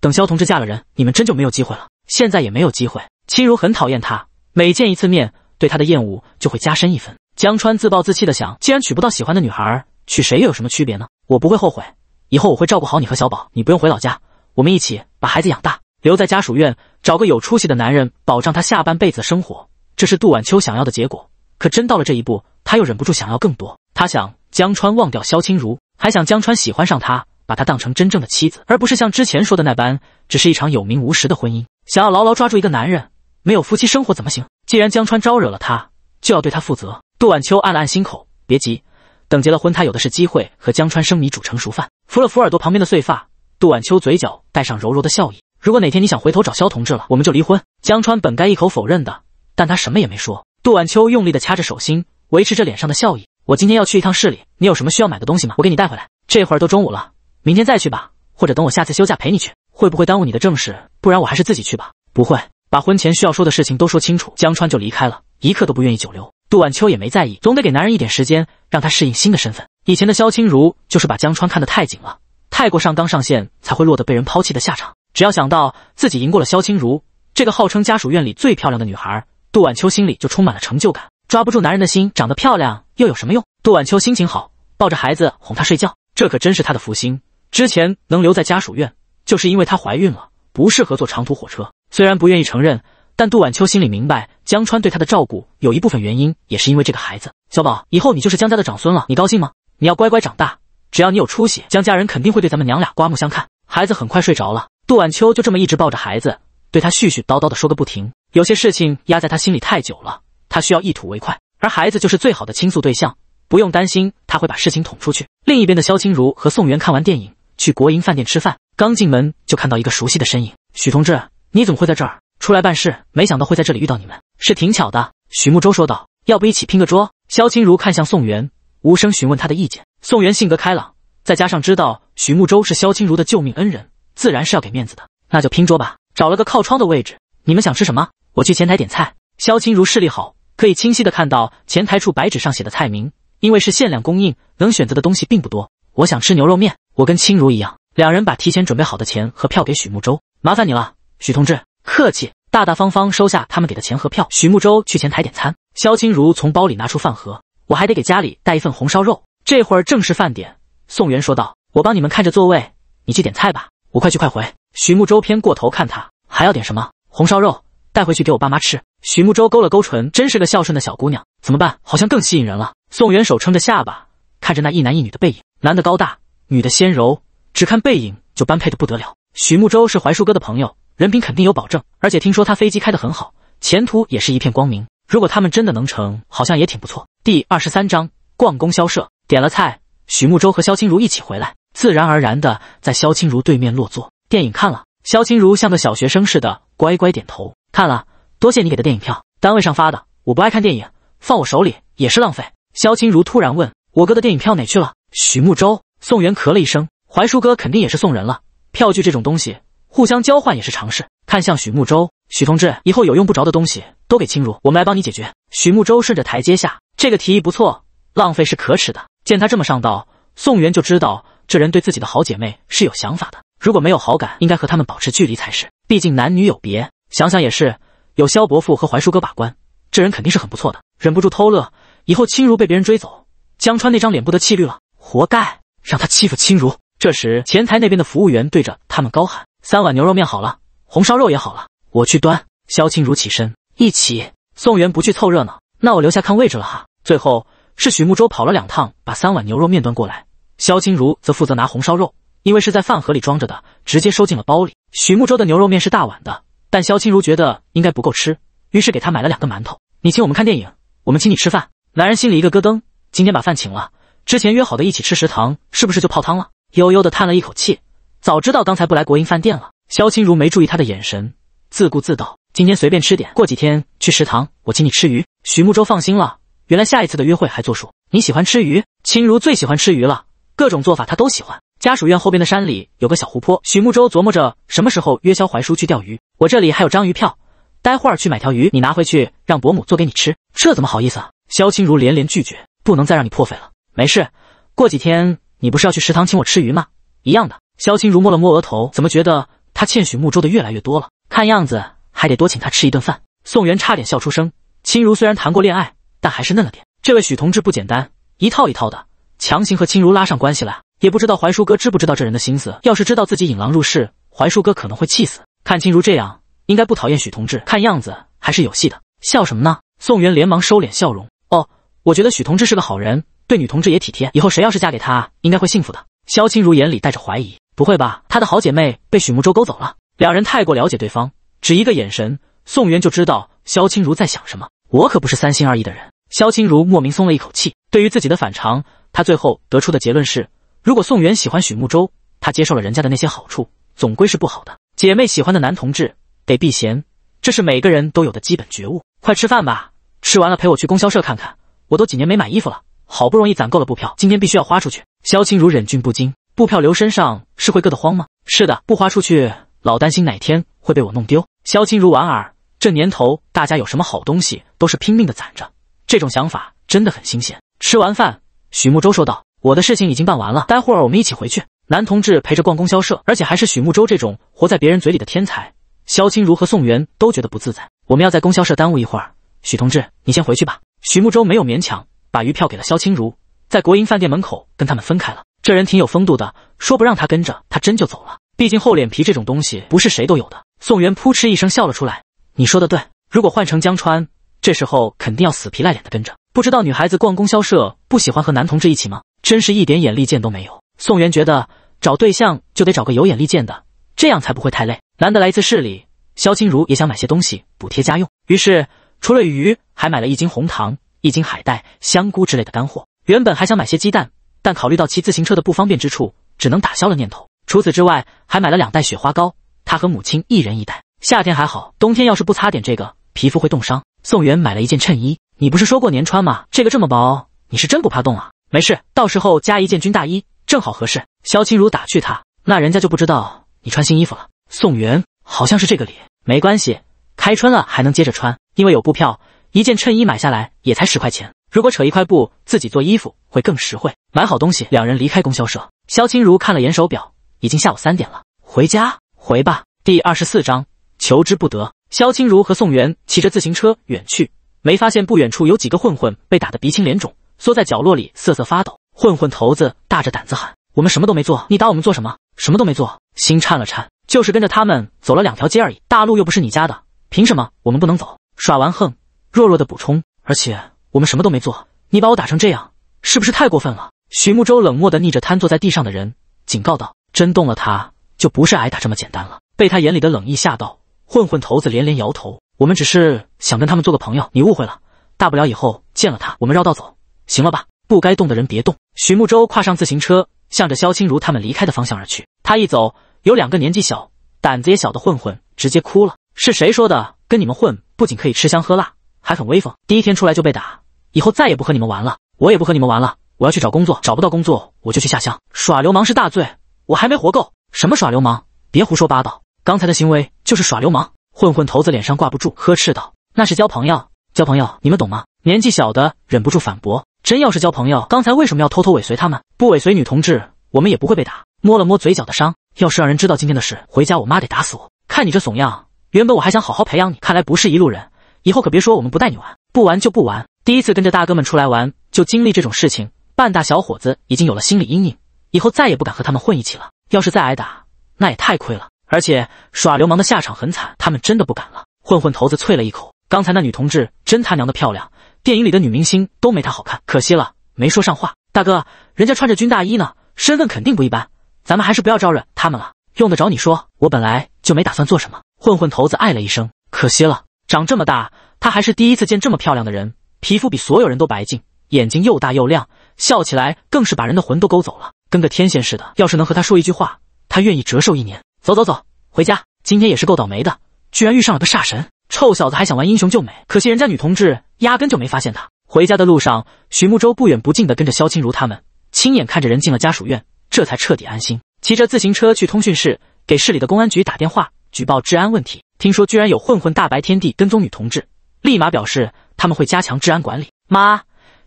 等萧同志嫁了人，你们真就没有机会了。现在也没有机会。青如很讨厌他，每见一次面，对他的厌恶就会加深一分。江川自暴自弃的想，既然娶不到喜欢的女孩，娶谁又有什么区别呢？我不会后悔，以后我会照顾好你和小宝，你不用回老家，我们一起把孩子养大，留在家属院，找个有出息的男人，保障他下半辈子的生活。这是杜晚秋想要的结果，可真到了这一步，他又忍不住想要更多。他想江川忘掉萧青如，还想江川喜欢上他。把她当成真正的妻子，而不是像之前说的那般，只是一场有名无实的婚姻。想要牢牢抓住一个男人，没有夫妻生活怎么行？既然江川招惹了他，就要对他负责。杜晚秋按了按心口，别急，等结了婚，他有的是机会和江川生米煮成熟饭。扶了扶耳朵旁边的碎发，杜晚秋嘴角带上柔柔的笑意。如果哪天你想回头找肖同志了，我们就离婚。江川本该一口否认的，但他什么也没说。杜晚秋用力的掐着手心，维持着脸上的笑意。我今天要去一趟市里，你有什么需要买的东西吗？我给你带回来。这会儿都中午了。明天再去吧，或者等我下次休假陪你去，会不会耽误你的正事？不然我还是自己去吧。不会，把婚前需要说的事情都说清楚。江川就离开了，一刻都不愿意久留。杜晚秋也没在意，总得给男人一点时间，让他适应新的身份。以前的萧青如就是把江川看得太紧了，太过上纲上线，才会落得被人抛弃的下场。只要想到自己赢过了萧青如这个号称家属院里最漂亮的女孩，杜晚秋心里就充满了成就感。抓不住男人的心，长得漂亮又有什么用？杜晚秋心情好，抱着孩子哄他睡觉，这可真是她的福星。之前能留在家属院，就是因为她怀孕了，不适合坐长途火车。虽然不愿意承认，但杜晚秋心里明白，江川对她的照顾有一部分原因也是因为这个孩子。小宝，以后你就是江家的长孙了，你高兴吗？你要乖乖长大，只要你有出息，江家人肯定会对咱们娘俩刮目相看。孩子很快睡着了，杜晚秋就这么一直抱着孩子，对他絮絮叨叨的说个不停。有些事情压在他心里太久了，他需要一吐为快，而孩子就是最好的倾诉对象，不用担心他会把事情捅出去。另一边的肖清如和宋元看完电影。去国营饭店吃饭，刚进门就看到一个熟悉的身影。许同志，你怎么会在这儿？出来办事，没想到会在这里遇到你们，是挺巧的。许慕洲说道。要不一起拼个桌？萧清如看向宋元，无声询问他的意见。宋元性格开朗，再加上知道许慕洲是萧清如的救命恩人，自然是要给面子的。那就拼桌吧。找了个靠窗的位置。你们想吃什么？我去前台点菜。萧清如视力好，可以清晰的看到前台处白纸上写的菜名。因为是限量供应，能选择的东西并不多。我想吃牛肉面。我跟青如一样，两人把提前准备好的钱和票给许慕洲，麻烦你了，许同志，客气，大大方方收下他们给的钱和票。许慕洲去前台点餐，肖青如从包里拿出饭盒，我还得给家里带一份红烧肉。这会儿正是饭点，宋元说道：“我帮你们看着座位，你去点菜吧，我快去快回。”许慕洲偏过头看他，还要点什么？红烧肉，带回去给我爸妈吃。许慕洲勾了勾唇，真是个孝顺的小姑娘。怎么办？好像更吸引人了。宋元手撑着下巴，看着那一男一女的背影，男的高大。女的纤柔，只看背影就般配的不得了。许慕洲是槐树哥的朋友，人品肯定有保证，而且听说他飞机开得很好，前途也是一片光明。如果他们真的能成，好像也挺不错。第二十三章逛供销社，点了菜，许慕洲和萧清如一起回来，自然而然的在萧清如对面落座。电影看了，萧清如像个小学生似的乖乖点头，看了，多谢你给的电影票，单位上发的，我不爱看电影，放我手里也是浪费。萧清如突然问：“我哥的电影票哪去了？”许慕洲。宋元咳了一声，槐叔哥肯定也是送人了。票据这种东西，互相交换也是常事。看向许慕洲，许同志，以后有用不着的东西都给青如，我们来帮你解决。许慕洲顺着台阶下，这个提议不错，浪费是可耻的。见他这么上道，宋元就知道这人对自己的好姐妹是有想法的。如果没有好感，应该和他们保持距离才是。毕竟男女有别，想想也是。有萧伯父和槐叔哥把关，这人肯定是很不错的。忍不住偷乐。以后青如被别人追走，江川那张脸不得气绿了？活该。让他欺负青如。这时，前台那边的服务员对着他们高喊：“三碗牛肉面好了，红烧肉也好了，我去端。”萧青如起身，一起。宋元不去凑热闹，那我留下看位置了哈。最后是许慕洲跑了两趟，把三碗牛肉面端过来。萧青如则负责拿红烧肉，因为是在饭盒里装着的，直接收进了包里。许慕洲的牛肉面是大碗的，但萧青如觉得应该不够吃，于是给他买了两个馒头。你请我们看电影，我们请你吃饭。男人心里一个咯噔，今天把饭请了。之前约好的一起吃食堂，是不是就泡汤了？悠悠的叹了一口气，早知道刚才不来国营饭店了。萧青如没注意他的眼神，自顾自道：“今天随便吃点，过几天去食堂，我请你吃鱼。”许慕洲放心了，原来下一次的约会还作数。你喜欢吃鱼？青如最喜欢吃鱼了，各种做法他都喜欢。家属院后边的山里有个小湖泊，许慕洲琢磨着什么时候约萧怀叔去钓鱼。我这里还有章鱼票，待会儿去买条鱼，你拿回去让伯母做给你吃。这怎么好意思啊？萧青如连连拒绝，不能再让你破费了。没事，过几天你不是要去食堂请我吃鱼吗？一样的。萧青如摸了摸额头，怎么觉得他欠许慕舟的越来越多了？看样子还得多请他吃一顿饭。宋元差点笑出声。青如虽然谈过恋爱，但还是嫩了点。这位许同志不简单，一套一套的，强行和青如拉上关系了。也不知道怀叔哥知不知道这人的心思。要是知道自己引狼入室，怀叔哥可能会气死。看青如这样，应该不讨厌许同志，看样子还是有戏的。笑什么呢？宋元连忙收敛笑容。哦，我觉得许同志是个好人。对女同志也体贴，以后谁要是嫁给他，应该会幸福的。萧清如眼里带着怀疑：“不会吧，她的好姐妹被许慕洲勾走了。”两人太过了解对方，只一个眼神，宋元就知道萧清如在想什么。我可不是三心二意的人。萧清如莫名松了一口气。对于自己的反常，她最后得出的结论是：如果宋元喜欢许慕洲，他接受了人家的那些好处，总归是不好的。姐妹喜欢的男同志得避嫌，这是每个人都有的基本觉悟。快吃饭吧，吃完了陪我去供销社看看，我都几年没买衣服了。好不容易攒够了布票，今天必须要花出去。萧青如忍俊不禁，布票留身上是会硌得慌吗？是的，不花出去，老担心哪天会被我弄丢。萧青如莞尔，这年头大家有什么好东西都是拼命的攒着，这种想法真的很新鲜。吃完饭，许慕洲说道：“我的事情已经办完了，待会儿我们一起回去。”男同志陪着逛供销社，而且还是许慕洲这种活在别人嘴里的天才，萧青如和宋元都觉得不自在。我们要在供销社耽误一会儿，许同志，你先回去吧。许慕洲没有勉强。把鱼票给了肖青如，在国营饭店门口跟他们分开了。这人挺有风度的，说不让他跟着，他真就走了。毕竟厚脸皮这种东西不是谁都有的。宋元扑哧一声笑了出来：“你说的对，如果换成江川，这时候肯定要死皮赖脸的跟着。不知道女孩子逛供销社不喜欢和男同志一起吗？真是一点眼力见都没有。”宋元觉得找对象就得找个有眼力见的，这样才不会太累。难得来一次市里，肖青如也想买些东西补贴家用，于是除了鱼，还买了一斤红糖。一斤海带、香菇之类的干货，原本还想买些鸡蛋，但考虑到骑自行车的不方便之处，只能打消了念头。除此之外，还买了两袋雪花膏，他和母亲一人一袋。夏天还好，冬天要是不擦点这个，皮肤会冻伤。宋元买了一件衬衣，你不是说过年穿吗？这个这么薄，你是真不怕冻啊？没事，到时候加一件军大衣，正好合适。萧清如打趣他，那人家就不知道你穿新衣服了。宋元好像是这个理，没关系，开春了还能接着穿，因为有布票。一件衬衣买下来也才十块钱，如果扯一块布自己做衣服会更实惠。买好东西，两人离开供销社。肖清如看了眼手表，已经下午三点了。回家回吧。第二十四章，求之不得。肖清如和宋元骑着自行车远去，没发现不远处有几个混混被打得鼻青脸肿，缩在角落里瑟瑟发抖。混混头子大着胆子喊：“我们什么都没做，你打我们做什么？什么都没做，心颤了颤，就是跟着他们走了两条街而已。大路又不是你家的，凭什么我们不能走？耍完横。”弱弱的补充，而且我们什么都没做，你把我打成这样，是不是太过分了？徐慕洲冷漠的逆着瘫坐在地上的人，警告道：“真动了，他就不是挨打这么简单了。”被他眼里的冷意吓到，混混头子连连摇头：“我们只是想跟他们做个朋友，你误会了。大不了以后见了他，我们绕道走，行了吧？不该动的人别动。”徐慕洲跨上自行车，向着萧青如他们离开的方向而去。他一走，有两个年纪小、胆子也小的混混直接哭了：“是谁说的？跟你们混不仅可以吃香喝辣？”还很威风，第一天出来就被打，以后再也不和你们玩了，我也不和你们玩了，我要去找工作，找不到工作我就去下乡。耍流氓是大罪，我还没活够。什么耍流氓？别胡说八道，刚才的行为就是耍流氓。混混头子脸上挂不住，呵斥道：“那是交朋友，交朋友，你们懂吗？”年纪小的忍不住反驳：“真要是交朋友，刚才为什么要偷偷尾随他们？不尾随女同志，我们也不会被打。”摸了摸嘴角的伤，要是让人知道今天的事，回家我妈得打死我。看你这怂样，原本我还想好好培养你，看来不是一路人。以后可别说我们不带你玩，不玩就不玩。第一次跟着大哥们出来玩，就经历这种事情，半大小伙子已经有了心理阴影，以后再也不敢和他们混一起了。要是再挨打，那也太亏了。而且耍流氓的下场很惨，他们真的不敢了。混混头子啐了一口：“刚才那女同志真他娘的漂亮，电影里的女明星都没她好看。可惜了，没说上话。大哥，人家穿着军大衣呢，身份肯定不一般，咱们还是不要招惹他们了。用得着你说？我本来就没打算做什么。”混混头子唉了一声：“可惜了。”长这么大，他还是第一次见这么漂亮的人，皮肤比所有人都白净，眼睛又大又亮，笑起来更是把人的魂都勾走了，跟个天仙似的。要是能和她说一句话，他愿意折寿一年。走走走，回家。今天也是够倒霉的，居然遇上了个煞神。臭小子还想玩英雄救美，可惜人家女同志压根就没发现他。回家的路上，许慕洲不远不近的跟着萧清如他们，亲眼看着人进了家属院，这才彻底安心。骑着自行车去通讯室，给市里的公安局打电话举报治安问题。听说居然有混混大白天地跟踪女同志，立马表示他们会加强治安管理。妈，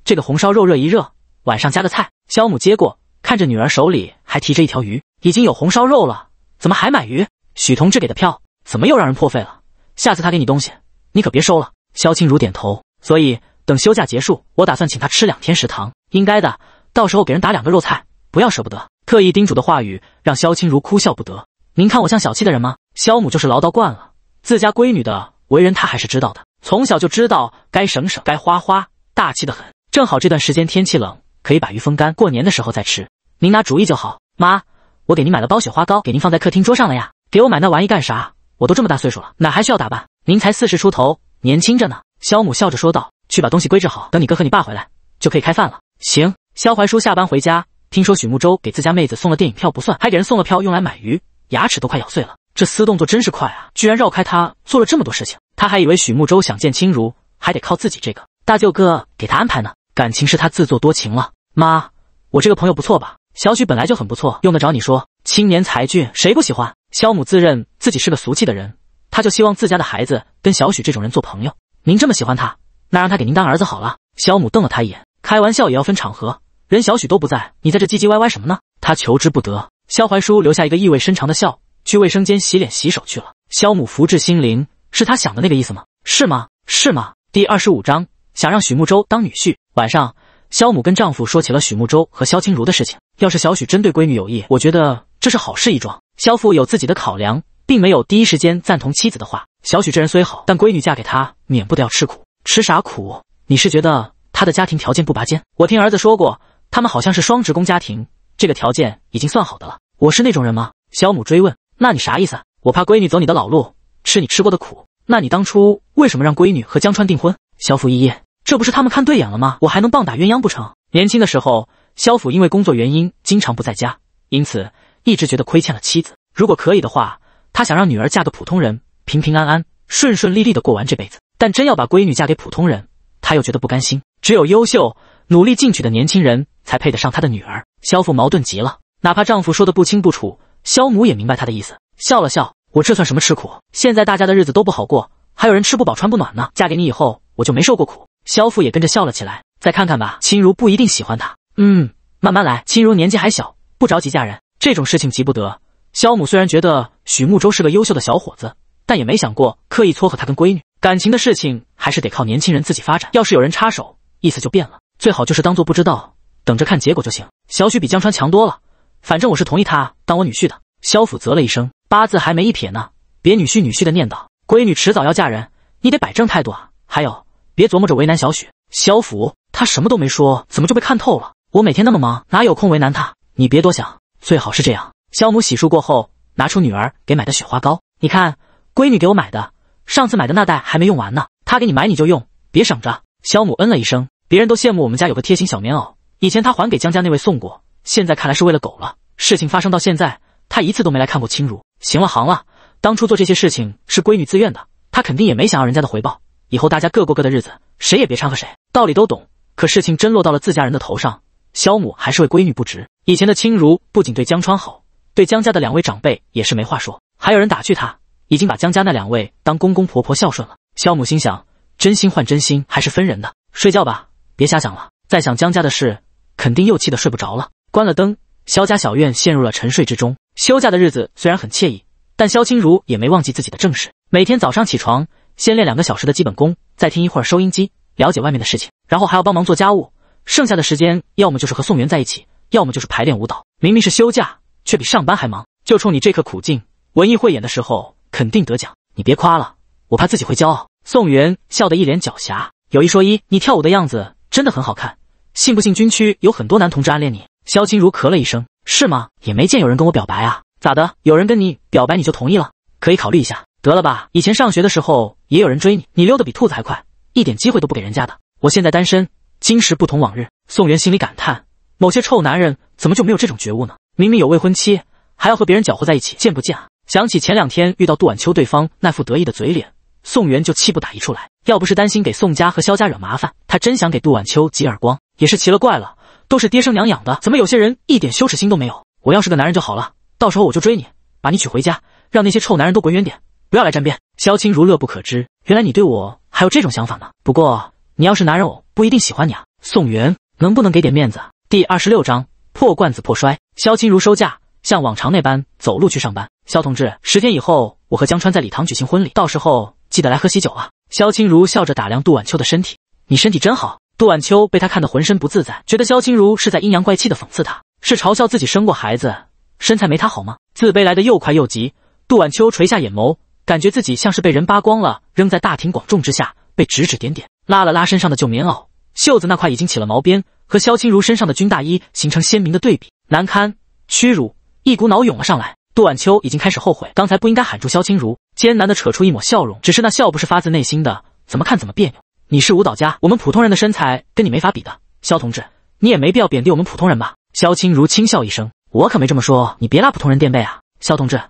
这个红烧肉热一热，晚上加个菜。肖母接过，看着女儿手里还提着一条鱼，已经有红烧肉了，怎么还买鱼？许同志给的票，怎么又让人破费了？下次他给你东西，你可别收了。肖清如点头，所以等休假结束，我打算请他吃两天食堂。应该的，到时候给人打两个肉菜，不要舍不得。特意叮嘱的话语让肖清如哭笑不得。您看我像小气的人吗？肖母就是唠叨惯了。自家闺女的为人，他还是知道的。从小就知道该省省，该花花，大气的很。正好这段时间天气冷，可以把鱼风干，过年的时候再吃。您拿主意就好。妈，我给您买了包雪花膏，给您放在客厅桌上了呀。给我买那玩意干啥？我都这么大岁数了，哪还需要打扮？您才四十出头，年轻着呢。肖母笑着说道：“去把东西归置好，等你哥和你爸回来，就可以开饭了。”行。肖怀叔下班回家，听说许慕洲给自家妹子送了电影票不算，还给人送了票用来买鱼，牙齿都快咬碎了。这撕动作真是快啊！居然绕开他做了这么多事情，他还以为许慕洲想见青如，还得靠自己这个大舅哥给他安排呢。感情是他自作多情了。妈，我这个朋友不错吧？小许本来就很不错，用得着你说？青年才俊，谁不喜欢？萧母自认自己是个俗气的人，他就希望自家的孩子跟小许这种人做朋友。您这么喜欢他，那让他给您当儿子好了。萧母瞪了他一眼，开玩笑也要分场合。人小许都不在，你在这唧唧歪歪什么呢？他求之不得。萧怀叔留下一个意味深长的笑。去卫生间洗脸洗手去了。肖母福至心灵，是他想的那个意思吗？是吗？是吗？第二十五章，想让许慕洲当女婿。晚上，肖母跟丈夫说起了许慕洲和肖清如的事情。要是小许真对闺女有意，我觉得这是好事一桩。肖父有自己的考量，并没有第一时间赞同妻子的话。小许这人虽好，但闺女嫁给他，免不得要吃苦。吃啥苦？你是觉得他的家庭条件不拔尖？我听儿子说过，他们好像是双职工家庭，这个条件已经算好的了。我是那种人吗？肖母追问。那你啥意思？我怕闺女走你的老路，吃你吃过的苦。那你当初为什么让闺女和江川订婚？萧父一噎，这不是他们看对眼了吗？我还能棒打鸳鸯不成？年轻的时候，萧父因为工作原因经常不在家，因此一直觉得亏欠了妻子。如果可以的话，他想让女儿嫁个普通人，平平安安、顺顺利利的过完这辈子。但真要把闺女嫁给普通人，他又觉得不甘心。只有优秀、努力进取的年轻人才配得上他的女儿。萧父矛盾极了，哪怕丈夫说的不清不楚。萧母也明白他的意思，笑了笑：“我这算什么吃苦？现在大家的日子都不好过，还有人吃不饱穿不暖呢。嫁给你以后，我就没受过苦。”萧父也跟着笑了起来：“再看看吧，青如不一定喜欢他。嗯，慢慢来，青如年纪还小，不着急嫁人，这种事情急不得。”萧母虽然觉得许慕洲是个优秀的小伙子，但也没想过刻意撮合他跟闺女。感情的事情还是得靠年轻人自己发展，要是有人插手，意思就变了。最好就是当做不知道，等着看结果就行。小许比江川强多了。反正我是同意他当我女婿的。萧府啧了一声，八字还没一撇呢，别女婿女婿的念叨。闺女迟早要嫁人，你得摆正态度啊。还有，别琢磨着为难小许。萧府，他什么都没说，怎么就被看透了？我每天那么忙，哪有空为难他？你别多想，最好是这样。萧母洗漱过后，拿出女儿给买的雪花膏，你看，闺女给我买的，上次买的那袋还没用完呢。她给你买你就用，别省着。萧母嗯了一声，别人都羡慕我们家有个贴心小棉袄，以前她还给江家那位送过。现在看来是喂了狗了。事情发生到现在，他一次都没来看过青如。行了行了，当初做这些事情是闺女自愿的，他肯定也没想要人家的回报。以后大家各过各的日子，谁也别掺和谁。道理都懂，可事情真落到了自家人的头上，肖母还是为闺女不值。以前的青如不仅对江川好，对江家的两位长辈也是没话说。还有人打趣她，已经把江家那两位当公公婆婆孝顺了。肖母心想，真心换真心还是分人的。睡觉吧，别瞎想了。再想江家的事，肯定又气得睡不着了。关了灯，肖家小院陷入了沉睡之中。休假的日子虽然很惬意，但肖清如也没忘记自己的正事。每天早上起床，先练两个小时的基本功，再听一会儿收音机，了解外面的事情，然后还要帮忙做家务。剩下的时间，要么就是和宋元在一起，要么就是排练舞蹈。明明是休假，却比上班还忙。就冲你这刻苦劲，文艺汇演的时候肯定得奖。你别夸了，我怕自己会骄傲。宋元笑得一脸狡黠。有一说一，你跳舞的样子真的很好看。信不信军区有很多男同志暗恋你？萧清如咳了一声，是吗？也没见有人跟我表白啊，咋的？有人跟你表白你就同意了？可以考虑一下。得了吧，以前上学的时候也有人追你，你溜得比兔子还快，一点机会都不给人家的。我现在单身，今时不同往日。宋元心里感叹，某些臭男人怎么就没有这种觉悟呢？明明有未婚妻，还要和别人搅和在一起，贱不贱啊？想起前两天遇到杜晚秋，对方那副得意的嘴脸，宋元就气不打一处来。要不是担心给宋家和萧家惹麻烦，他真想给杜晚秋几耳光。也是奇了怪了。都是爹生娘养的，怎么有些人一点羞耻心都没有？我要是个男人就好了，到时候我就追你，把你娶回家，让那些臭男人都滚远点，不要来沾边。萧清如乐不可支，原来你对我还有这种想法呢。不过你要是男人，我不一定喜欢你啊。宋元，能不能给点面子？第二十六章破罐子破摔。萧清如收假，像往常那般走路去上班。萧同志，十天以后我和江川在礼堂举行婚礼，到时候记得来喝喜酒啊。萧清如笑着打量杜婉秋的身体，你身体真好。杜晚秋被他看得浑身不自在，觉得萧清如是在阴阳怪气的讽刺他，是嘲笑自己生过孩子，身材没他好吗？自卑来的又快又急，杜晚秋垂下眼眸，感觉自己像是被人扒光了，扔在大庭广众之下，被指指点点。拉了拉身上的旧棉袄，袖子那块已经起了毛边，和萧清如身上的军大衣形成鲜明的对比，难堪、屈辱，一股脑涌了上来。杜晚秋已经开始后悔，刚才不应该喊住萧清如，艰难的扯出一抹笑容，只是那笑不是发自内心的，怎么看怎么别扭。你是舞蹈家，我们普通人的身材跟你没法比的，肖同志，你也没必要贬低我们普通人吧？肖青如轻笑一声，我可没这么说，你别拉普通人垫背啊！肖同志，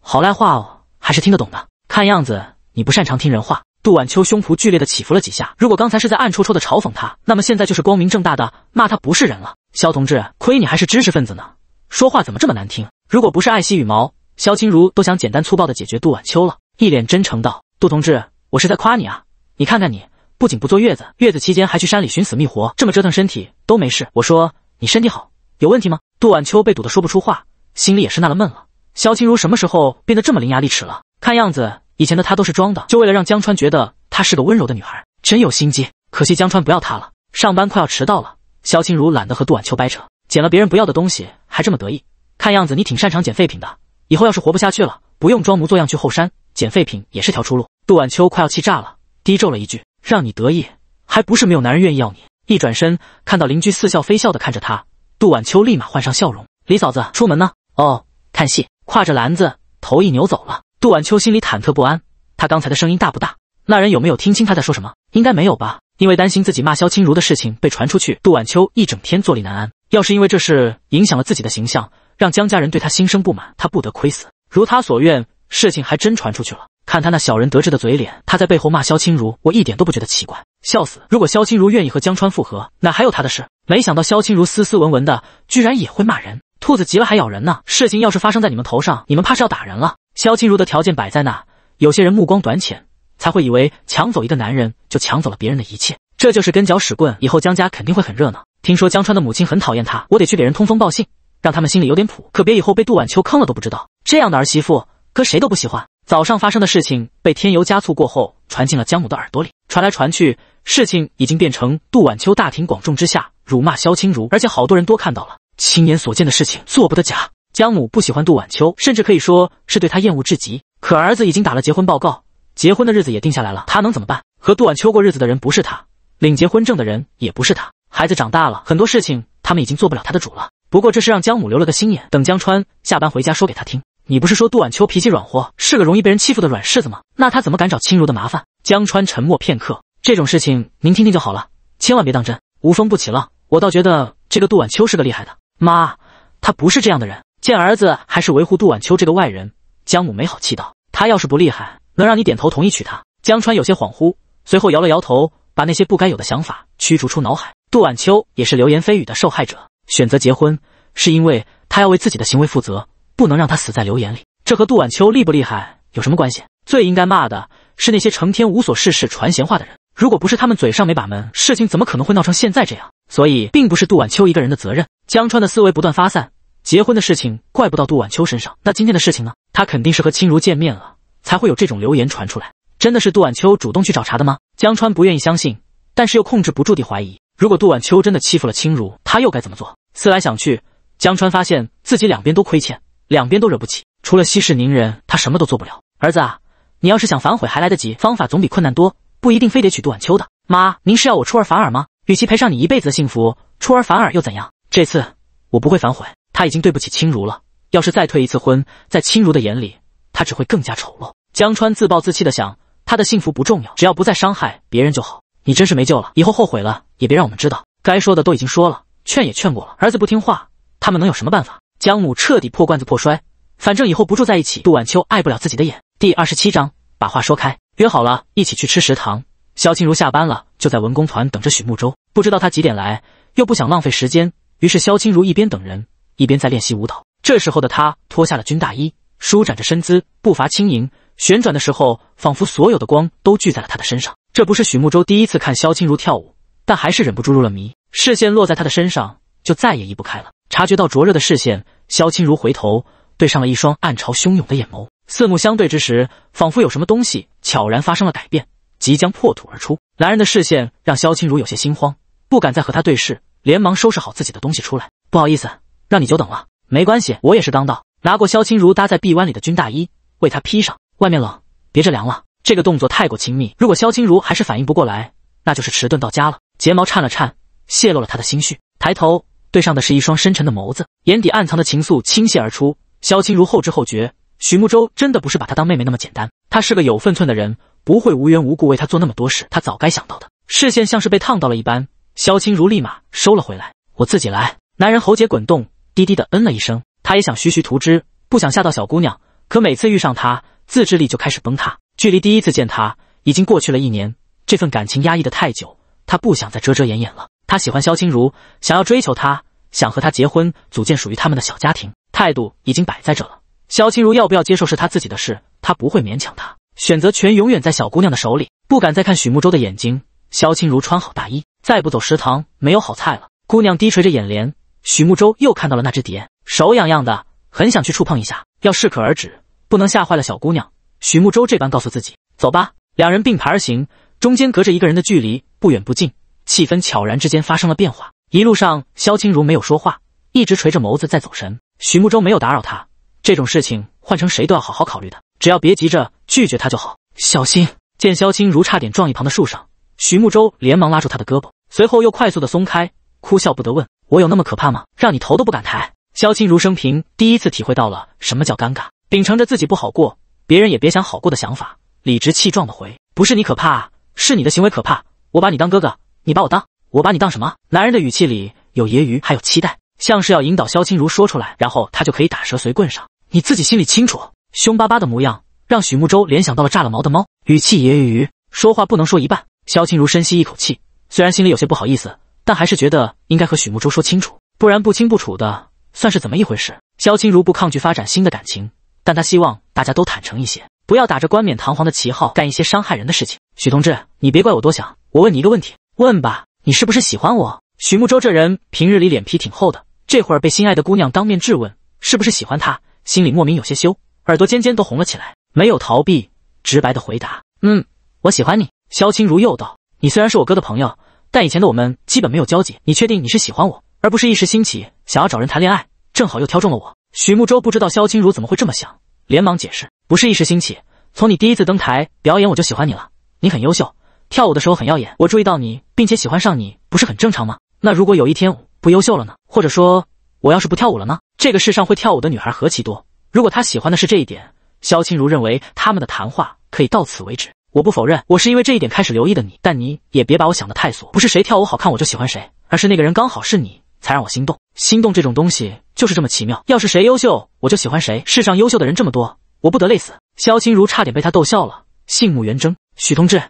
好赖话哦，还是听得懂的。看样子你不擅长听人话。杜晚秋胸脯剧烈的起伏了几下，如果刚才是在暗戳戳的嘲讽他，那么现在就是光明正大的骂他不是人了。肖同志，亏你还是知识分子呢，说话怎么这么难听？如果不是爱惜羽毛，肖青如都想简单粗暴的解决杜晚秋了。一脸真诚道：“杜同志，我是在夸你啊，你看看你。”不仅不坐月子，月子期间还去山里寻死觅活，这么折腾身体都没事。我说你身体好有问题吗？杜晚秋被堵得说不出话，心里也是纳了闷了。萧清如什么时候变得这么伶牙俐齿了？看样子以前的她都是装的，就为了让江川觉得她是个温柔的女孩，真有心机。可惜江川不要她了。上班快要迟到了，萧清如懒得和杜晚秋掰扯，捡了别人不要的东西还这么得意。看样子你挺擅长捡废品的，以后要是活不下去了，不用装模作样去后山捡废品也是条出路。杜晚秋快要气炸了，低咒了一句。让你得意，还不是没有男人愿意要你。一转身，看到邻居似笑非笑的看着他，杜晚秋立马换上笑容。李嫂子出门呢？哦，看戏，挎着篮子，头一扭走了。杜晚秋心里忐忑不安，他刚才的声音大不大？那人有没有听清他在说什么？应该没有吧？因为担心自己骂萧清如的事情被传出去，杜晚秋一整天坐立难安。要是因为这事影响了自己的形象，让江家人对他心生不满，他不得亏死。如他所愿，事情还真传出去了。看他那小人得志的嘴脸，他在背后骂萧清如，我一点都不觉得奇怪，笑死！如果萧清如愿意和江川复合，哪还有他的事？没想到萧清如斯斯文文的，居然也会骂人，兔子急了还咬人呢。事情要是发生在你们头上，你们怕是要打人了。萧清如的条件摆在那，有些人目光短浅，才会以为抢走一个男人就抢走了别人的一切，这就是跟脚屎棍。以后江家肯定会很热闹。听说江川的母亲很讨厌他，我得去给人通风报信，让他们心里有点谱，可别以后被杜婉秋坑了都不知道。这样的儿媳妇，搁谁都不喜欢。早上发生的事情被添油加醋过后传进了江母的耳朵里，传来传去，事情已经变成杜晚秋大庭广众之下辱骂萧清如，而且好多人多看到了，亲眼所见的事情做不得假。江母不喜欢杜晚秋，甚至可以说是对他厌恶至极。可儿子已经打了结婚报告，结婚的日子也定下来了，他能怎么办？和杜晚秋过日子的人不是他，领结婚证的人也不是他。孩子长大了，很多事情他们已经做不了他的主了。不过这是让江母留了个心眼，等江川下班回家说给他听。你不是说杜婉秋脾气软和，是个容易被人欺负的软柿子吗？那他怎么敢找青如的麻烦？江川沉默片刻，这种事情您听听就好了，千万别当真。无风不起浪，我倒觉得这个杜婉秋是个厉害的。妈，他不是这样的人。见儿子还是维护杜婉秋这个外人，江母没好气道：“他要是不厉害，能让你点头同意娶她？”江川有些恍惚，随后摇了摇头，把那些不该有的想法驱逐出脑海。杜婉秋也是流言蜚语的受害者，选择结婚是因为他要为自己的行为负责。不能让他死在流言里，这和杜晚秋厉不厉害有什么关系？最应该骂的是那些成天无所事事传闲话的人。如果不是他们嘴上没把门，事情怎么可能会闹成现在这样？所以，并不是杜晚秋一个人的责任。江川的思维不断发散，结婚的事情怪不到杜晚秋身上。那今天的事情呢？他肯定是和青如见面了，才会有这种流言传出来。真的是杜晚秋主动去找茬的吗？江川不愿意相信，但是又控制不住地怀疑。如果杜晚秋真的欺负了青如，他又该怎么做？思来想去，江川发现自己两边都亏欠。两边都惹不起，除了息事宁人，他什么都做不了。儿子啊，你要是想反悔还来得及，方法总比困难多，不一定非得娶杜晚秋的。妈，您是要我出尔反尔吗？与其赔上你一辈子的幸福，出尔反尔又怎样？这次我不会反悔，他已经对不起青如了，要是再退一次婚，在青如的眼里，他只会更加丑陋。江川自暴自弃的想，他的幸福不重要，只要不再伤害别人就好。你真是没救了，以后后悔了也别让我们知道，该说的都已经说了，劝也劝过了，儿子不听话，他们能有什么办法？江母彻底破罐子破摔，反正以后不住在一起，杜晚秋碍不了自己的眼。第二十七章，把话说开，约好了一起去吃食堂。萧清如下班了，就在文工团等着许慕洲，不知道他几点来，又不想浪费时间，于是萧清如一边等人，一边在练习舞蹈。这时候的她脱下了军大衣，舒展着身姿，步伐轻盈，旋转的时候仿佛所有的光都聚在了他的身上。这不是许慕洲第一次看萧清如跳舞，但还是忍不住入了迷，视线落在她的身上就再也移不开了。察觉到灼热的视线，萧清如回头，对上了一双暗潮汹涌的眼眸。四目相对之时，仿佛有什么东西悄然发生了改变，即将破土而出。男人的视线让萧清如有些心慌，不敢再和他对视，连忙收拾好自己的东西出来。不好意思，让你久等了。没关系，我也是刚到。拿过萧清如搭在臂弯里的军大衣，为他披上。外面冷，别着凉了。这个动作太过亲密，如果萧清如还是反应不过来，那就是迟钝到家了。睫毛颤了颤，泄露了他的心绪。抬头。对上的是一双深沉的眸子，眼底暗藏的情愫倾泻而出。萧青如后知后觉，许慕洲真的不是把她当妹妹那么简单，他是个有分寸的人，不会无缘无故为她做那么多事。她早该想到的。视线像是被烫到了一般，萧青如立马收了回来。我自己来。男人喉结滚动，低低的嗯了一声。他也想徐徐图之，不想吓到小姑娘。可每次遇上她，自制力就开始崩塌。距离第一次见她已经过去了一年，这份感情压抑的太久，他不想再遮遮掩掩了。他喜欢萧清如，想要追求她，想和她结婚，组建属于他们的小家庭，态度已经摆在这了。萧清如要不要接受，是她自己的事，他不会勉强她，选择权永远在小姑娘的手里。不敢再看许慕洲的眼睛，萧清如穿好大衣，再不走食堂没有好菜了。姑娘低垂着眼帘，许慕洲又看到了那只蝶，手痒痒的，很想去触碰一下，要适可而止，不能吓坏了小姑娘。许慕洲这般告诉自己，走吧，两人并排而行，中间隔着一个人的距离，不远不近。气氛悄然之间发生了变化。一路上，萧清如没有说话，一直垂着眸子在走神。许慕洲没有打扰他，这种事情换成谁都要好好考虑的，只要别急着拒绝他就好。小心！见萧清如差点撞一旁的树上，许慕洲连忙拉住他的胳膊，随后又快速的松开，哭笑不得问：“我有那么可怕吗？让你头都不敢抬？”萧清如生平第一次体会到了什么叫尴尬，秉承着自己不好过，别人也别想好过的想法，理直气壮的回：“不是你可怕，是你的行为可怕。我把你当哥哥。”你把我当我把你当什么？男人的语气里有揶揄，还有期待，像是要引导萧清如说出来，然后他就可以打蛇随棍上。你自己心里清楚。凶巴巴的模样让许慕洲联想到了炸了毛的猫，语气揶揄，说话不能说一半。萧清如深吸一口气，虽然心里有些不好意思，但还是觉得应该和许慕洲说清楚，不然不清不楚的算是怎么一回事？萧清如不抗拒发展新的感情，但他希望大家都坦诚一些，不要打着冠冕堂皇的旗号干一些伤害人的事情。许同志，你别怪我多想，我问你一个问题。问吧，你是不是喜欢我？许慕洲这人平日里脸皮挺厚的，这会儿被心爱的姑娘当面质问是不是喜欢他，心里莫名有些羞，耳朵尖尖都红了起来。没有逃避，直白的回答：“嗯，我喜欢你。”萧清如又道：“你虽然是我哥的朋友，但以前的我们基本没有交集。你确定你是喜欢我，而不是一时兴起想要找人谈恋爱？正好又挑中了我。”许慕洲不知道萧清如怎么会这么想，连忙解释：“不是一时兴起，从你第一次登台表演我就喜欢你了，你很优秀。”跳舞的时候很耀眼，我注意到你，并且喜欢上你，不是很正常吗？那如果有一天不优秀了呢？或者说我要是不跳舞了呢？这个世上会跳舞的女孩何其多，如果他喜欢的是这一点，萧清如认为他们的谈话可以到此为止。我不否认我是因为这一点开始留意的你，但你也别把我想得太俗，不是谁跳舞好看我就喜欢谁，而是那个人刚好是你才让我心动。心动这种东西就是这么奇妙，要是谁优秀我就喜欢谁，世上优秀的人这么多，我不得累死？萧清如差点被他逗笑了，信目圆睁，许同志。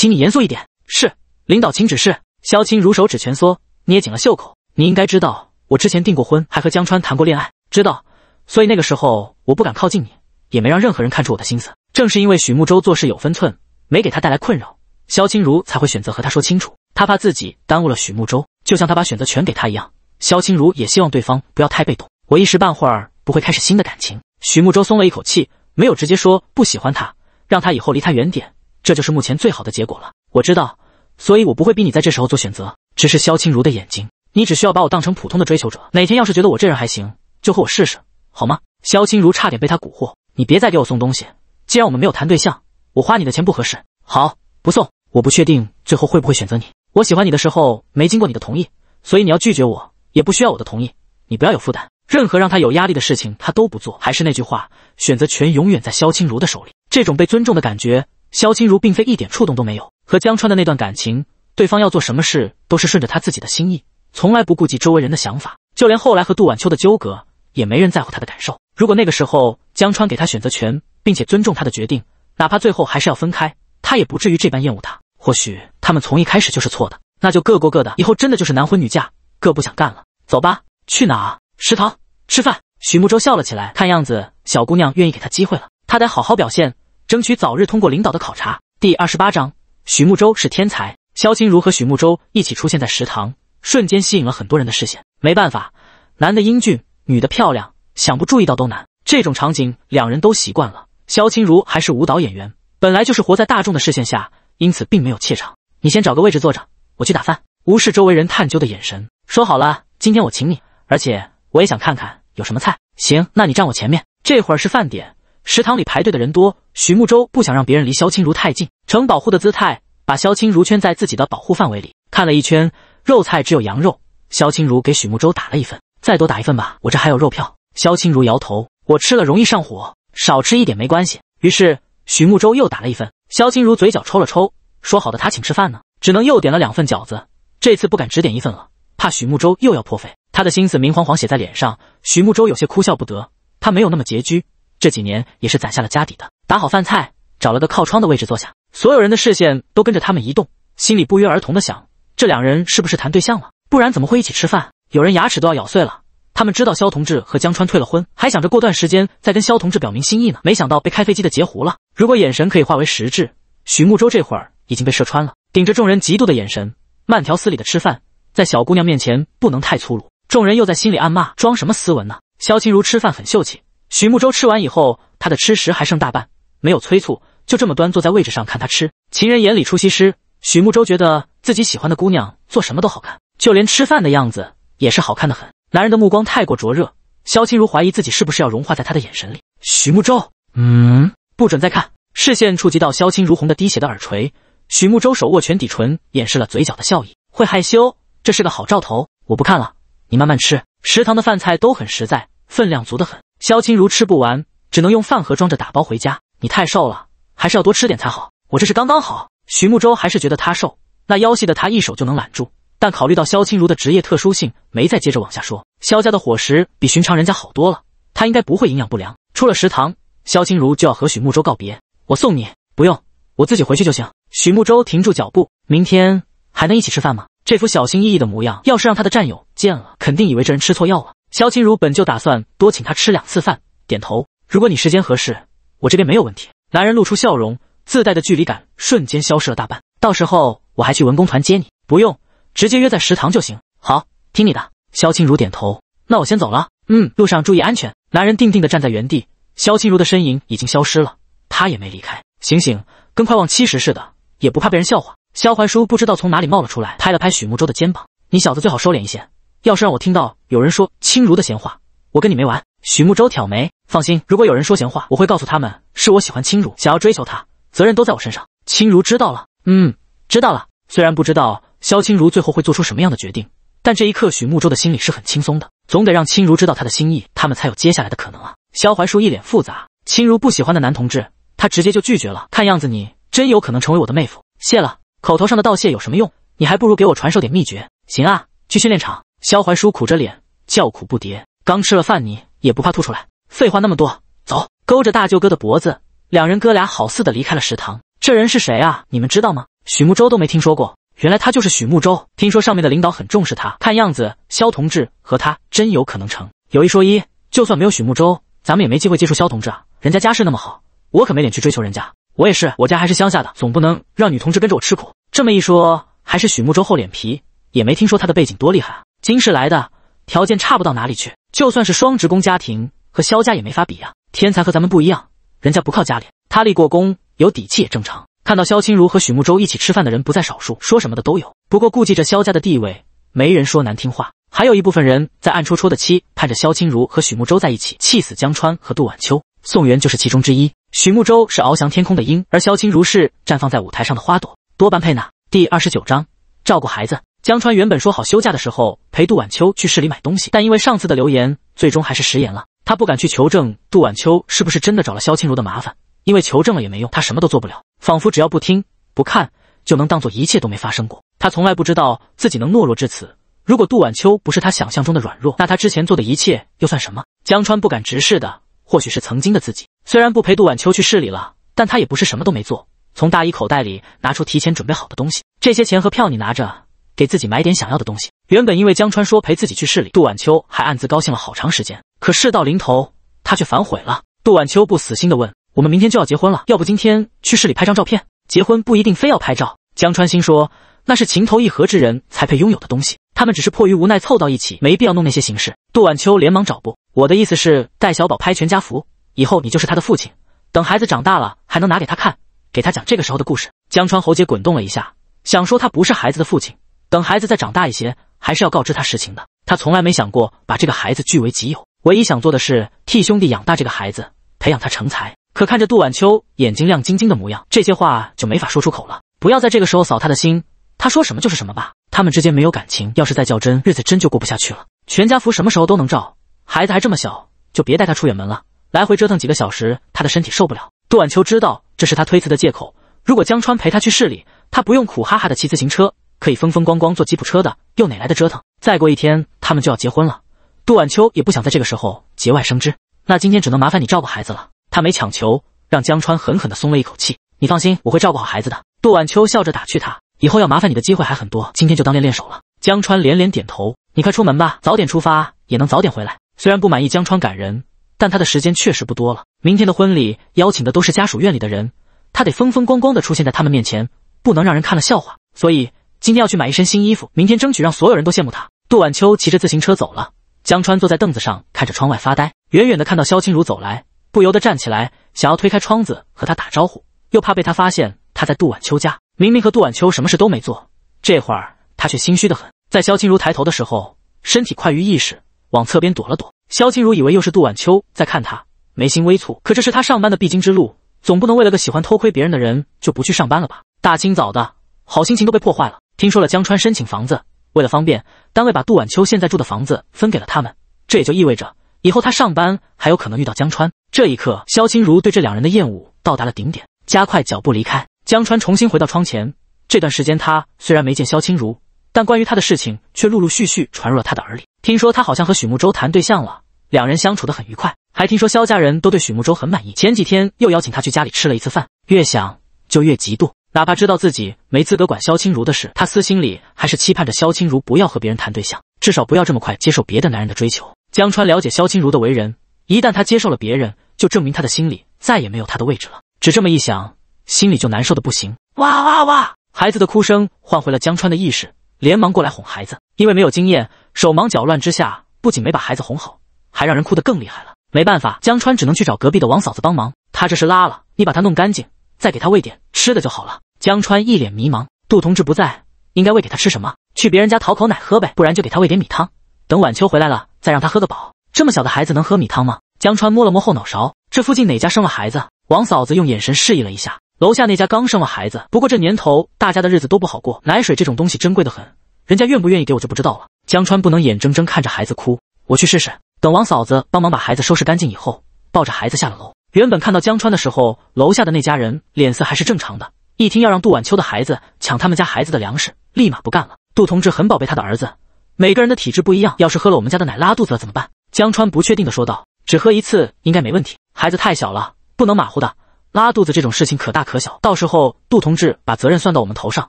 请你严肃一点，是领导，请指示。萧青如手指蜷缩，捏紧了袖口。你应该知道，我之前订过婚，还和江川谈过恋爱，知道。所以那个时候，我不敢靠近你，也没让任何人看出我的心思。正是因为许慕洲做事有分寸，没给他带来困扰，萧青如才会选择和他说清楚。他怕自己耽误了许慕洲，就像他把选择权给他一样，萧青如也希望对方不要太被动。我一时半会儿不会开始新的感情。许慕洲松了一口气，没有直接说不喜欢他，让他以后离他远点。这就是目前最好的结果了。我知道，所以我不会逼你在这时候做选择。只是萧清如的眼睛，你只需要把我当成普通的追求者。哪天要是觉得我这人还行，就和我试试，好吗？萧清如差点被他蛊惑。你别再给我送东西。既然我们没有谈对象，我花你的钱不合适。好，不送。我不确定最后会不会选择你。我喜欢你的时候没经过你的同意，所以你要拒绝我也不需要我的同意。你不要有负担，任何让他有压力的事情他都不做。还是那句话，选择权永远在萧清如的手里。这种被尊重的感觉。萧清如并非一点触动都没有，和江川的那段感情，对方要做什么事都是顺着他自己的心意，从来不顾及周围人的想法，就连后来和杜婉秋的纠葛，也没人在乎他的感受。如果那个时候江川给他选择权，并且尊重他的决定，哪怕最后还是要分开，他也不至于这般厌恶他。或许他们从一开始就是错的，那就各过各的，以后真的就是男婚女嫁，各不想干了。走吧，去哪？食堂吃饭。许慕洲笑了起来，看样子小姑娘愿意给他机会了，他得好好表现。争取早日通过领导的考察。第二十八章，许慕洲是天才。萧青如和许慕洲一起出现在食堂，瞬间吸引了很多人的视线。没办法，男的英俊，女的漂亮，想不注意到都难。这种场景，两人都习惯了。萧青如还是舞蹈演员，本来就是活在大众的视线下，因此并没有怯场。你先找个位置坐着，我去打饭。无视周围人探究的眼神，说好了，今天我请你，而且我也想看看有什么菜。行，那你站我前面。这会儿是饭点。食堂里排队的人多，许慕洲不想让别人离萧清如太近，呈保护的姿态，把萧清如圈在自己的保护范围里。看了一圈，肉菜只有羊肉。萧清如给许慕洲打了一份，再多打一份吧，我这还有肉票。萧清如摇头，我吃了容易上火，少吃一点没关系。于是许慕洲又打了一份。萧清如嘴角抽了抽，说好的他请吃饭呢，只能又点了两份饺子。这次不敢只点一份了，怕许慕洲又要破费。他的心思明晃晃写在脸上，许慕洲有些哭笑不得，他没有那么拮据。这几年也是攒下了家底的，打好饭菜，找了个靠窗的位置坐下。所有人的视线都跟着他们移动，心里不约而同的想：这两人是不是谈对象了？不然怎么会一起吃饭？有人牙齿都要咬碎了。他们知道肖同志和江川退了婚，还想着过段时间再跟肖同志表明心意呢，没想到被开飞机的截胡了。如果眼神可以化为实质，许慕洲这会儿已经被射穿了。顶着众人嫉妒的眼神，慢条斯理的吃饭，在小姑娘面前不能太粗鲁。众人又在心里暗骂：装什么斯文呢？肖清如吃饭很秀气。许慕洲吃完以后，他的吃食还剩大半，没有催促，就这么端坐在位置上看他吃。情人眼里出西施，许慕洲觉得自己喜欢的姑娘做什么都好看，就连吃饭的样子也是好看的很。男人的目光太过灼热，萧清如怀疑自己是不是要融化在他的眼神里。许慕洲，嗯，不准再看。视线触及到萧清如红的滴血的耳垂，许慕洲手握拳抵唇，掩饰了嘴角的笑意。会害羞，这是个好兆头。我不看了，你慢慢吃。食堂的饭菜都很实在，分量足得很。萧青如吃不完，只能用饭盒装着打包回家。你太瘦了，还是要多吃点才好。我这是刚刚好。许慕洲还是觉得他瘦，那妖细的他一手就能揽住。但考虑到萧青如的职业特殊性，没再接着往下说。萧家的伙食比寻常人家好多了，他应该不会营养不良。出了食堂，萧青如就要和许慕洲告别。我送你，不用，我自己回去就行。许慕洲停住脚步，明天还能一起吃饭吗？这副小心翼翼的模样，要是让他的战友见了，肯定以为这人吃错药了。萧清如本就打算多请他吃两次饭，点头。如果你时间合适，我这边没有问题。男人露出笑容，自带的距离感瞬间消失了大半。到时候我还去文工团接你，不用，直接约在食堂就行。好，听你的。萧清如点头。那我先走了。嗯，路上注意安全。男人定定的站在原地，萧清如的身影已经消失了，他也没离开。醒醒，跟快忘七十似的，也不怕被人笑话。萧怀书不知道从哪里冒了出来，拍了拍许慕洲的肩膀：“你小子最好收敛一些。”要是让我听到有人说青如的闲话，我跟你没完。许慕洲挑眉，放心，如果有人说闲话，我会告诉他们是我喜欢青如，想要追求他，责任都在我身上。青如知道了，嗯，知道了。虽然不知道萧青如最后会做出什么样的决定，但这一刻许慕洲的心里是很轻松的。总得让青如知道他的心意，他们才有接下来的可能啊。萧怀书一脸复杂，青如不喜欢的男同志，他直接就拒绝了。看样子你真有可能成为我的妹夫，谢了。口头上的道谢有什么用？你还不如给我传授点秘诀。行啊，去训练场。萧怀书苦着脸，叫苦不迭。刚吃了饭，你也不怕吐出来？废话那么多，走！勾着大舅哥的脖子，两人哥俩好似的离开了食堂。这人是谁啊？你们知道吗？许慕洲都没听说过。原来他就是许慕洲。听说上面的领导很重视他，看样子萧同志和他真有可能成。有一说一，就算没有许慕洲，咱们也没机会接触萧同志啊。人家家世那么好，我可没脸去追求人家。我也是，我家还是乡下的，总不能让女同志跟着我吃苦。这么一说，还是许慕洲厚脸皮，也没听说他的背景多厉害啊。今世来的条件差不到哪里去，就算是双职工家庭，和萧家也没法比呀。天才和咱们不一样，人家不靠家里，他立过功，有底气也正常。看到萧清如和许慕洲一起吃饭的人不在少数，说什么的都有。不过顾忌着萧家的地位，没人说难听话。还有一部分人在暗戳戳的期盼着萧清如和许慕洲在一起，气死江川和杜晚秋。宋元就是其中之一。许慕洲是翱翔天空的鹰，而萧清如是绽放在舞台上的花朵，多般配呢。第二十九章，照顾孩子。江川原本说好休假的时候陪杜晚秋去市里买东西，但因为上次的留言，最终还是食言了。他不敢去求证杜晚秋是不是真的找了萧清如的麻烦，因为求证了也没用，他什么都做不了。仿佛只要不听不看，就能当做一切都没发生过。他从来不知道自己能懦弱至此。如果杜晚秋不是他想象中的软弱，那他之前做的一切又算什么？江川不敢直视的，或许是曾经的自己。虽然不陪杜晚秋去市里了，但他也不是什么都没做。从大衣口袋里拿出提前准备好的东西，这些钱和票你拿着。给自己买点想要的东西。原本因为江川说陪自己去市里，杜晚秋还暗自高兴了好长时间。可事到临头，他却反悔了。杜晚秋不死心地问：“我们明天就要结婚了，要不今天去市里拍张照片？结婚不一定非要拍照。”江川心说：“那是情投意合之人才配拥有的东西。他们只是迫于无奈凑到一起，没必要弄那些形式。”杜晚秋连忙找不，我的意思是带小宝拍全家福，以后你就是他的父亲。等孩子长大了，还能拿给他看，给他讲这个时候的故事。江川喉结滚动了一下，想说他不是孩子的父亲。等孩子再长大一些，还是要告知他实情的。他从来没想过把这个孩子据为己有，唯一想做的是替兄弟养大这个孩子，培养他成才。可看着杜晚秋眼睛亮晶晶的模样，这些话就没法说出口了。不要在这个时候扫他的心，他说什么就是什么吧。他们之间没有感情，要是再较真，日子真就过不下去了。全家福什么时候都能照，孩子还这么小，就别带他出远门了，来回折腾几个小时，他的身体受不了。杜晚秋知道这是他推辞的借口，如果江川陪他去市里，他不用苦哈哈的骑自行车。可以风风光光坐吉普车的，又哪来的折腾？再过一天，他们就要结婚了。杜晚秋也不想在这个时候节外生枝，那今天只能麻烦你照顾孩子了。他没强求，让江川狠狠地松了一口气。你放心，我会照顾好孩子的。杜晚秋笑着打趣他：“以后要麻烦你的机会还很多，今天就当练练手了。”江川连连点头：“你快出门吧，早点出发也能早点回来。”虽然不满意江川赶人，但他的时间确实不多了。明天的婚礼邀请的都是家属院里的人，他得风风光光地出现在他们面前，不能让人看了笑话。所以。今天要去买一身新衣服，明天争取让所有人都羡慕他。杜晚秋骑着自行车走了，江川坐在凳子上看着窗外发呆。远远的看到萧青如走来，不由得站起来，想要推开窗子和他打招呼，又怕被他发现他在杜晚秋家。明明和杜晚秋什么事都没做，这会儿他却心虚的很。在萧青如抬头的时候，身体快于意识往侧边躲了躲。萧青如以为又是杜晚秋在看他，眉心微蹙。可这是他上班的必经之路，总不能为了个喜欢偷窥别人的人就不去上班了吧？大清早的好心情都被破坏了。听说了江川申请房子，为了方便，单位把杜晚秋现在住的房子分给了他们。这也就意味着，以后他上班还有可能遇到江川。这一刻，萧清如对这两人的厌恶到达了顶点，加快脚步离开。江川重新回到窗前。这段时间，他虽然没见萧清如，但关于他的事情却陆陆续续传入了他的耳里。听说他好像和许慕洲谈对象了，两人相处得很愉快，还听说萧家人都对许慕洲很满意。前几天又邀请他去家里吃了一次饭。越想就越嫉妒。哪怕知道自己没资格管萧清如的事，他私心里还是期盼着萧清如不要和别人谈对象，至少不要这么快接受别的男人的追求。江川了解萧清如的为人，一旦他接受了别人，就证明他的心里再也没有他的位置了。只这么一想，心里就难受的不行。哇哇哇！孩子的哭声唤回了江川的意识，连忙过来哄孩子。因为没有经验，手忙脚乱之下，不仅没把孩子哄好，还让人哭得更厉害了。没办法，江川只能去找隔壁的王嫂子帮忙。他这是拉了，你把她弄干净。再给他喂点吃的就好了。江川一脸迷茫，杜同志不在，应该喂给他吃什么？去别人家讨口奶喝呗，不然就给他喂点米汤。等晚秋回来了，再让他喝个饱。这么小的孩子能喝米汤吗？江川摸了摸后脑勺，这附近哪家生了孩子？王嫂子用眼神示意了一下，楼下那家刚生了孩子。不过这年头，大家的日子都不好过，奶水这种东西珍贵的很，人家愿不愿意给我就不知道了。江川不能眼睁睁看着孩子哭，我去试试。等王嫂子帮忙把孩子收拾干净以后，抱着孩子下了楼。原本看到江川的时候，楼下的那家人脸色还是正常的，一听要让杜晚秋的孩子抢他们家孩子的粮食，立马不干了。杜同志很宝贝他的儿子，每个人的体质不一样，要是喝了我们家的奶拉肚子了怎么办？江川不确定的说道：“只喝一次应该没问题，孩子太小了，不能马虎的。拉肚子这种事情可大可小，到时候杜同志把责任算到我们头上，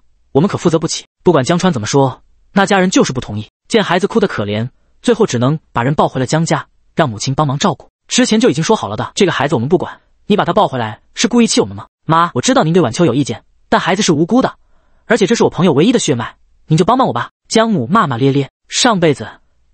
我们可负责不起。”不管江川怎么说，那家人就是不同意。见孩子哭得可怜，最后只能把人抱回了江家，让母亲帮忙照顾。之前就已经说好了的，这个孩子我们不管。你把他抱回来是故意气我们吗？妈，我知道您对晚秋有意见，但孩子是无辜的，而且这是我朋友唯一的血脉，您就帮帮我吧。江母骂骂咧咧：“上辈子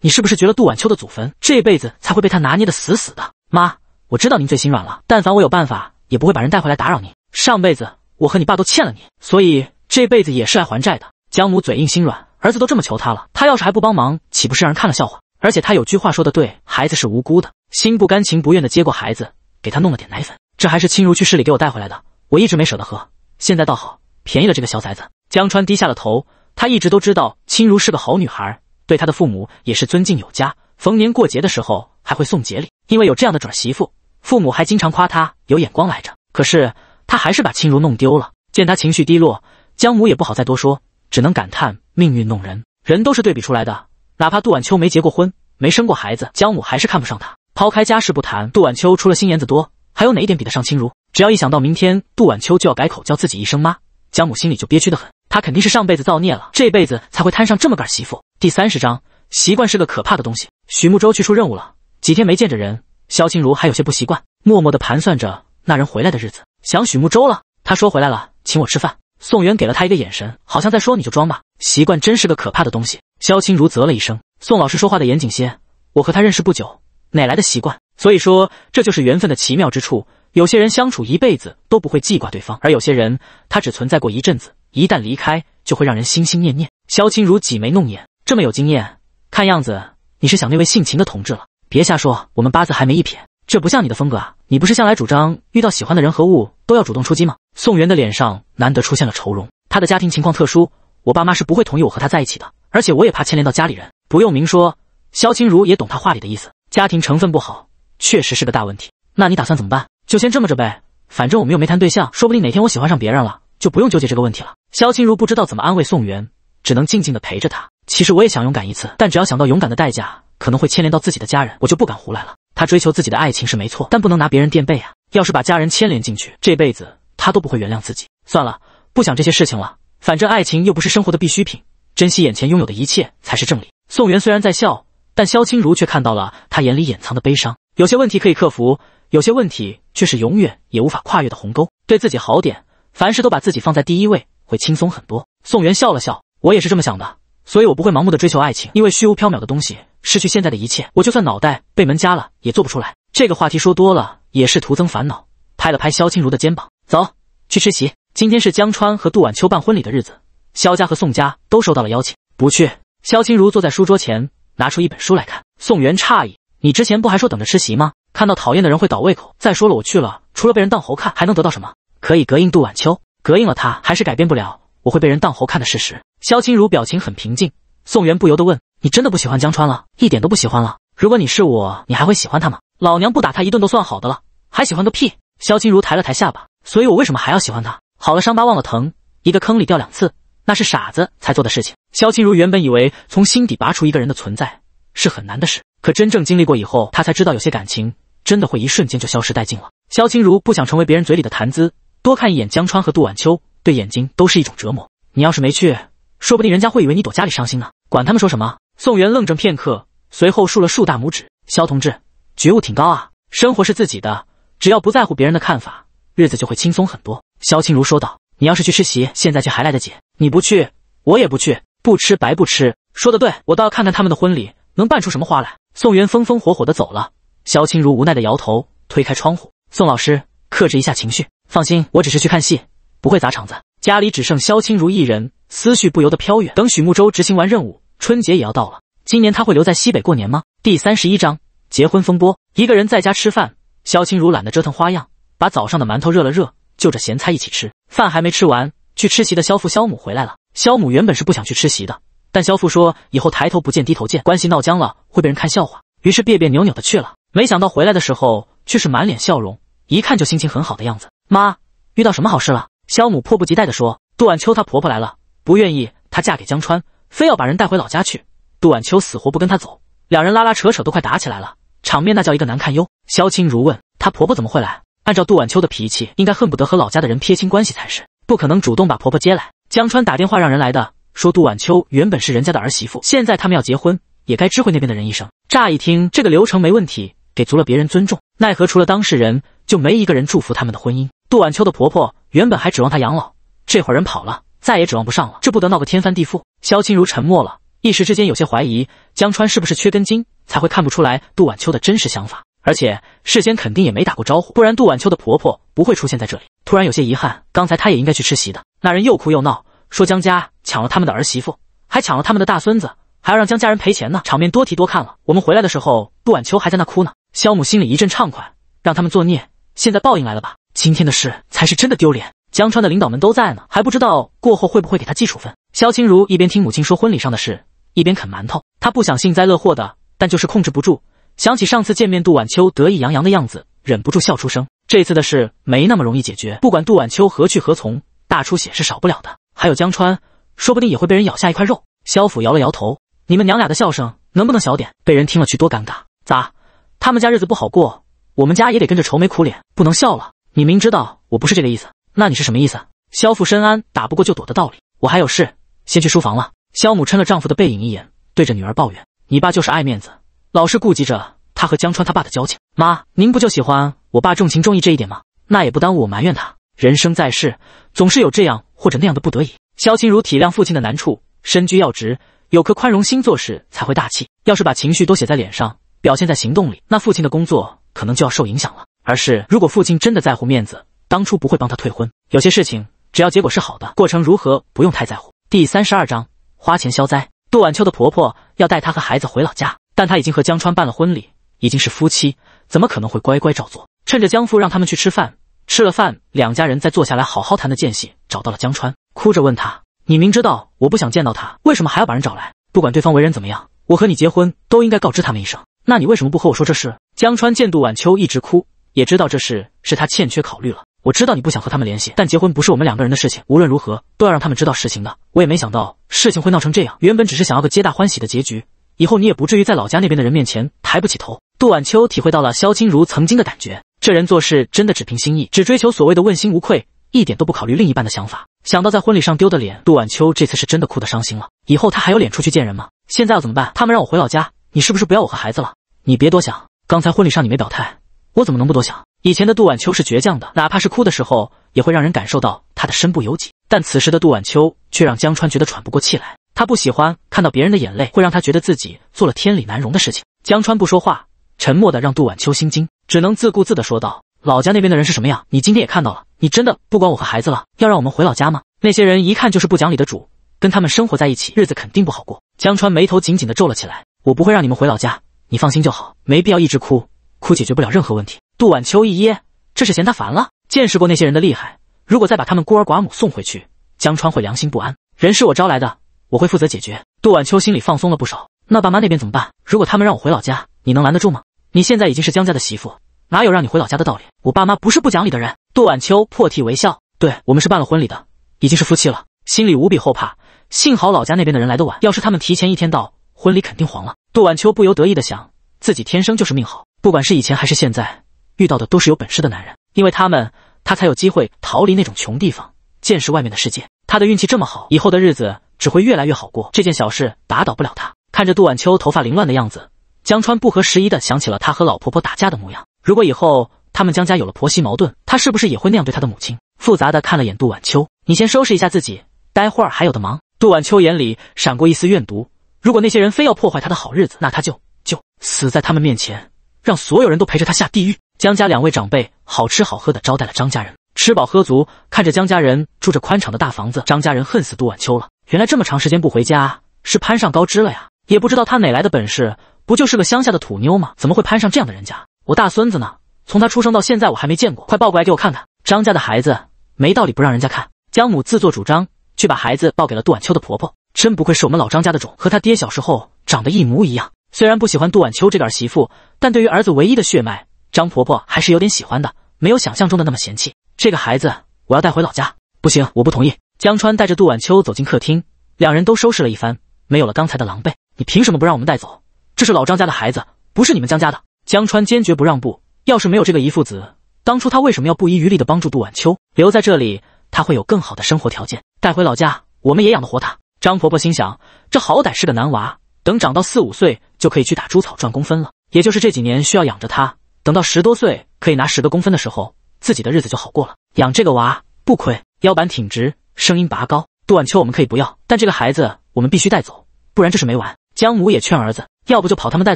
你是不是掘了杜晚秋的祖坟？这辈子才会被他拿捏得死死的？”妈，我知道您最心软了，但凡我有办法，也不会把人带回来打扰您。上辈子我和你爸都欠了你，所以这辈子也是来还债的。江母嘴硬心软，儿子都这么求他了，他要是还不帮忙，岂不是让人看了笑话？而且他有句话说的对，孩子是无辜的，心不甘情不愿的接过孩子，给他弄了点奶粉，这还是亲如去市里给我带回来的，我一直没舍得喝，现在倒好，便宜了这个小崽子。江川低下了头，他一直都知道亲如是个好女孩，对他的父母也是尊敬有加，逢年过节的时候还会送节礼，因为有这样的准儿媳妇，父母还经常夸他有眼光来着。可是他还是把亲如弄丢了。见他情绪低落，江母也不好再多说，只能感叹命运弄人，人都是对比出来的。哪怕杜晚秋没结过婚，没生过孩子，江母还是看不上她。抛开家世不谈，杜晚秋除了心眼子多，还有哪一点比得上清如？只要一想到明天杜晚秋就要改口叫自己一声妈，江母心里就憋屈的很。她肯定是上辈子造孽了，这辈子才会摊上这么个媳妇。第三十章，习惯是个可怕的东西。许慕舟去出任务了，几天没见着人，萧清如还有些不习惯，默默地盘算着那人回来的日子，想许慕舟了。他说回来了，请我吃饭。宋元给了他一个眼神，好像在说你就装吧。习惯真是个可怕的东西。萧清如啧了一声，宋老师说话的严谨些，我和他认识不久，哪来的习惯？所以说，这就是缘分的奇妙之处。有些人相处一辈子都不会记挂对方，而有些人，他只存在过一阵子，一旦离开，就会让人心心念念。萧清如挤眉弄眼，这么有经验，看样子你是想那位姓秦的同志了。别瞎说，我们八字还没一撇，这不像你的风格啊！你不是向来主张遇到喜欢的人和物都要主动出击吗？宋元的脸上难得出现了愁容，他的家庭情况特殊，我爸妈是不会同意我和他在一起的。而且我也怕牵连到家里人，不用明说，萧清如也懂他话里的意思。家庭成分不好，确实是个大问题。那你打算怎么办？就先这么着呗。反正我们又没谈对象，说不定哪天我喜欢上别人了，就不用纠结这个问题了。萧清如不知道怎么安慰宋元，只能静静的陪着他。其实我也想勇敢一次，但只要想到勇敢的代价可能会牵连到自己的家人，我就不敢胡来了。他追求自己的爱情是没错，但不能拿别人垫背啊。要是把家人牵连进去，这辈子他都不会原谅自己。算了，不想这些事情了。反正爱情又不是生活的必需品。珍惜眼前拥有的一切才是正理。宋元虽然在笑，但萧清如却看到了他眼里掩藏的悲伤。有些问题可以克服，有些问题却是永远也无法跨越的鸿沟。对自己好点，凡事都把自己放在第一位，会轻松很多。宋元笑了笑：“我也是这么想的，所以我不会盲目的追求爱情，因为虚无缥缈的东西，失去现在的一切，我就算脑袋被门夹了也做不出来。”这个话题说多了也是徒增烦恼。拍了拍萧清如的肩膀，走去吃席。今天是江川和杜婉秋办婚礼的日子。萧家和宋家都收到了邀请，不去。萧清如坐在书桌前，拿出一本书来看。宋元诧异：“你之前不还说等着吃席吗？看到讨厌的人会倒胃口。再说了，我去了，除了被人当猴看，还能得到什么？可以隔应杜晚秋，隔应了他，还是改变不了我会被人当猴看的事实。”萧清如表情很平静。宋元不由得问：“你真的不喜欢江川了？一点都不喜欢了？如果你是我，你还会喜欢他吗？老娘不打他一顿都算好的了，还喜欢个屁？”萧清如抬了抬下巴：“所以我为什么还要喜欢他？好了，伤疤忘了疼，一个坑里掉两次。”那是傻子才做的事情。萧清如原本以为从心底拔除一个人的存在是很难的事，可真正经历过以后，他才知道有些感情真的会一瞬间就消失殆尽了。萧清如不想成为别人嘴里的谈资，多看一眼江川和杜晚秋，对眼睛都是一种折磨。你要是没去，说不定人家会以为你躲家里伤心呢。管他们说什么。宋元愣怔片刻，随后竖了竖大拇指：“萧同志觉悟挺高啊，生活是自己的，只要不在乎别人的看法，日子就会轻松很多。”萧清如说道：“你要是去吃席，现在却还来得及。”你不去，我也不去，不吃白不吃。说的对，我倒要看看他们的婚礼能办出什么花来。宋元风风火火的走了，萧青如无奈的摇头，推开窗户。宋老师，克制一下情绪，放心，我只是去看戏，不会砸场子。家里只剩萧青如一人，思绪不由得飘远。等许慕洲执行完任务，春节也要到了，今年他会留在西北过年吗？第三十一章结婚风波。一个人在家吃饭，萧青如懒得折腾花样，把早上的馒头热了热，就着咸菜一起吃。饭还没吃完。去吃席的萧父萧母回来了。萧母原本是不想去吃席的，但萧父说以后抬头不见低头见，关系闹僵了会被人看笑话，于是别别扭扭的去了。没想到回来的时候却是满脸笑容，一看就心情很好的样子。妈，遇到什么好事了？萧母迫不及待的说。杜晚秋她婆婆来了，不愿意她嫁给江川，非要把人带回老家去。杜晚秋死活不跟她走，两人拉拉扯扯都快打起来了，场面那叫一个难看哟。萧清如问她婆婆怎么会来？按照杜晚秋的脾气，应该恨不得和老家的人撇清关系才是。不可能主动把婆婆接来，江川打电话让人来的，说杜晚秋原本是人家的儿媳妇，现在他们要结婚，也该知会那边的人一声。乍一听这个流程没问题，给足了别人尊重，奈何除了当事人，就没一个人祝福他们的婚姻。杜晚秋的婆婆原本还指望她养老，这会儿人跑了，再也指望不上了，这不得闹个天翻地覆？萧清如沉默了，一时之间有些怀疑江川是不是缺根筋，才会看不出来杜晚秋的真实想法，而且事先肯定也没打过招呼，不然杜晚秋的婆婆不会出现在这里。突然有些遗憾，刚才他也应该去吃席的。那人又哭又闹，说江家抢了他们的儿媳妇，还抢了他们的大孙子，还要让江家人赔钱呢。场面多提多看了，我们回来的时候，杜晚秋还在那哭呢。肖母心里一阵畅快，让他们作孽，现在报应来了吧。今天的事才是真的丢脸。江川的领导们都在呢，还不知道过后会不会给他记处分。肖清如一边听母亲说婚礼上的事，一边啃馒头。他不想幸灾乐祸的，但就是控制不住，想起上次见面杜晚秋得意洋洋的样子，忍不住笑出声。这次的事没那么容易解决，不管杜晚秋何去何从，大出血是少不了的。还有江川，说不定也会被人咬下一块肉。萧父摇了摇头：“你们娘俩的笑声能不能小点？被人听了去多尴尬。咋，他们家日子不好过，我们家也得跟着愁眉苦脸，不能笑了？你明知道我不是这个意思，那你是什么意思？”萧父深谙打不过就躲的道理，我还有事，先去书房了。萧母嗔了丈夫的背影一眼，对着女儿抱怨：“你爸就是爱面子，老是顾及着他和江川他爸的交情。妈，您不就喜欢？”我爸重情重义这一点吗？那也不耽误我埋怨他。人生在世，总是有这样或者那样的不得已。萧清如体谅父亲的难处，身居要职，有颗宽容心做事才会大气。要是把情绪都写在脸上，表现在行动里，那父亲的工作可能就要受影响了。而是如果父亲真的在乎面子，当初不会帮他退婚。有些事情，只要结果是好的，过程如何不用太在乎。第三十二章花钱消灾。杜婉秋的婆婆要带她和孩子回老家，但她已经和江川办了婚礼。已经是夫妻，怎么可能会乖乖照做？趁着江父让他们去吃饭，吃了饭，两家人在坐下来好好谈的间隙，找到了江川，哭着问他：“你明知道我不想见到他，为什么还要把人找来？不管对方为人怎么样，我和你结婚都应该告知他们一声。那你为什么不和我说这事？”江川见杜晚秋一直哭，也知道这事是他欠缺考虑了。我知道你不想和他们联系，但结婚不是我们两个人的事情，无论如何都要让他们知道实情的。我也没想到事情会闹成这样，原本只是想要个皆大欢喜的结局，以后你也不至于在老家那边的人面前抬不起头。杜晚秋体会到了萧清如曾经的感觉，这人做事真的只凭心意，只追求所谓的问心无愧，一点都不考虑另一半的想法。想到在婚礼上丢的脸，杜晚秋这次是真的哭得伤心了。以后他还有脸出去见人吗？现在要怎么办？他们让我回老家，你是不是不要我和孩子了？你别多想，刚才婚礼上你没表态，我怎么能不多想？以前的杜晚秋是倔强的，哪怕是哭的时候，也会让人感受到他的身不由己。但此时的杜晚秋却让江川觉得喘不过气来。他不喜欢看到别人的眼泪，会让他觉得自己做了天理难容的事情。江川不说话。沉默的让杜晚秋心惊，只能自顾自的说道：“老家那边的人是什么样？你今天也看到了，你真的不管我和孩子了？要让我们回老家吗？”那些人一看就是不讲理的主，跟他们生活在一起，日子肯定不好过。江川眉头紧紧地皱了起来：“我不会让你们回老家，你放心就好，没必要一直哭，哭解决不了任何问题。”杜晚秋一噎，这是嫌他烦了？见识过那些人的厉害，如果再把他们孤儿寡母送回去，江川会良心不安。人是我招来的，我会负责解决。杜晚秋心里放松了不少。那爸妈那边怎么办？如果他们让我回老家？你能拦得住吗？你现在已经是江家的媳妇，哪有让你回老家的道理？我爸妈不是不讲理的人。杜晚秋破涕为笑，对我们是办了婚礼的，已经是夫妻了。心里无比后怕，幸好老家那边的人来的晚，要是他们提前一天到，婚礼肯定黄了。杜晚秋不由得意的想，自己天生就是命好，不管是以前还是现在，遇到的都是有本事的男人，因为他们，他才有机会逃离那种穷地方，见识外面的世界。他的运气这么好，以后的日子只会越来越好过。这件小事打倒不了他。看着杜晚秋头发凌乱的样子。江川不合时宜的想起了他和老婆婆打架的模样。如果以后他们江家有了婆媳矛盾，他是不是也会那样对他的母亲？复杂的看了眼杜晚秋，你先收拾一下自己，待会儿还有的忙。杜晚秋眼里闪过一丝怨毒。如果那些人非要破坏他的好日子，那他就就死在他们面前，让所有人都陪着他下地狱。江家两位长辈好吃好喝的招待了张家人，吃饱喝足，看着江家人住着宽敞的大房子，张家人恨死杜晚秋了。原来这么长时间不回家是攀上高枝了呀！也不知道他哪来的本事。不就是个乡下的土妞吗？怎么会攀上这样的人家？我大孙子呢？从他出生到现在，我还没见过，快抱过来给我看看。张家的孩子没道理不让人家看。江母自作主张，却把孩子抱给了杜晚秋的婆婆。真不愧是我们老张家的种，和他爹小时候长得一模一样。虽然不喜欢杜晚秋这个儿媳妇，但对于儿子唯一的血脉，张婆婆还是有点喜欢的，没有想象中的那么嫌弃。这个孩子我要带回老家。不行，我不同意。江川带着杜晚秋走进客厅，两人都收拾了一番，没有了刚才的狼狈。你凭什么不让我们带走？这是老张家的孩子，不是你们江家的。江川坚决不让步。要是没有这个姨父子，当初他为什么要不遗余力的帮助杜晚秋留在这里？他会有更好的生活条件，带回老家我们也养得活他。张婆婆心想，这好歹是个男娃，等长到四五岁就可以去打猪草赚工分了。也就是这几年需要养着他，等到十多岁可以拿十个工分的时候，自己的日子就好过了。养这个娃不亏，腰板挺直，声音拔高。杜晚秋我们可以不要，但这个孩子我们必须带走，不然这事没完。江母也劝儿子。要不就跑，他们带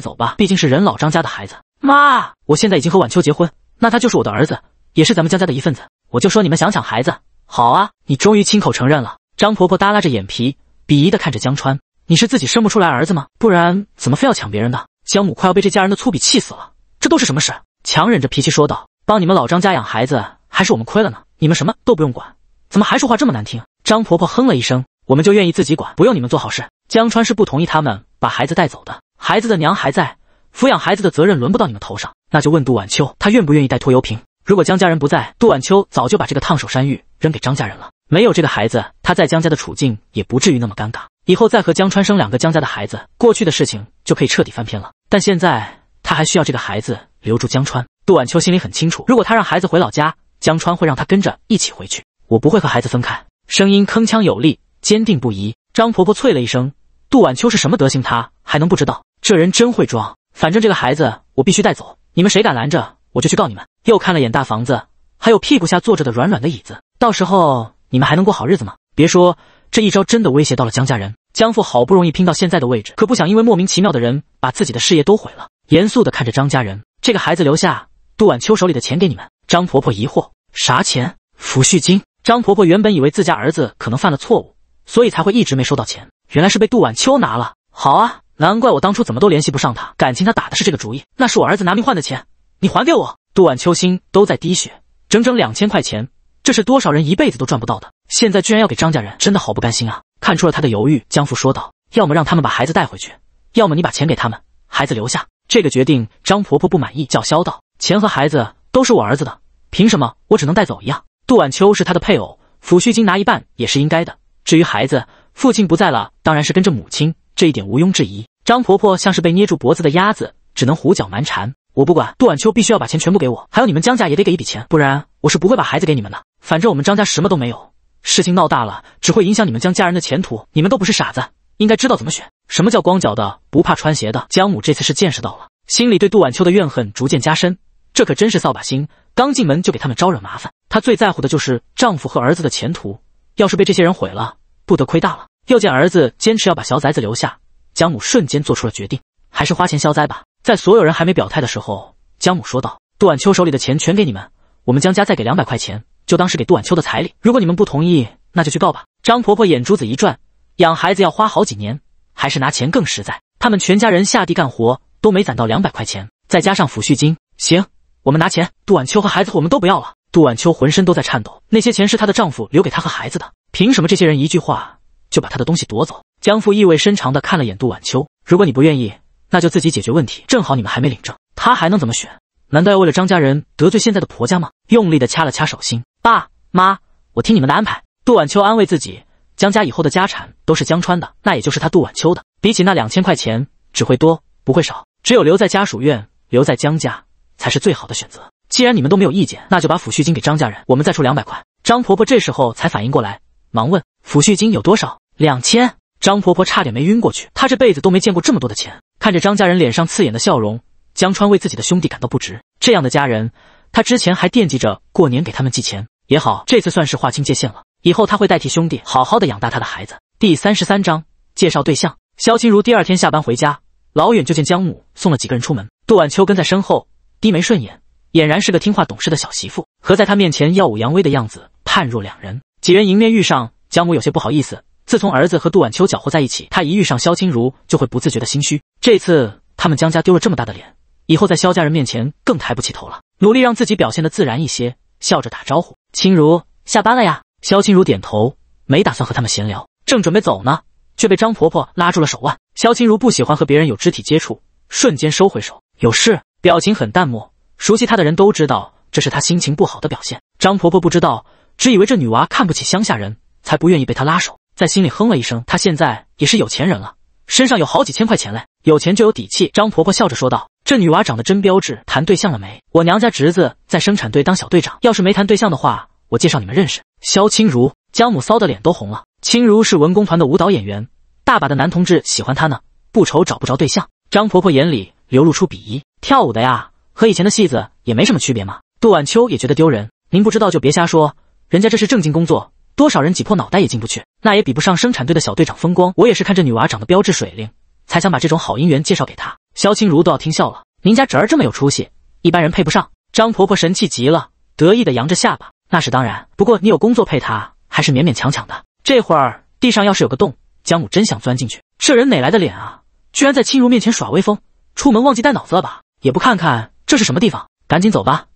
走吧。毕竟是人老张家的孩子。妈，我现在已经和晚秋结婚，那他就是我的儿子，也是咱们江家的一份子。我就说你们想抢孩子，好啊！你终于亲口承认了。张婆婆耷拉着眼皮，鄙夷的看着江川：“你是自己生不出来儿子吗？不然怎么非要抢别人的？”江母快要被这家人的粗鄙气死了，这都是什么事？强忍着脾气说道：“帮你们老张家养孩子，还是我们亏了呢？你们什么都不用管，怎么还说话这么难听？”张婆婆哼了一声：“我们就愿意自己管，不用你们做好事。”江川是不同意他们把孩子带走的。孩子的娘还在，抚养孩子的责任轮不到你们头上。那就问杜晚秋，她愿不愿意带拖油瓶？如果江家人不在，杜晚秋早就把这个烫手山芋扔给张家人了。没有这个孩子，他在江家的处境也不至于那么尴尬。以后再和江川生两个江家的孩子，过去的事情就可以彻底翻篇了。但现在他还需要这个孩子留住江川。杜晚秋心里很清楚，如果他让孩子回老家，江川会让他跟着一起回去。我不会和孩子分开，声音铿锵有力，坚定不移。张婆婆啐了一声：“杜晚秋是什么德行？她还能不知道？”这人真会装，反正这个孩子我必须带走，你们谁敢拦着，我就去告你们。又看了眼大房子，还有屁股下坐着的软软的椅子，到时候你们还能过好日子吗？别说这一招真的威胁到了江家人，江父好不容易拼到现在的位置，可不想因为莫名其妙的人把自己的事业都毁了。严肃的看着张家人，这个孩子留下，杜晚秋手里的钱给你们。张婆婆疑惑，啥钱？抚恤金。张婆婆原本以为自家儿子可能犯了错误，所以才会一直没收到钱，原来是被杜晚秋拿了。好啊。难怪我当初怎么都联系不上他，感情他打的是这个主意。那是我儿子拿命换的钱，你还给我！杜婉秋心都在滴血，整整两千块钱，这是多少人一辈子都赚不到的，现在居然要给张家人，真的好不甘心啊！看出了他的犹豫，江父说道：“要么让他们把孩子带回去，要么你把钱给他们，孩子留下。”这个决定，张婆婆不满意，叫嚣道：“钱和孩子都是我儿子的，凭什么我只能带走一样？”杜婉秋是他的配偶，抚恤金拿一半也是应该的。至于孩子，父亲不在了，当然是跟着母亲。这一点毋庸置疑，张婆婆像是被捏住脖子的鸭子，只能胡搅蛮缠。我不管，杜晚秋必须要把钱全部给我，还有你们江家也得给一笔钱，不然我是不会把孩子给你们的。反正我们张家什么都没有，事情闹大了，只会影响你们江家人的前途。你们都不是傻子，应该知道怎么选。什么叫光脚的不怕穿鞋的？江母这次是见识到了，心里对杜晚秋的怨恨逐渐加深。这可真是扫把星，刚进门就给他们招惹麻烦。她最在乎的就是丈夫和儿子的前途，要是被这些人毁了，不得亏大了。又见儿子坚持要把小崽子留下，江母瞬间做出了决定，还是花钱消灾吧。在所有人还没表态的时候，江母说道：“杜晚秋手里的钱全给你们，我们江家再给两百块钱，就当是给杜晚秋的彩礼。如果你们不同意，那就去告吧。”张婆婆眼珠子一转，养孩子要花好几年，还是拿钱更实在。他们全家人下地干活都没攒到两百块钱，再加上抚恤金，行，我们拿钱。杜晚秋和孩子我们都不要了。杜晚秋浑身都在颤抖，那些钱是她的丈夫留给她和孩子的，凭什么这些人一句话？就把他的东西夺走。江父意味深长地看了眼杜晚秋，如果你不愿意，那就自己解决问题。正好你们还没领证，他还能怎么选？难道要为了张家人得罪现在的婆家吗？用力地掐了掐手心，爸妈，我听你们的安排。杜晚秋安慰自己，江家以后的家产都是江川的，那也就是他杜晚秋的。比起那两千块钱，只会多不会少。只有留在家属院，留在江家，才是最好的选择。既然你们都没有意见，那就把抚恤金给张家人，我们再出两百块。张婆婆这时候才反应过来，忙问抚恤金有多少。两千，张婆婆差点没晕过去。她这辈子都没见过这么多的钱。看着张家人脸上刺眼的笑容，江川为自己的兄弟感到不值。这样的家人，他之前还惦记着过年给他们寄钱。也好，这次算是划清界限了。以后他会代替兄弟，好好的养大他的孩子。第三十三章介绍对象。萧清如第二天下班回家，老远就见江母送了几个人出门。杜晚秋跟在身后，低眉顺眼，俨然是个听话懂事的小媳妇，和在他面前耀武扬威的样子判若两人。几人迎面遇上江母，有些不好意思。自从儿子和杜婉秋搅和在一起，他一遇上萧清如就会不自觉的心虚。这次他们江家丢了这么大的脸，以后在萧家人面前更抬不起头了。努力让自己表现的自然一些，笑着打招呼：“清如，下班了呀。”萧清如点头，没打算和他们闲聊，正准备走呢，却被张婆婆拉住了手腕。萧清如不喜欢和别人有肢体接触，瞬间收回手，有事，表情很淡漠。熟悉她的人都知道，这是她心情不好的表现。张婆婆不知道，只以为这女娃看不起乡下人，才不愿意被她拉手。在心里哼了一声，他现在也是有钱人了，身上有好几千块钱嘞。有钱就有底气。张婆婆笑着说道：“这女娃长得真标致，谈对象了没？我娘家侄子在生产队当小队长，要是没谈对象的话，我介绍你们认识。”肖清如，江母骚的脸都红了。清如是文工团的舞蹈演员，大把的男同志喜欢她呢，不愁找不着对象。张婆婆眼里流露出鄙夷：“跳舞的呀，和以前的戏子也没什么区别嘛。”杜晚秋也觉得丢人：“您不知道就别瞎说，人家这是正经工作。”多少人挤破脑袋也进不去，那也比不上生产队的小队长风光。我也是看这女娃长得标致水灵，才想把这种好姻缘介绍给她。萧清如都要听笑了，您家侄儿这么有出息，一般人配不上。张婆婆神气极了，得意的扬着下巴。那是当然，不过你有工作配她，还是勉勉强强的。这会儿地上要是有个洞，江母真想钻进去。这人哪来的脸啊，居然在清如面前耍威风，出门忘记带脑子了吧？也不看看这是什么地方，赶紧走吧，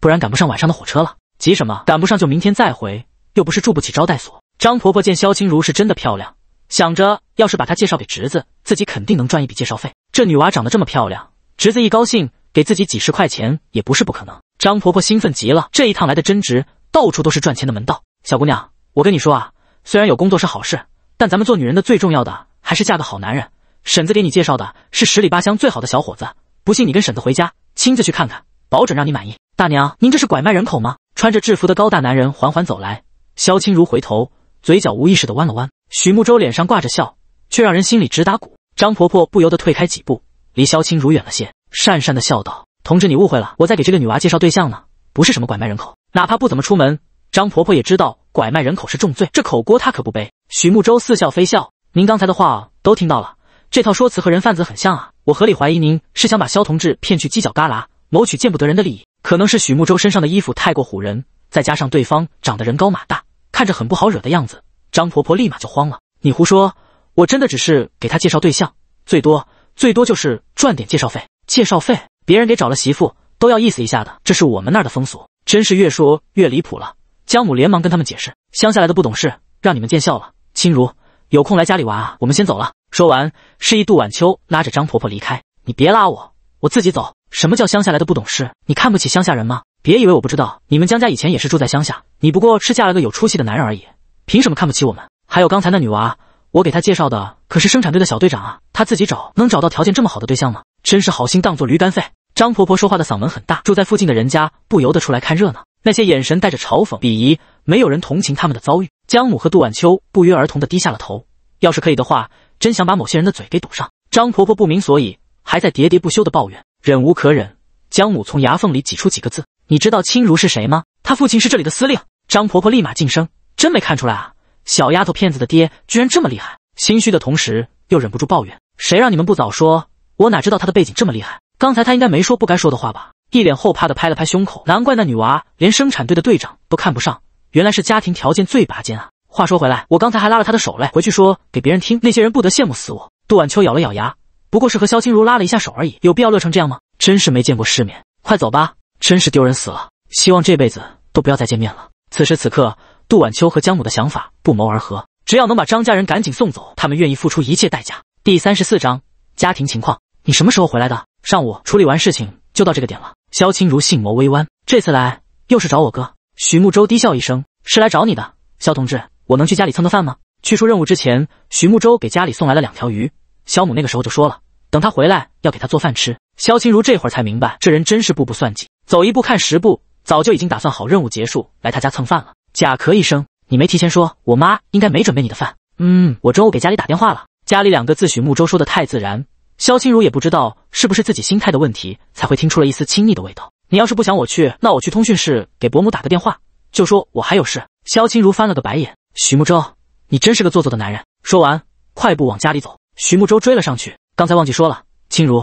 不然赶不上晚上的火车了。急什么？赶不上就明天再回。又不是住不起招待所。张婆婆见萧青如是真的漂亮，想着要是把她介绍给侄子，自己肯定能赚一笔介绍费。这女娃长得这么漂亮，侄子一高兴，给自己几十块钱也不是不可能。张婆婆兴奋极了，这一趟来的真值，到处都是赚钱的门道。小姑娘，我跟你说啊，虽然有工作是好事，但咱们做女人的最重要的还是嫁个好男人。婶子给你介绍的是十里八乡最好的小伙子，不信你跟婶子回家亲自去看看，保准让你满意。大娘，您这是拐卖人口吗？穿着制服的高大男人缓缓走来。萧清如回头，嘴角无意识的弯了弯。许慕洲脸上挂着笑，却让人心里直打鼓。张婆婆不由得退开几步，离萧清如远了些，讪讪的笑道：“同志，你误会了，我在给这个女娃介绍对象呢，不是什么拐卖人口。哪怕不怎么出门，张婆婆也知道拐卖人口是重罪，这口锅她可不背。”许慕洲似笑非笑：“您刚才的话都听到了，这套说辞和人贩子很像啊，我合理怀疑您是想把萧同志骗去犄角旮旯，谋取见不得人的利益。可能是许慕洲身上的衣服太过唬人。”再加上对方长得人高马大，看着很不好惹的样子，张婆婆立马就慌了。你胡说，我真的只是给他介绍对象，最多最多就是赚点介绍费。介绍费，别人给找了媳妇都要意思一下的，这是我们那儿的风俗。真是越说越离谱了。江母连忙跟他们解释，乡下来的不懂事，让你们见笑了。青如有空来家里玩啊，我们先走了。说完，示意杜晚秋拉着张婆婆离开。你别拉我，我自己走。什么叫乡下来的不懂事？你看不起乡下人吗？别以为我不知道，你们江家以前也是住在乡下，你不过是嫁了个有出息的男人而已，凭什么看不起我们？还有刚才那女娃，我给她介绍的可是生产队的小队长啊，她自己找能找到条件这么好的对象吗？真是好心当做驴肝肺。张婆婆说话的嗓门很大，住在附近的人家不由得出来看热闹，那些眼神带着嘲讽、鄙夷，没有人同情他们的遭遇。江母和杜晚秋不约而同的低下了头，要是可以的话，真想把某些人的嘴给堵上。张婆婆不明所以，还在喋喋不休的抱怨，忍无可忍，江母从牙缝里挤出几个字。你知道青如是谁吗？他父亲是这里的司令。张婆婆立马晋升，真没看出来啊，小丫头片子的爹居然这么厉害。心虚的同时又忍不住抱怨，谁让你们不早说，我哪知道他的背景这么厉害？刚才他应该没说不该说的话吧？一脸后怕的拍了拍胸口，难怪那女娃连生产队的队长都看不上，原来是家庭条件最拔尖啊。话说回来，我刚才还拉了他的手嘞，回去说给别人听，那些人不得羡慕死我？杜婉秋咬了咬牙，不过是和萧青如拉了一下手而已，有必要乐成这样吗？真是没见过世面，快走吧。真是丢人死了！希望这辈子都不要再见面了。此时此刻，杜晚秋和江母的想法不谋而合。只要能把张家人赶紧送走，他们愿意付出一切代价。第三十四章家庭情况。你什么时候回来的？上午处理完事情就到这个点了。萧清如性眸微弯，这次来又是找我哥？许慕洲低笑一声，是来找你的，萧同志。我能去家里蹭个饭吗？去出任务之前，许慕洲给家里送来了两条鱼。萧母那个时候就说了，等他回来要给他做饭吃。萧清如这会儿才明白，这人真是步步算计。走一步看十步，早就已经打算好任务结束来他家蹭饭了。甲咳一声，你没提前说，我妈应该没准备你的饭。嗯，我中午给家里打电话了，家里两个字。许慕洲说的太自然，萧清如也不知道是不是自己心态的问题，才会听出了一丝亲昵的味道。你要是不想我去，那我去通讯室给伯母打个电话，就说我还有事。萧清如翻了个白眼，许慕洲，你真是个做作的男人。说完，快步往家里走。许慕洲追了上去，刚才忘记说了，清如，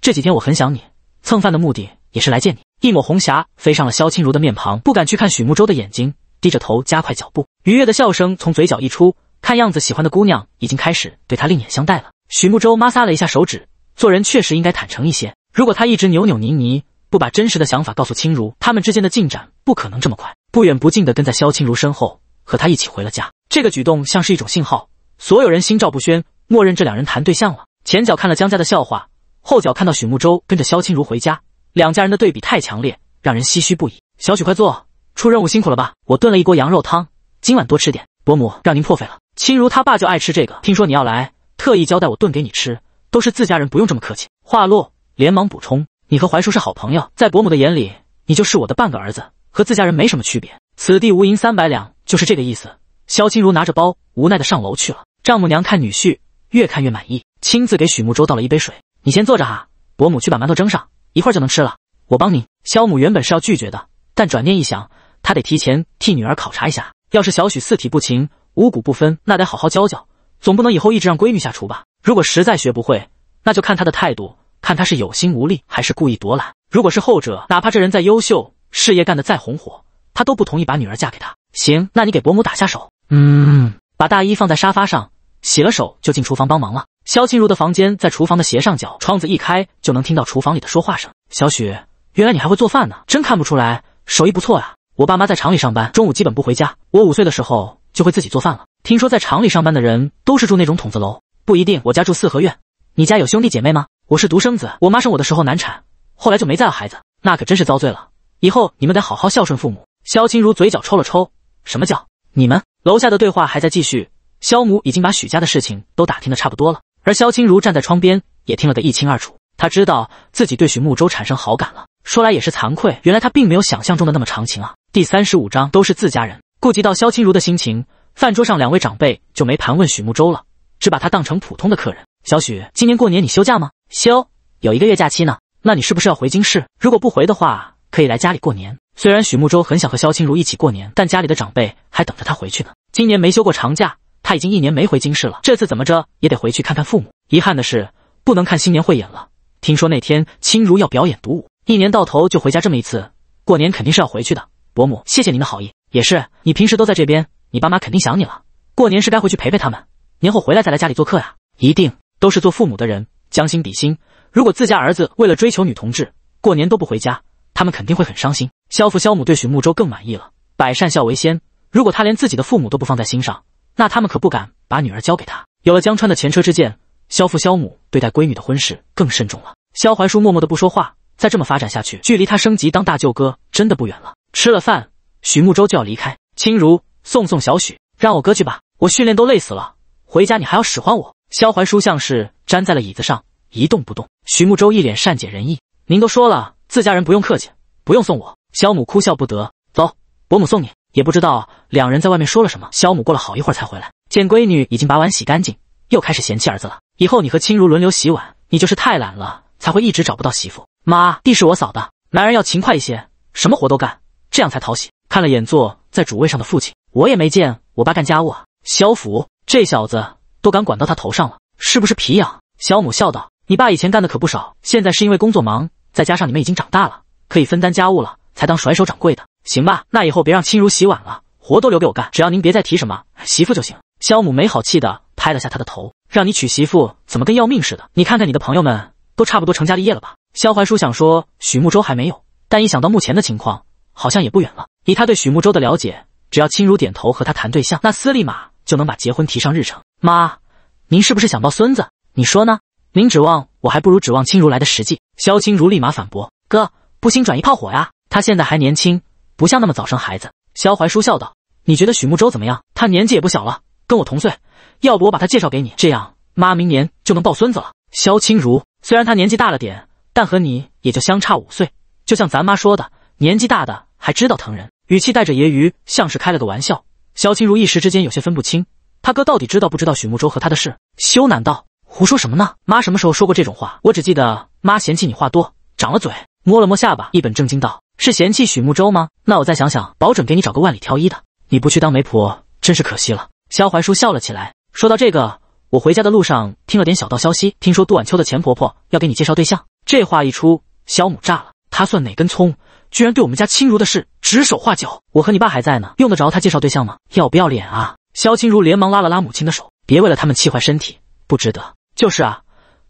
这几天我很想你，蹭饭的目的也是来见你。一抹红霞飞上了萧清如的面庞，不敢去看许慕洲的眼睛，低着头加快脚步。愉悦的笑声从嘴角溢出，看样子喜欢的姑娘已经开始对他另眼相待了。许慕洲抹挲了一下手指，做人确实应该坦诚一些。如果他一直扭扭捏捏，不把真实的想法告诉清如，他们之间的进展不可能这么快。不远不近的跟在萧清如身后，和他一起回了家。这个举动像是一种信号，所有人心照不宣，默认这两人谈对象了。前脚看了江家的笑话，后脚看到许慕洲跟着萧清如回家。两家人的对比太强烈，让人唏嘘不已。小许，快坐，出任务辛苦了吧？我炖了一锅羊肉汤，今晚多吃点。伯母让您破费了。青如他爸就爱吃这个，听说你要来，特意交代我炖给你吃。都是自家人，不用这么客气。话落，连忙补充，你和怀叔是好朋友，在伯母的眼里，你就是我的半个儿子，和自家人没什么区别。此地无银三百两，就是这个意思。萧青如拿着包，无奈的上楼去了。丈母娘看女婿，越看越满意，亲自给许慕洲倒了一杯水。你先坐着哈，伯母去把馒头蒸上。一会儿就能吃了，我帮你。”肖母原本是要拒绝的，但转念一想，她得提前替女儿考察一下。要是小许四体不勤，五谷不分，那得好好教教。总不能以后一直让闺女下厨吧？如果实在学不会，那就看她的态度，看她是有心无力还是故意躲懒。如果是后者，哪怕这人再优秀，事业干得再红火，她都不同意把女儿嫁给他。行，那你给伯母打下手。嗯，把大衣放在沙发上，洗了手就进厨房帮忙了。萧清如的房间在厨房的斜上角，窗子一开就能听到厨房里的说话声。小许，原来你还会做饭呢，真看不出来，手艺不错呀。我爸妈在厂里上班，中午基本不回家。我五岁的时候就会自己做饭了。听说在厂里上班的人都是住那种筒子楼，不一定。我家住四合院。你家有兄弟姐妹吗？我是独生子，我妈生我的时候难产，后来就没再要孩子。那可真是遭罪了。以后你们得好好孝顺父母。萧清如嘴角抽了抽，什么叫你们？楼下的对话还在继续。萧母已经把许家的事情都打听的差不多了。而萧青如站在窗边，也听了个一清二楚。他知道自己对许慕洲产生好感了。说来也是惭愧，原来他并没有想象中的那么长情啊。第三十五章都是自家人，顾及到萧青如的心情，饭桌上两位长辈就没盘问许慕洲了，只把他当成普通的客人。小许，今年过年你休假吗？休，有一个月假期呢。那你是不是要回京市？如果不回的话，可以来家里过年。虽然许慕洲很想和萧青如一起过年，但家里的长辈还等着他回去呢。今年没休过长假。他已经一年没回京市了，这次怎么着也得回去看看父母。遗憾的是，不能看新年汇演了。听说那天青如要表演独舞，一年到头就回家这么一次，过年肯定是要回去的。伯母，谢谢您的好意。也是，你平时都在这边，你爸妈肯定想你了。过年是该回去陪陪他们，年后回来再来家里做客呀。一定，都是做父母的人，将心比心。如果自家儿子为了追求女同志，过年都不回家，他们肯定会很伤心。肖父肖母对许慕洲更满意了。百善孝为先，如果他连自己的父母都不放在心上。那他们可不敢把女儿交给他。有了江川的前车之鉴，萧父萧母对待闺女的婚事更慎重了。萧怀书默默的不说话，再这么发展下去，距离他升级当大舅哥真的不远了。吃了饭，许慕洲就要离开，青如送送小许，让我哥去吧，我训练都累死了，回家你还要使唤我。萧怀书像是粘在了椅子上，一动不动。许慕洲一脸善解人意：“您都说了，自家人不用客气，不用送我。”萧母哭笑不得：“走，伯母送你。”也不知道两人在外面说了什么，肖母过了好一会儿才回来，见闺女已经把碗洗干净，又开始嫌弃儿子了。以后你和青如轮流洗碗，你就是太懒了，才会一直找不到媳妇。妈，地是我扫的，男人要勤快一些，什么活都干，这样才讨喜。看了眼坐在主位上的父亲，我也没见我爸干家务。啊。肖福，这小子都敢管到他头上了，是不是皮痒？肖母笑道：“你爸以前干的可不少，现在是因为工作忙，再加上你们已经长大了，可以分担家务了，才当甩手掌柜的。”行吧，那以后别让亲如洗碗了，活都留给我干。只要您别再提什么媳妇就行。肖母没好气的拍了下他的头，让你娶媳妇怎么跟要命似的？你看看你的朋友们都差不多成家立业了吧？肖怀叔想说许慕洲还没有，但一想到目前的情况，好像也不远了。以他对许慕洲的了解，只要亲如点头和他谈对象，那司立马就能把结婚提上日程。妈，您是不是想抱孙子？你说呢？您指望我，还不如指望亲如来的实际。肖清如立马反驳：“哥，不兴转移炮火呀，他现在还年轻。”不像那么早生孩子，萧怀书笑道：“你觉得许慕洲怎么样？他年纪也不小了，跟我同岁。要不我把他介绍给你，这样妈明年就能抱孙子了。”萧清如虽然他年纪大了点，但和你也就相差五岁。就像咱妈说的，年纪大的还知道疼人。语气带着揶揄，像是开了个玩笑。萧清如一时之间有些分不清，他哥到底知道不知道许慕洲和他的事？羞赧道：“胡说什么呢？妈什么时候说过这种话？我只记得妈嫌弃你话多，长了嘴。”摸了摸下巴，一本正经道。是嫌弃许慕洲吗？那我再想想，保准给你找个万里挑一的。你不去当媒婆，真是可惜了。萧怀书笑了起来，说到这个，我回家的路上听了点小道消息，听说杜婉秋的前婆婆要给你介绍对象。这话一出，萧母炸了，她算哪根葱，居然对我们家清如的事指手画脚。我和你爸还在呢，用得着她介绍对象吗？要不要脸啊？萧清如连忙拉了拉母亲的手，别为了他们气坏身体，不值得。就是啊，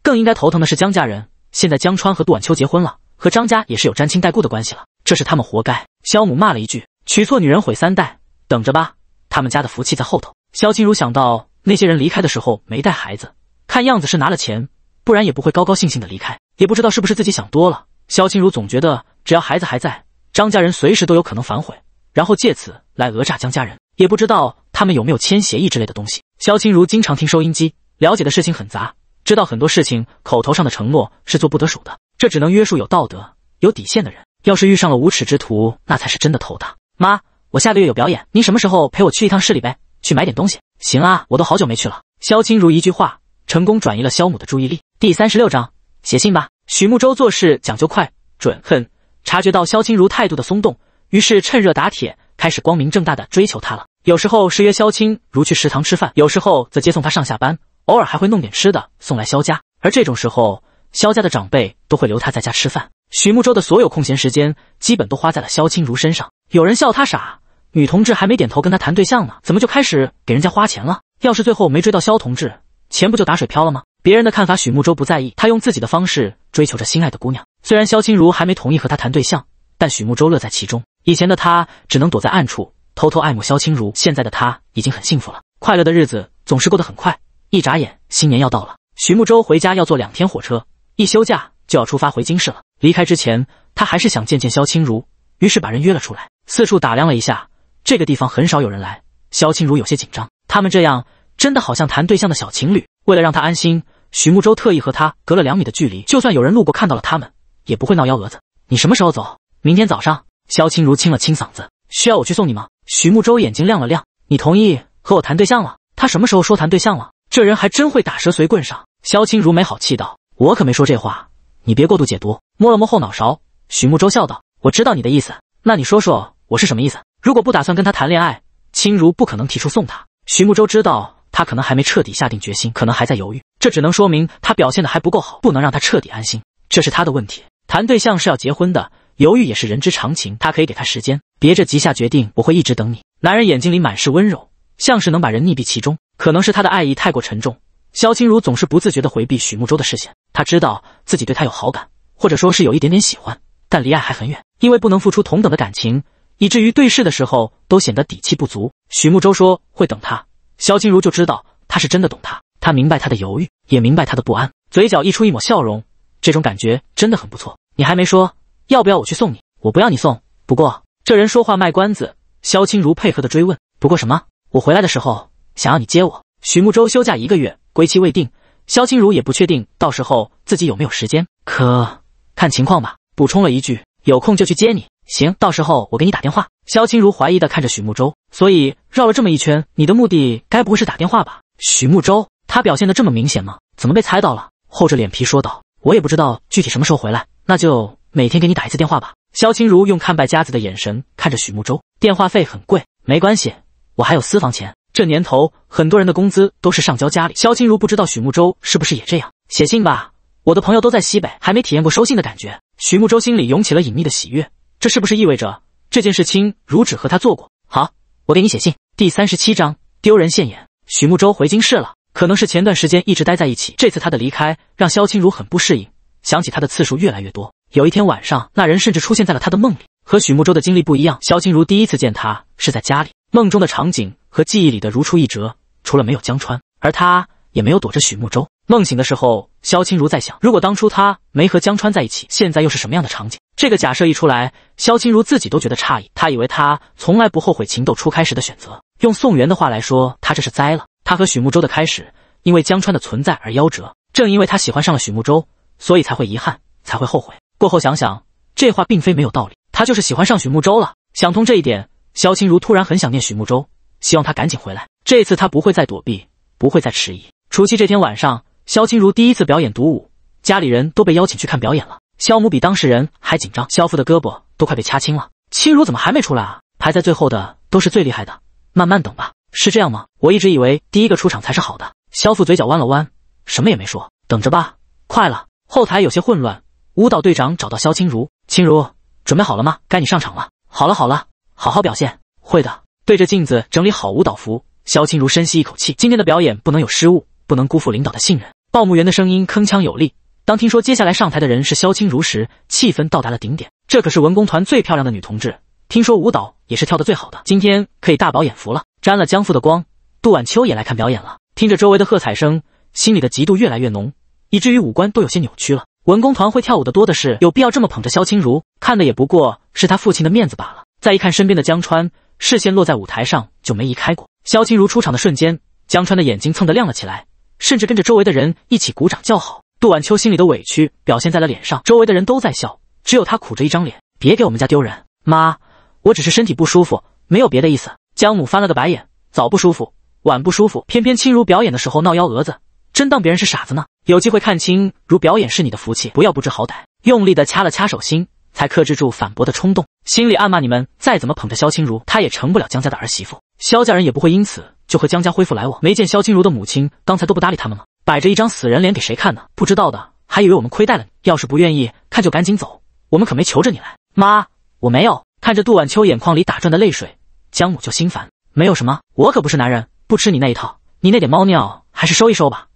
更应该头疼的是江家人。现在江川和杜婉秋结婚了，和张家也是有沾亲带故的关系了。这是他们活该！肖母骂了一句：“娶错女人毁三代，等着吧，他们家的福气在后头。”肖清如想到那些人离开的时候没带孩子，看样子是拿了钱，不然也不会高高兴兴的离开。也不知道是不是自己想多了，肖清如总觉得只要孩子还在，张家人随时都有可能反悔，然后借此来讹诈江家人。也不知道他们有没有签协议之类的东西。肖清如经常听收音机，了解的事情很杂，知道很多事情口头上的承诺是做不得数的，这只能约束有道德、有底线的人。要是遇上了无耻之徒，那才是真的头大。妈，我下个月有表演，您什么时候陪我去一趟市里呗？去买点东西。行啊，我都好久没去了。萧清如一句话，成功转移了萧母的注意力。第三十六章，写信吧。许慕洲做事讲究快、准、狠，察觉到萧清如态度的松动，于是趁热打铁，开始光明正大的追求她了。有时候是约萧清如去食堂吃饭，有时候则接送她上下班，偶尔还会弄点吃的送来萧家。而这种时候，萧家的长辈都会留他在家吃饭。许慕洲的所有空闲时间，基本都花在了萧清如身上。有人笑他傻，女同志还没点头跟他谈对象呢，怎么就开始给人家花钱了？要是最后没追到萧同志，钱不就打水漂了吗？别人的看法，许慕洲不在意。他用自己的方式追求着心爱的姑娘。虽然萧清如还没同意和他谈对象，但许慕洲乐在其中。以前的他只能躲在暗处偷偷爱慕萧清如，现在的他已经很幸福了。快乐的日子总是过得很快，一眨眼，新年要到了。许慕洲回家要坐两天火车，一休假。就要出发回京市了。离开之前，他还是想见见萧青如，于是把人约了出来。四处打量了一下，这个地方很少有人来。萧青如有些紧张，他们这样真的好像谈对象的小情侣。为了让他安心，许慕洲特意和他隔了两米的距离，就算有人路过看到了他们，也不会闹幺蛾子。你什么时候走？明天早上。萧青如清了清嗓子：“需要我去送你吗？”许慕洲眼睛亮了亮：“你同意和我谈对象了？”他什么时候说谈对象了？这人还真会打蛇随棍上。萧青如没好气道：“我可没说这话。”你别过度解读，摸了摸后脑勺，许慕洲笑道：“我知道你的意思，那你说说我是什么意思？如果不打算跟他谈恋爱，青如不可能提出送他。许慕洲知道他可能还没彻底下定决心，可能还在犹豫，这只能说明他表现的还不够好，不能让他彻底安心，这是他的问题。谈对象是要结婚的，犹豫也是人之常情，他可以给他时间，别着急下决定，我会一直等你。”男人眼睛里满是温柔，像是能把人溺毙其中，可能是他的爱意太过沉重。萧清如总是不自觉地回避许慕洲的视线，他知道自己对他有好感，或者说是有一点点喜欢，但离爱还很远，因为不能付出同等的感情，以至于对视的时候都显得底气不足。许慕洲说会等他，萧清如就知道他是真的懂他，他明白他的犹豫，也明白他的不安，嘴角溢出一抹笑容，这种感觉真的很不错。你还没说要不要我去送你，我不要你送。不过这人说话卖关子，萧清如配合的追问。不过什么？我回来的时候想要你接我。许慕洲休假一个月。归期未定，萧清如也不确定到时候自己有没有时间，可看情况吧。补充了一句，有空就去接你。行，到时候我给你打电话。萧清如怀疑的看着许慕洲，所以绕了这么一圈，你的目的该不会是打电话吧？许慕洲，他表现的这么明显吗？怎么被猜到了？厚着脸皮说道，我也不知道具体什么时候回来，那就每天给你打一次电话吧。萧清如用看败家子的眼神看着许慕洲，电话费很贵，没关系，我还有私房钱。这年头，很多人的工资都是上交家里。萧清如不知道许慕洲是不是也这样写信吧？我的朋友都在西北，还没体验过收信的感觉。许慕洲心里涌起了隐秘的喜悦，这是不是意味着这件事情如只和他做过？好，我给你写信。第三十七章丢人现眼。许慕洲回京市了，可能是前段时间一直待在一起，这次他的离开让萧清如很不适应，想起他的次数越来越多。有一天晚上，那人甚至出现在了他的梦里。和许慕洲的经历不一样，萧清如第一次见他是在家里，梦中的场景。和记忆里的如出一辙，除了没有江川，而他也没有躲着许慕舟。梦醒的时候，萧清如在想：如果当初他没和江川在一起，现在又是什么样的场景？这个假设一出来，萧清如自己都觉得诧异。他以为他从来不后悔情窦初开时的选择。用宋元的话来说，他这是栽了。他和许慕洲的开始，因为江川的存在而夭折。正因为他喜欢上了许慕洲，所以才会遗憾，才会后悔。过后想想，这话并非没有道理。他就是喜欢上许慕洲了。想通这一点，萧清如突然很想念许慕洲。希望他赶紧回来。这次他不会再躲避，不会再迟疑。除夕这天晚上，肖青如第一次表演独舞，家里人都被邀请去看表演了。肖母比当事人还紧张，肖父的胳膊都快被掐青了。青如怎么还没出来啊？排在最后的都是最厉害的，慢慢等吧。是这样吗？我一直以为第一个出场才是好的。肖父嘴角弯了弯，什么也没说，等着吧，快了。后台有些混乱，舞蹈队长找到肖青如：“青如，准备好了吗？该你上场了。”“好了好了，好好表现。”“会的。”对着镜子整理好舞蹈服，萧清如深吸一口气，今天的表演不能有失误，不能辜负领导的信任。报幕员的声音铿锵有力。当听说接下来上台的人是萧清如时，气氛到达了顶点。这可是文工团最漂亮的女同志，听说舞蹈也是跳得最好的，今天可以大饱眼福了。沾了江父的光，杜晚秋也来看表演了。听着周围的喝彩声，心里的嫉妒越来越浓，以至于五官都有些扭曲了。文工团会跳舞的多的是，有必要这么捧着萧清如？看的也不过是他父亲的面子罢了。再一看身边的江川。视线落在舞台上就没移开过。萧清如出场的瞬间，江川的眼睛蹭的亮了起来，甚至跟着周围的人一起鼓掌叫好。杜晚秋心里的委屈表现在了脸上，周围的人都在笑，只有他苦着一张脸。别给我们家丢人，妈，我只是身体不舒服，没有别的意思。江母翻了个白眼，早不舒服，晚不舒服，偏偏清如表演的时候闹幺蛾子，真当别人是傻子呢？有机会看清如表演是你的福气，不要不知好歹，用力地掐了掐手心。才克制住反驳的冲动，心里暗骂：你们再怎么捧着萧清如，她也成不了江家的儿媳妇，萧家人也不会因此就和江家恢复来往。没见萧清如的母亲刚才都不搭理他们吗？摆着一张死人脸给谁看呢？不知道的还以为我们亏待了你。要是不愿意看就赶紧走，我们可没求着你来。妈，我没有。看着杜婉秋眼眶里打转的泪水，江母就心烦。没有什么，我可不是男人，不吃你那一套。你那点猫尿还是收一收吧，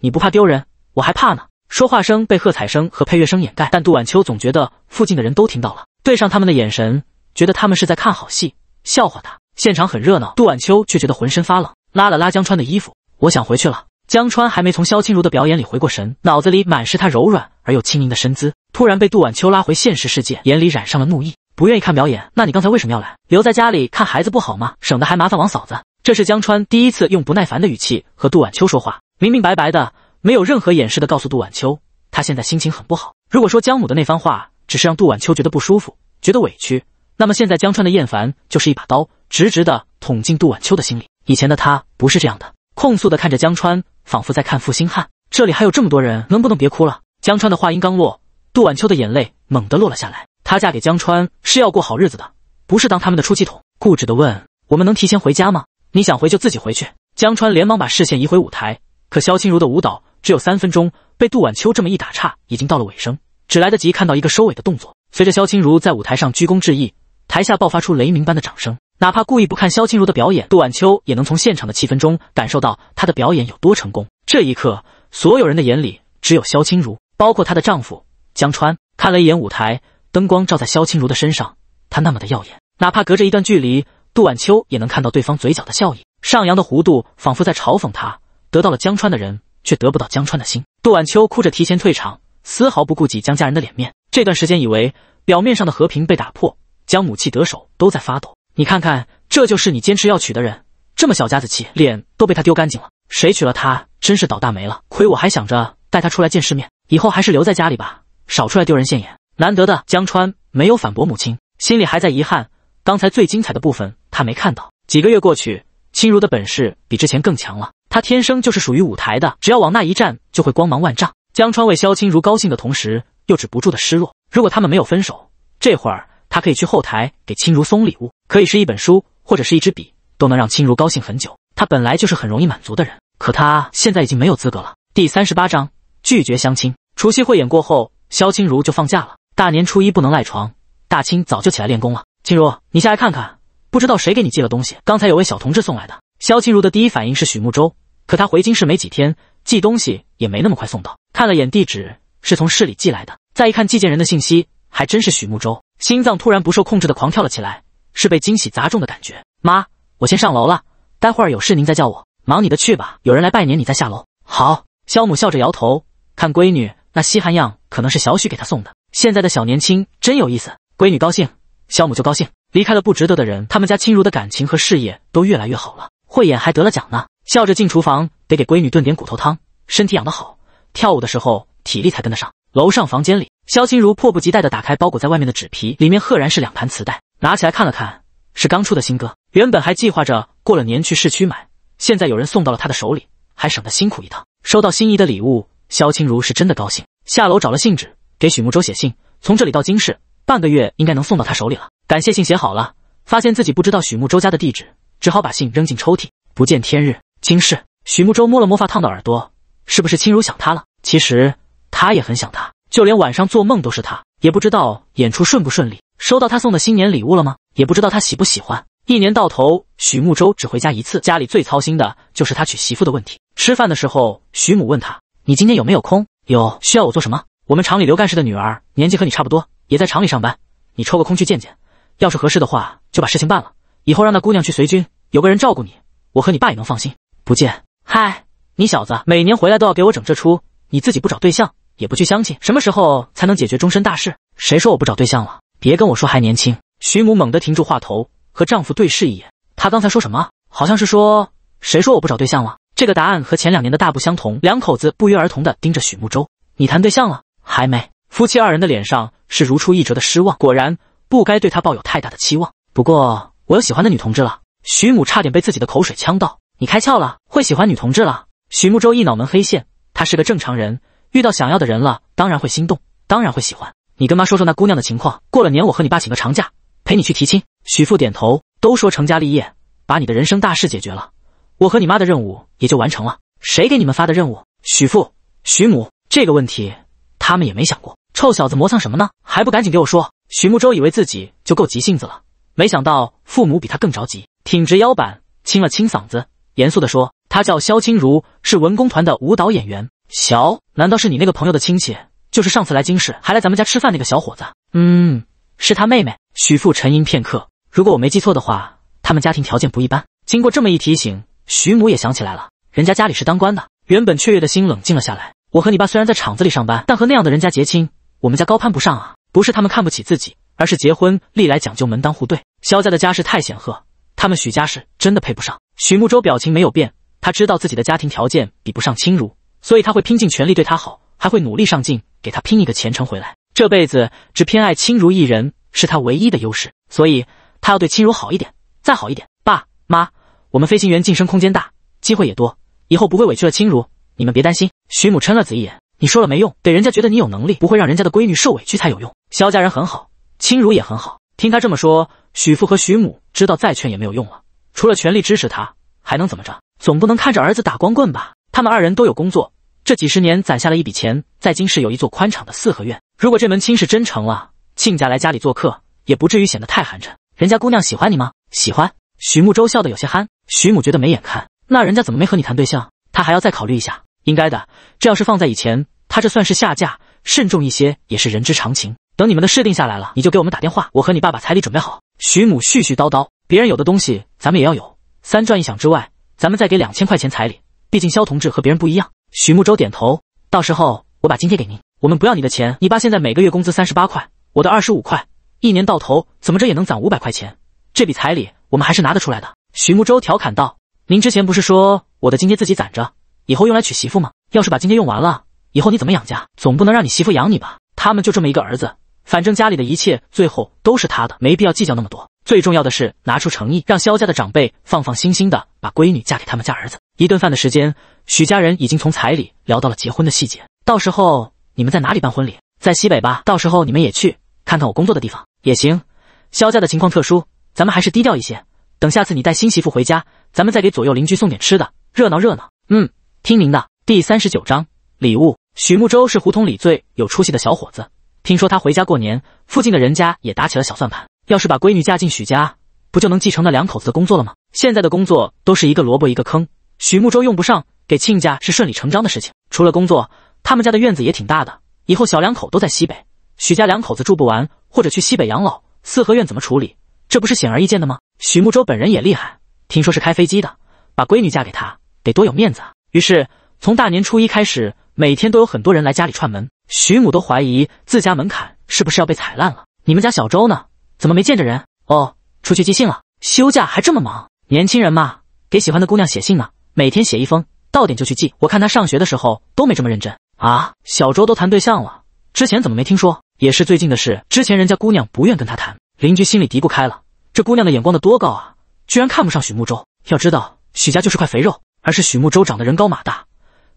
你不怕丢人，我还怕呢。说话声被喝彩声和配乐声掩盖，但杜晚秋总觉得附近的人都听到了。对上他们的眼神，觉得他们是在看好戏，笑话他。现场很热闹，杜晚秋却觉得浑身发冷，拉了拉江川的衣服。我想回去了。江川还没从萧清如的表演里回过神，脑子里满是她柔软而又轻盈的身姿，突然被杜晚秋拉回现实世界，眼里染上了怒意，不愿意看表演。那你刚才为什么要来？留在家里看孩子不好吗？省得还麻烦王嫂子。这是江川第一次用不耐烦的语气和杜晚秋说话，明明白白的。没有任何掩饰的告诉杜晚秋，他现在心情很不好。如果说江母的那番话只是让杜晚秋觉得不舒服、觉得委屈，那么现在江川的厌烦就是一把刀，直直的捅进杜晚秋的心里。以前的他不是这样的，控诉的看着江川，仿佛在看负心汉。这里还有这么多人，能不能别哭了？江川的话音刚落，杜晚秋的眼泪猛地落了下来。她嫁给江川是要过好日子的，不是当他们的出气筒。固执的问：“我们能提前回家吗？你想回就自己回去。”江川连忙把视线移回舞台，可萧清如的舞蹈。只有三分钟，被杜婉秋这么一打岔，已经到了尾声，只来得及看到一个收尾的动作。随着萧清如在舞台上鞠躬致意，台下爆发出雷鸣般的掌声。哪怕故意不看萧清如的表演，杜婉秋也能从现场的气氛中感受到她的表演有多成功。这一刻，所有人的眼里只有萧清如，包括她的丈夫江川。看了一眼舞台，灯光照在萧清如的身上，她那么的耀眼。哪怕隔着一段距离，杜婉秋也能看到对方嘴角的笑意，上扬的弧度仿佛在嘲讽他得到了江川的人。却得不到江川的心。杜晚秋哭着提前退场，丝毫不顾及江家人的脸面。这段时间，以为表面上的和平被打破，江母气得手都在发抖。你看看，这就是你坚持要娶的人，这么小家子气，脸都被他丢干净了。谁娶了她，真是倒大霉了。亏我还想着带她出来见世面，以后还是留在家里吧，少出来丢人现眼。难得的江川没有反驳母亲，心里还在遗憾，刚才最精彩的部分他没看到。几个月过去。青如的本事比之前更强了，他天生就是属于舞台的，只要往那一站，就会光芒万丈。江川为萧青如高兴的同时，又止不住的失落。如果他们没有分手，这会儿他可以去后台给青如送礼物，可以是一本书或者是一支笔，都能让青如高兴很久。他本来就是很容易满足的人，可他现在已经没有资格了。第三十八章拒绝相亲。除夕汇演过后，萧青如就放假了。大年初一不能赖床，大清早就起来练功了。青如，你下来看看。不知道谁给你寄了东西，刚才有位小同志送来的。萧清如的第一反应是许慕洲，可他回京市没几天，寄东西也没那么快送到。看了眼地址，是从市里寄来的。再一看寄件人的信息，还真是许慕洲。心脏突然不受控制的狂跳了起来，是被惊喜砸中的感觉。妈，我先上楼了，待会儿有事您再叫我。忙你的去吧，有人来拜年你再下楼。好，萧母笑着摇头，看闺女那稀罕样，可能是小许给她送的。现在的小年轻真有意思，闺女高兴，萧母就高兴。离开了不值得的人，他们家清如的感情和事业都越来越好了，慧眼还得了奖呢。笑着进厨房，得给闺女炖点骨头汤，身体养得好，跳舞的时候体力才跟得上。楼上房间里，肖清如迫不及待的打开包裹在外面的纸皮，里面赫然是两盘磁带，拿起来看了看，是刚出的新歌。原本还计划着过了年去市区买，现在有人送到了他的手里，还省得辛苦一趟。收到心仪的礼物，肖清如是真的高兴。下楼找了信纸，给许慕洲写信。从这里到京市。半个月应该能送到他手里了。感谢信写好了，发现自己不知道许慕周家的地址，只好把信扔进抽屉，不见天日。今世！许慕周摸了摸发烫的耳朵，是不是青如想他了？其实他也很想他，就连晚上做梦都是他。也不知道演出顺不顺利，收到他送的新年礼物了吗？也不知道他喜不喜欢。一年到头，许慕周只回家一次，家里最操心的就是他娶媳妇的问题。吃饭的时候，许母问他：“你今天有没有空？有，需要我做什么？”我们厂里刘干事的女儿，年纪和你差不多。也在厂里上班，你抽个空去见见，要是合适的话，就把事情办了。以后让那姑娘去随军，有个人照顾你，我和你爸也能放心。不见。嗨，你小子每年回来都要给我整这出，你自己不找对象，也不去相亲，什么时候才能解决终身大事？谁说我不找对象了？别跟我说还年轻。徐母猛地停住话头，和丈夫对视一眼。她刚才说什么？好像是说谁说我不找对象了？这个答案和前两年的大不相同。两口子不约而同地盯着许慕洲。你谈对象了？还没。夫妻二人的脸上。是如出一辙的失望。果然，不该对他抱有太大的期望。不过，我有喜欢的女同志了。徐母差点被自己的口水呛到。你开窍了，会喜欢女同志了？徐慕洲一脑门黑线。他是个正常人，遇到想要的人了，当然会心动，当然会喜欢。你跟妈说说那姑娘的情况。过了年，我和你爸请个长假，陪你去提亲。许父点头。都说成家立业，把你的人生大事解决了，我和你妈的任务也就完成了。谁给你们发的任务？许父、徐母，这个问题他们也没想过。臭小子，磨蹭什么呢？还不赶紧给我说！许慕舟以为自己就够急性子了，没想到父母比他更着急。挺直腰板，清了清嗓子，严肃地说：“他叫肖清如，是文工团的舞蹈演员。肖？难道是你那个朋友的亲戚？就是上次来京市还来咱们家吃饭那个小伙子？”“嗯，是他妹妹。”许父沉吟片刻：“如果我没记错的话，他们家庭条件不一般。”经过这么一提醒，许母也想起来了，人家家里是当官的。原本雀跃的心冷静了下来。我和你爸虽然在厂子里上班，但和那样的人家结亲。我们家高攀不上啊，不是他们看不起自己，而是结婚历来讲究门当户对，萧家的家世太显赫，他们许家是真的配不上。许慕洲表情没有变，他知道自己的家庭条件比不上青如，所以他会拼尽全力对她好，还会努力上进，给她拼一个前程回来。这辈子只偏爱青如一人，是他唯一的优势，所以他要对青如好一点，再好一点。爸妈，我们飞行员晋升空间大，机会也多，以后不会委屈了青如，你们别担心。徐母嗔了子一眼。你说了没用，得人家觉得你有能力，不会让人家的闺女受委屈才有用。萧家人很好，亲如也很好。听他这么说，许父和许母知道再劝也没有用了，除了全力支持他，还能怎么着？总不能看着儿子打光棍吧？他们二人都有工作，这几十年攒下了一笔钱，在京市有一座宽敞的四合院。如果这门亲事真成了，亲家来家里做客，也不至于显得太寒碜。人家姑娘喜欢你吗？喜欢。许慕舟笑得有些憨。许母觉得没眼看，那人家怎么没和你谈对象？他还要再考虑一下。应该的，这要是放在以前，他这算是下嫁，慎重一些也是人之常情。等你们的事定下来了，你就给我们打电话，我和你爸把彩礼准备好。徐母絮絮叨叨，别人有的东西咱们也要有。三转一响之外，咱们再给两千块钱彩礼，毕竟肖同志和别人不一样。许慕洲点头，到时候我把津贴给您，我们不要你的钱。你爸现在每个月工资三十八块，我的二十五块，一年到头怎么着也能攒五百块钱，这笔彩礼我们还是拿得出来的。许慕洲调侃道：“您之前不是说我的津贴自己攒着？”以后用来娶媳妇吗？要是把今天用完了，以后你怎么养家？总不能让你媳妇养你吧？他们就这么一个儿子，反正家里的一切最后都是他的，没必要计较那么多。最重要的是拿出诚意，让萧家的长辈放放心心的把闺女嫁给他们家儿子。一顿饭的时间，许家人已经从彩礼聊到了结婚的细节。到时候你们在哪里办婚礼？在西北吧。到时候你们也去看看我工作的地方也行。萧家的情况特殊，咱们还是低调一些。等下次你带新媳妇回家，咱们再给左右邻居送点吃的，热闹热闹。嗯。听您的。第三十九章礼物。许慕舟是胡同里最有出息的小伙子。听说他回家过年，附近的人家也打起了小算盘：要是把闺女嫁进许家，不就能继承那两口子的工作了吗？现在的工作都是一个萝卜一个坑，许慕舟用不上，给亲家是顺理成章的事情。除了工作，他们家的院子也挺大的。以后小两口都在西北，许家两口子住不完，或者去西北养老，四合院怎么处理？这不是显而易见的吗？许慕舟本人也厉害，听说是开飞机的，把闺女嫁给他得多有面子啊！于是，从大年初一开始，每天都有很多人来家里串门。徐母都怀疑自家门槛是不是要被踩烂了。你们家小周呢？怎么没见着人？哦，出去寄信了。休假还这么忙，年轻人嘛，给喜欢的姑娘写信呢，每天写一封，到点就去寄。我看他上学的时候都没这么认真啊。小周都谈对象了，之前怎么没听说？也是最近的事，之前人家姑娘不愿跟他谈。邻居心里嘀咕开了：这姑娘的眼光得多高啊，居然看不上许慕周。要知道，许家就是块肥肉。而是许慕洲长得人高马大，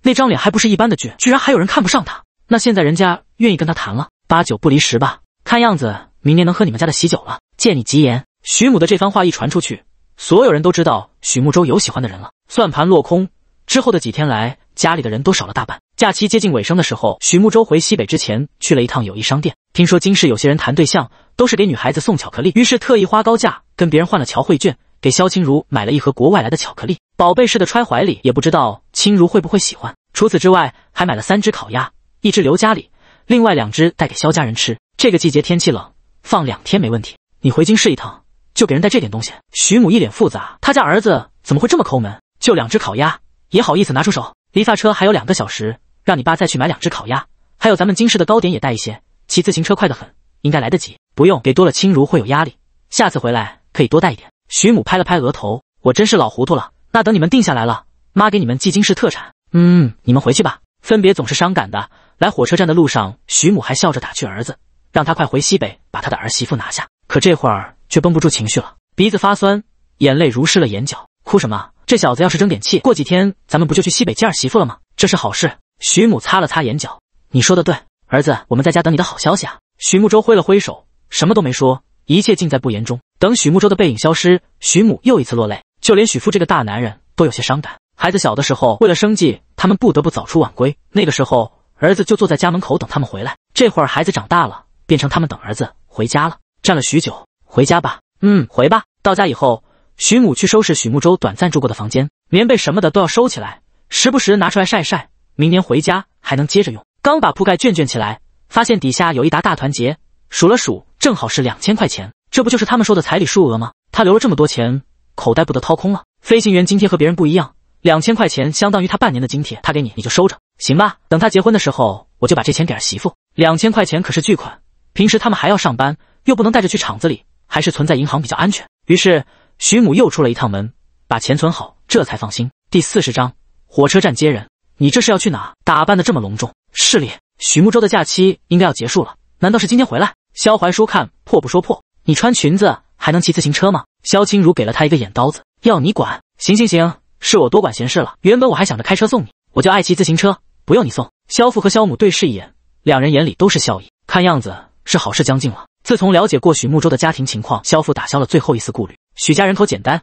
那张脸还不是一般的俊，居然还有人看不上他。那现在人家愿意跟他谈了，八九不离十吧。看样子明年能喝你们家的喜酒了，借你吉言。许母的这番话一传出去，所有人都知道许慕洲有喜欢的人了。算盘落空之后的几天来，家里的人都少了大半。假期接近尾声的时候，许慕洲回西北之前，去了一趟友谊商店，听说京市有些人谈对象都是给女孩子送巧克力，于是特意花高价跟别人换了乔慧券。给萧清如买了一盒国外来的巧克力，宝贝似的揣怀里，也不知道清如会不会喜欢。除此之外，还买了三只烤鸭，一只留家里，另外两只带给萧家人吃。这个季节天气冷，放两天没问题。你回京试一趟，就给人带这点东西。徐母一脸复杂，他家儿子怎么会这么抠门？就两只烤鸭，也好意思拿出手？离发车还有两个小时，让你爸再去买两只烤鸭，还有咱们京市的糕点也带一些。骑自行车快得很，应该来得及。不用，给多了清如会有压力，下次回来可以多带一点。徐母拍了拍额头，我真是老糊涂了。那等你们定下来了，妈给你们寄京市特产。嗯，你们回去吧，分别总是伤感的。来火车站的路上，徐母还笑着打趣儿子，让他快回西北把他的儿媳妇拿下。可这会儿却绷不住情绪了，鼻子发酸，眼泪濡湿了眼角。哭什么？这小子要是争点气，过几天咱们不就去西北见儿媳妇了吗？这是好事。徐母擦了擦眼角，你说的对，儿子，我们在家等你的好消息啊。徐慕舟挥了挥手，什么都没说，一切尽在不言中。等许慕洲的背影消失，许母又一次落泪，就连许父这个大男人都有些伤感。孩子小的时候，为了生计，他们不得不早出晚归，那个时候儿子就坐在家门口等他们回来。这会儿孩子长大了，变成他们等儿子回家了。站了许久，回家吧。嗯，回吧。到家以后，许母去收拾许慕洲短暂住过的房间，棉被什么的都要收起来，时不时拿出来晒晒，明年回家还能接着用。刚把铺盖卷卷起来，发现底下有一沓大团结，数了数，正好是两千块钱。这不就是他们说的彩礼数额吗？他留了这么多钱，口袋不得掏空了。飞行员津贴和别人不一样，两千块钱相当于他半年的津贴。他给你，你就收着，行吧？等他结婚的时候，我就把这钱给儿媳妇。两千块钱可是巨款，平时他们还要上班，又不能带着去厂子里，还是存在银行比较安全。于是，徐母又出了一趟门，把钱存好，这才放心。第四十章，火车站接人。你这是要去哪？打扮的这么隆重。市里。许木洲的假期应该要结束了，难道是今天回来？萧怀书看破不说破。你穿裙子还能骑自行车吗？萧清如给了他一个眼刀子，要你管！行行行，是我多管闲事了。原本我还想着开车送你，我就爱骑自行车，不用你送。萧父和萧母对视一眼，两人眼里都是笑意，看样子是好事将近了。自从了解过许慕洲的家庭情况，萧父打消了最后一丝顾虑。许家人口简单，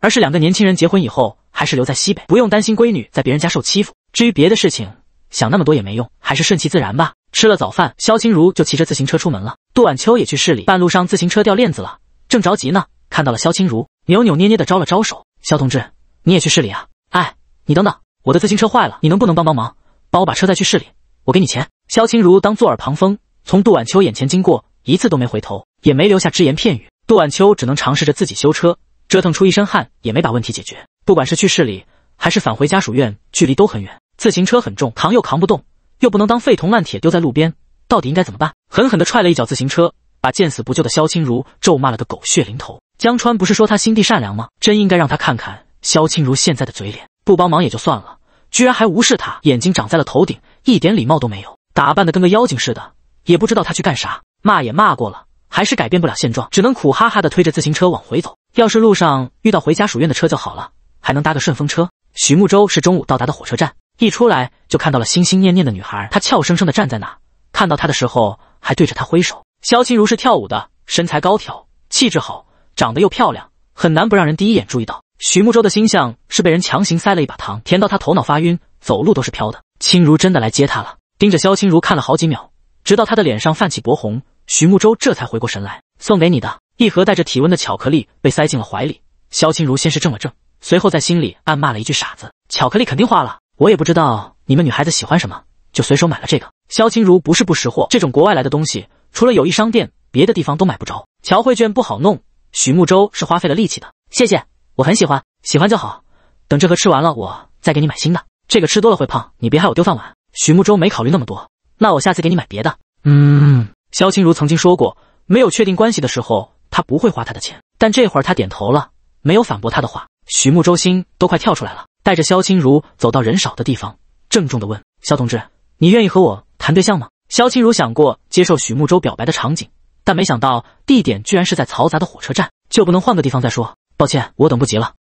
而是两个年轻人结婚以后还是留在西北，不用担心闺女在别人家受欺负。至于别的事情，想那么多也没用，还是顺其自然吧。吃了早饭，萧清如就骑着自行车出门了。杜晚秋也去市里，半路上自行车掉链子了，正着急呢，看到了肖清如，扭扭捏捏地招了招手：“肖同志，你也去市里啊？”“哎，你等等，我的自行车坏了，你能不能帮帮忙，帮我把车再去市里，我给你钱。”肖清如当坐耳旁风，从杜晚秋眼前经过，一次都没回头，也没留下只言片语。杜晚秋只能尝试着自己修车，折腾出一身汗，也没把问题解决。不管是去市里，还是返回家属院，距离都很远，自行车很重，扛又扛不动，又不能当废铜烂铁丢在路边。到底应该怎么办？狠狠的踹了一脚自行车，把见死不救的萧青如咒骂了个狗血淋头。江川不是说他心地善良吗？真应该让他看看萧青如现在的嘴脸。不帮忙也就算了，居然还无视他，眼睛长在了头顶，一点礼貌都没有，打扮的跟个妖精似的，也不知道他去干啥。骂也骂过了，还是改变不了现状，只能苦哈哈的推着自行车往回走。要是路上遇到回家属院的车就好了，还能搭个顺风车。许慕洲是中午到达的火车站，一出来就看到了心心念念的女孩，她俏生生的站在那。看到他的时候，还对着他挥手。萧青如是跳舞的，身材高挑，气质好，长得又漂亮，很难不让人第一眼注意到。许慕洲的心像是被人强行塞了一把糖，甜到他头脑发晕，走路都是飘的。青如真的来接他了，盯着萧青如看了好几秒，直到他的脸上泛起薄红，许慕洲这才回过神来。送给你的，一盒带着体温的巧克力被塞进了怀里。萧青如先是怔了怔，随后在心里暗骂了一句傻子：巧克力肯定化了，我也不知道你们女孩子喜欢什么，就随手买了这个。萧青如不是不识货，这种国外来的东西，除了友谊商店，别的地方都买不着。乔慧娟不好弄，许慕洲是花费了力气的。谢谢，我很喜欢，喜欢就好。等这盒吃完了，我再给你买新的。这个吃多了会胖，你别害我丢饭碗。许慕洲没考虑那么多，那我下次给你买别的。嗯。萧青如曾经说过，没有确定关系的时候，他不会花他的钱。但这会儿他点头了，没有反驳他的话。许慕洲心都快跳出来了，带着萧青如走到人少的地方，郑重的问：“萧同志，你愿意和我？”谈对象吗？萧清如想过接受许慕洲表白的场景，但没想到地点居然是在嘈杂的火车站，就不能换个地方再说？抱歉，我等不及了。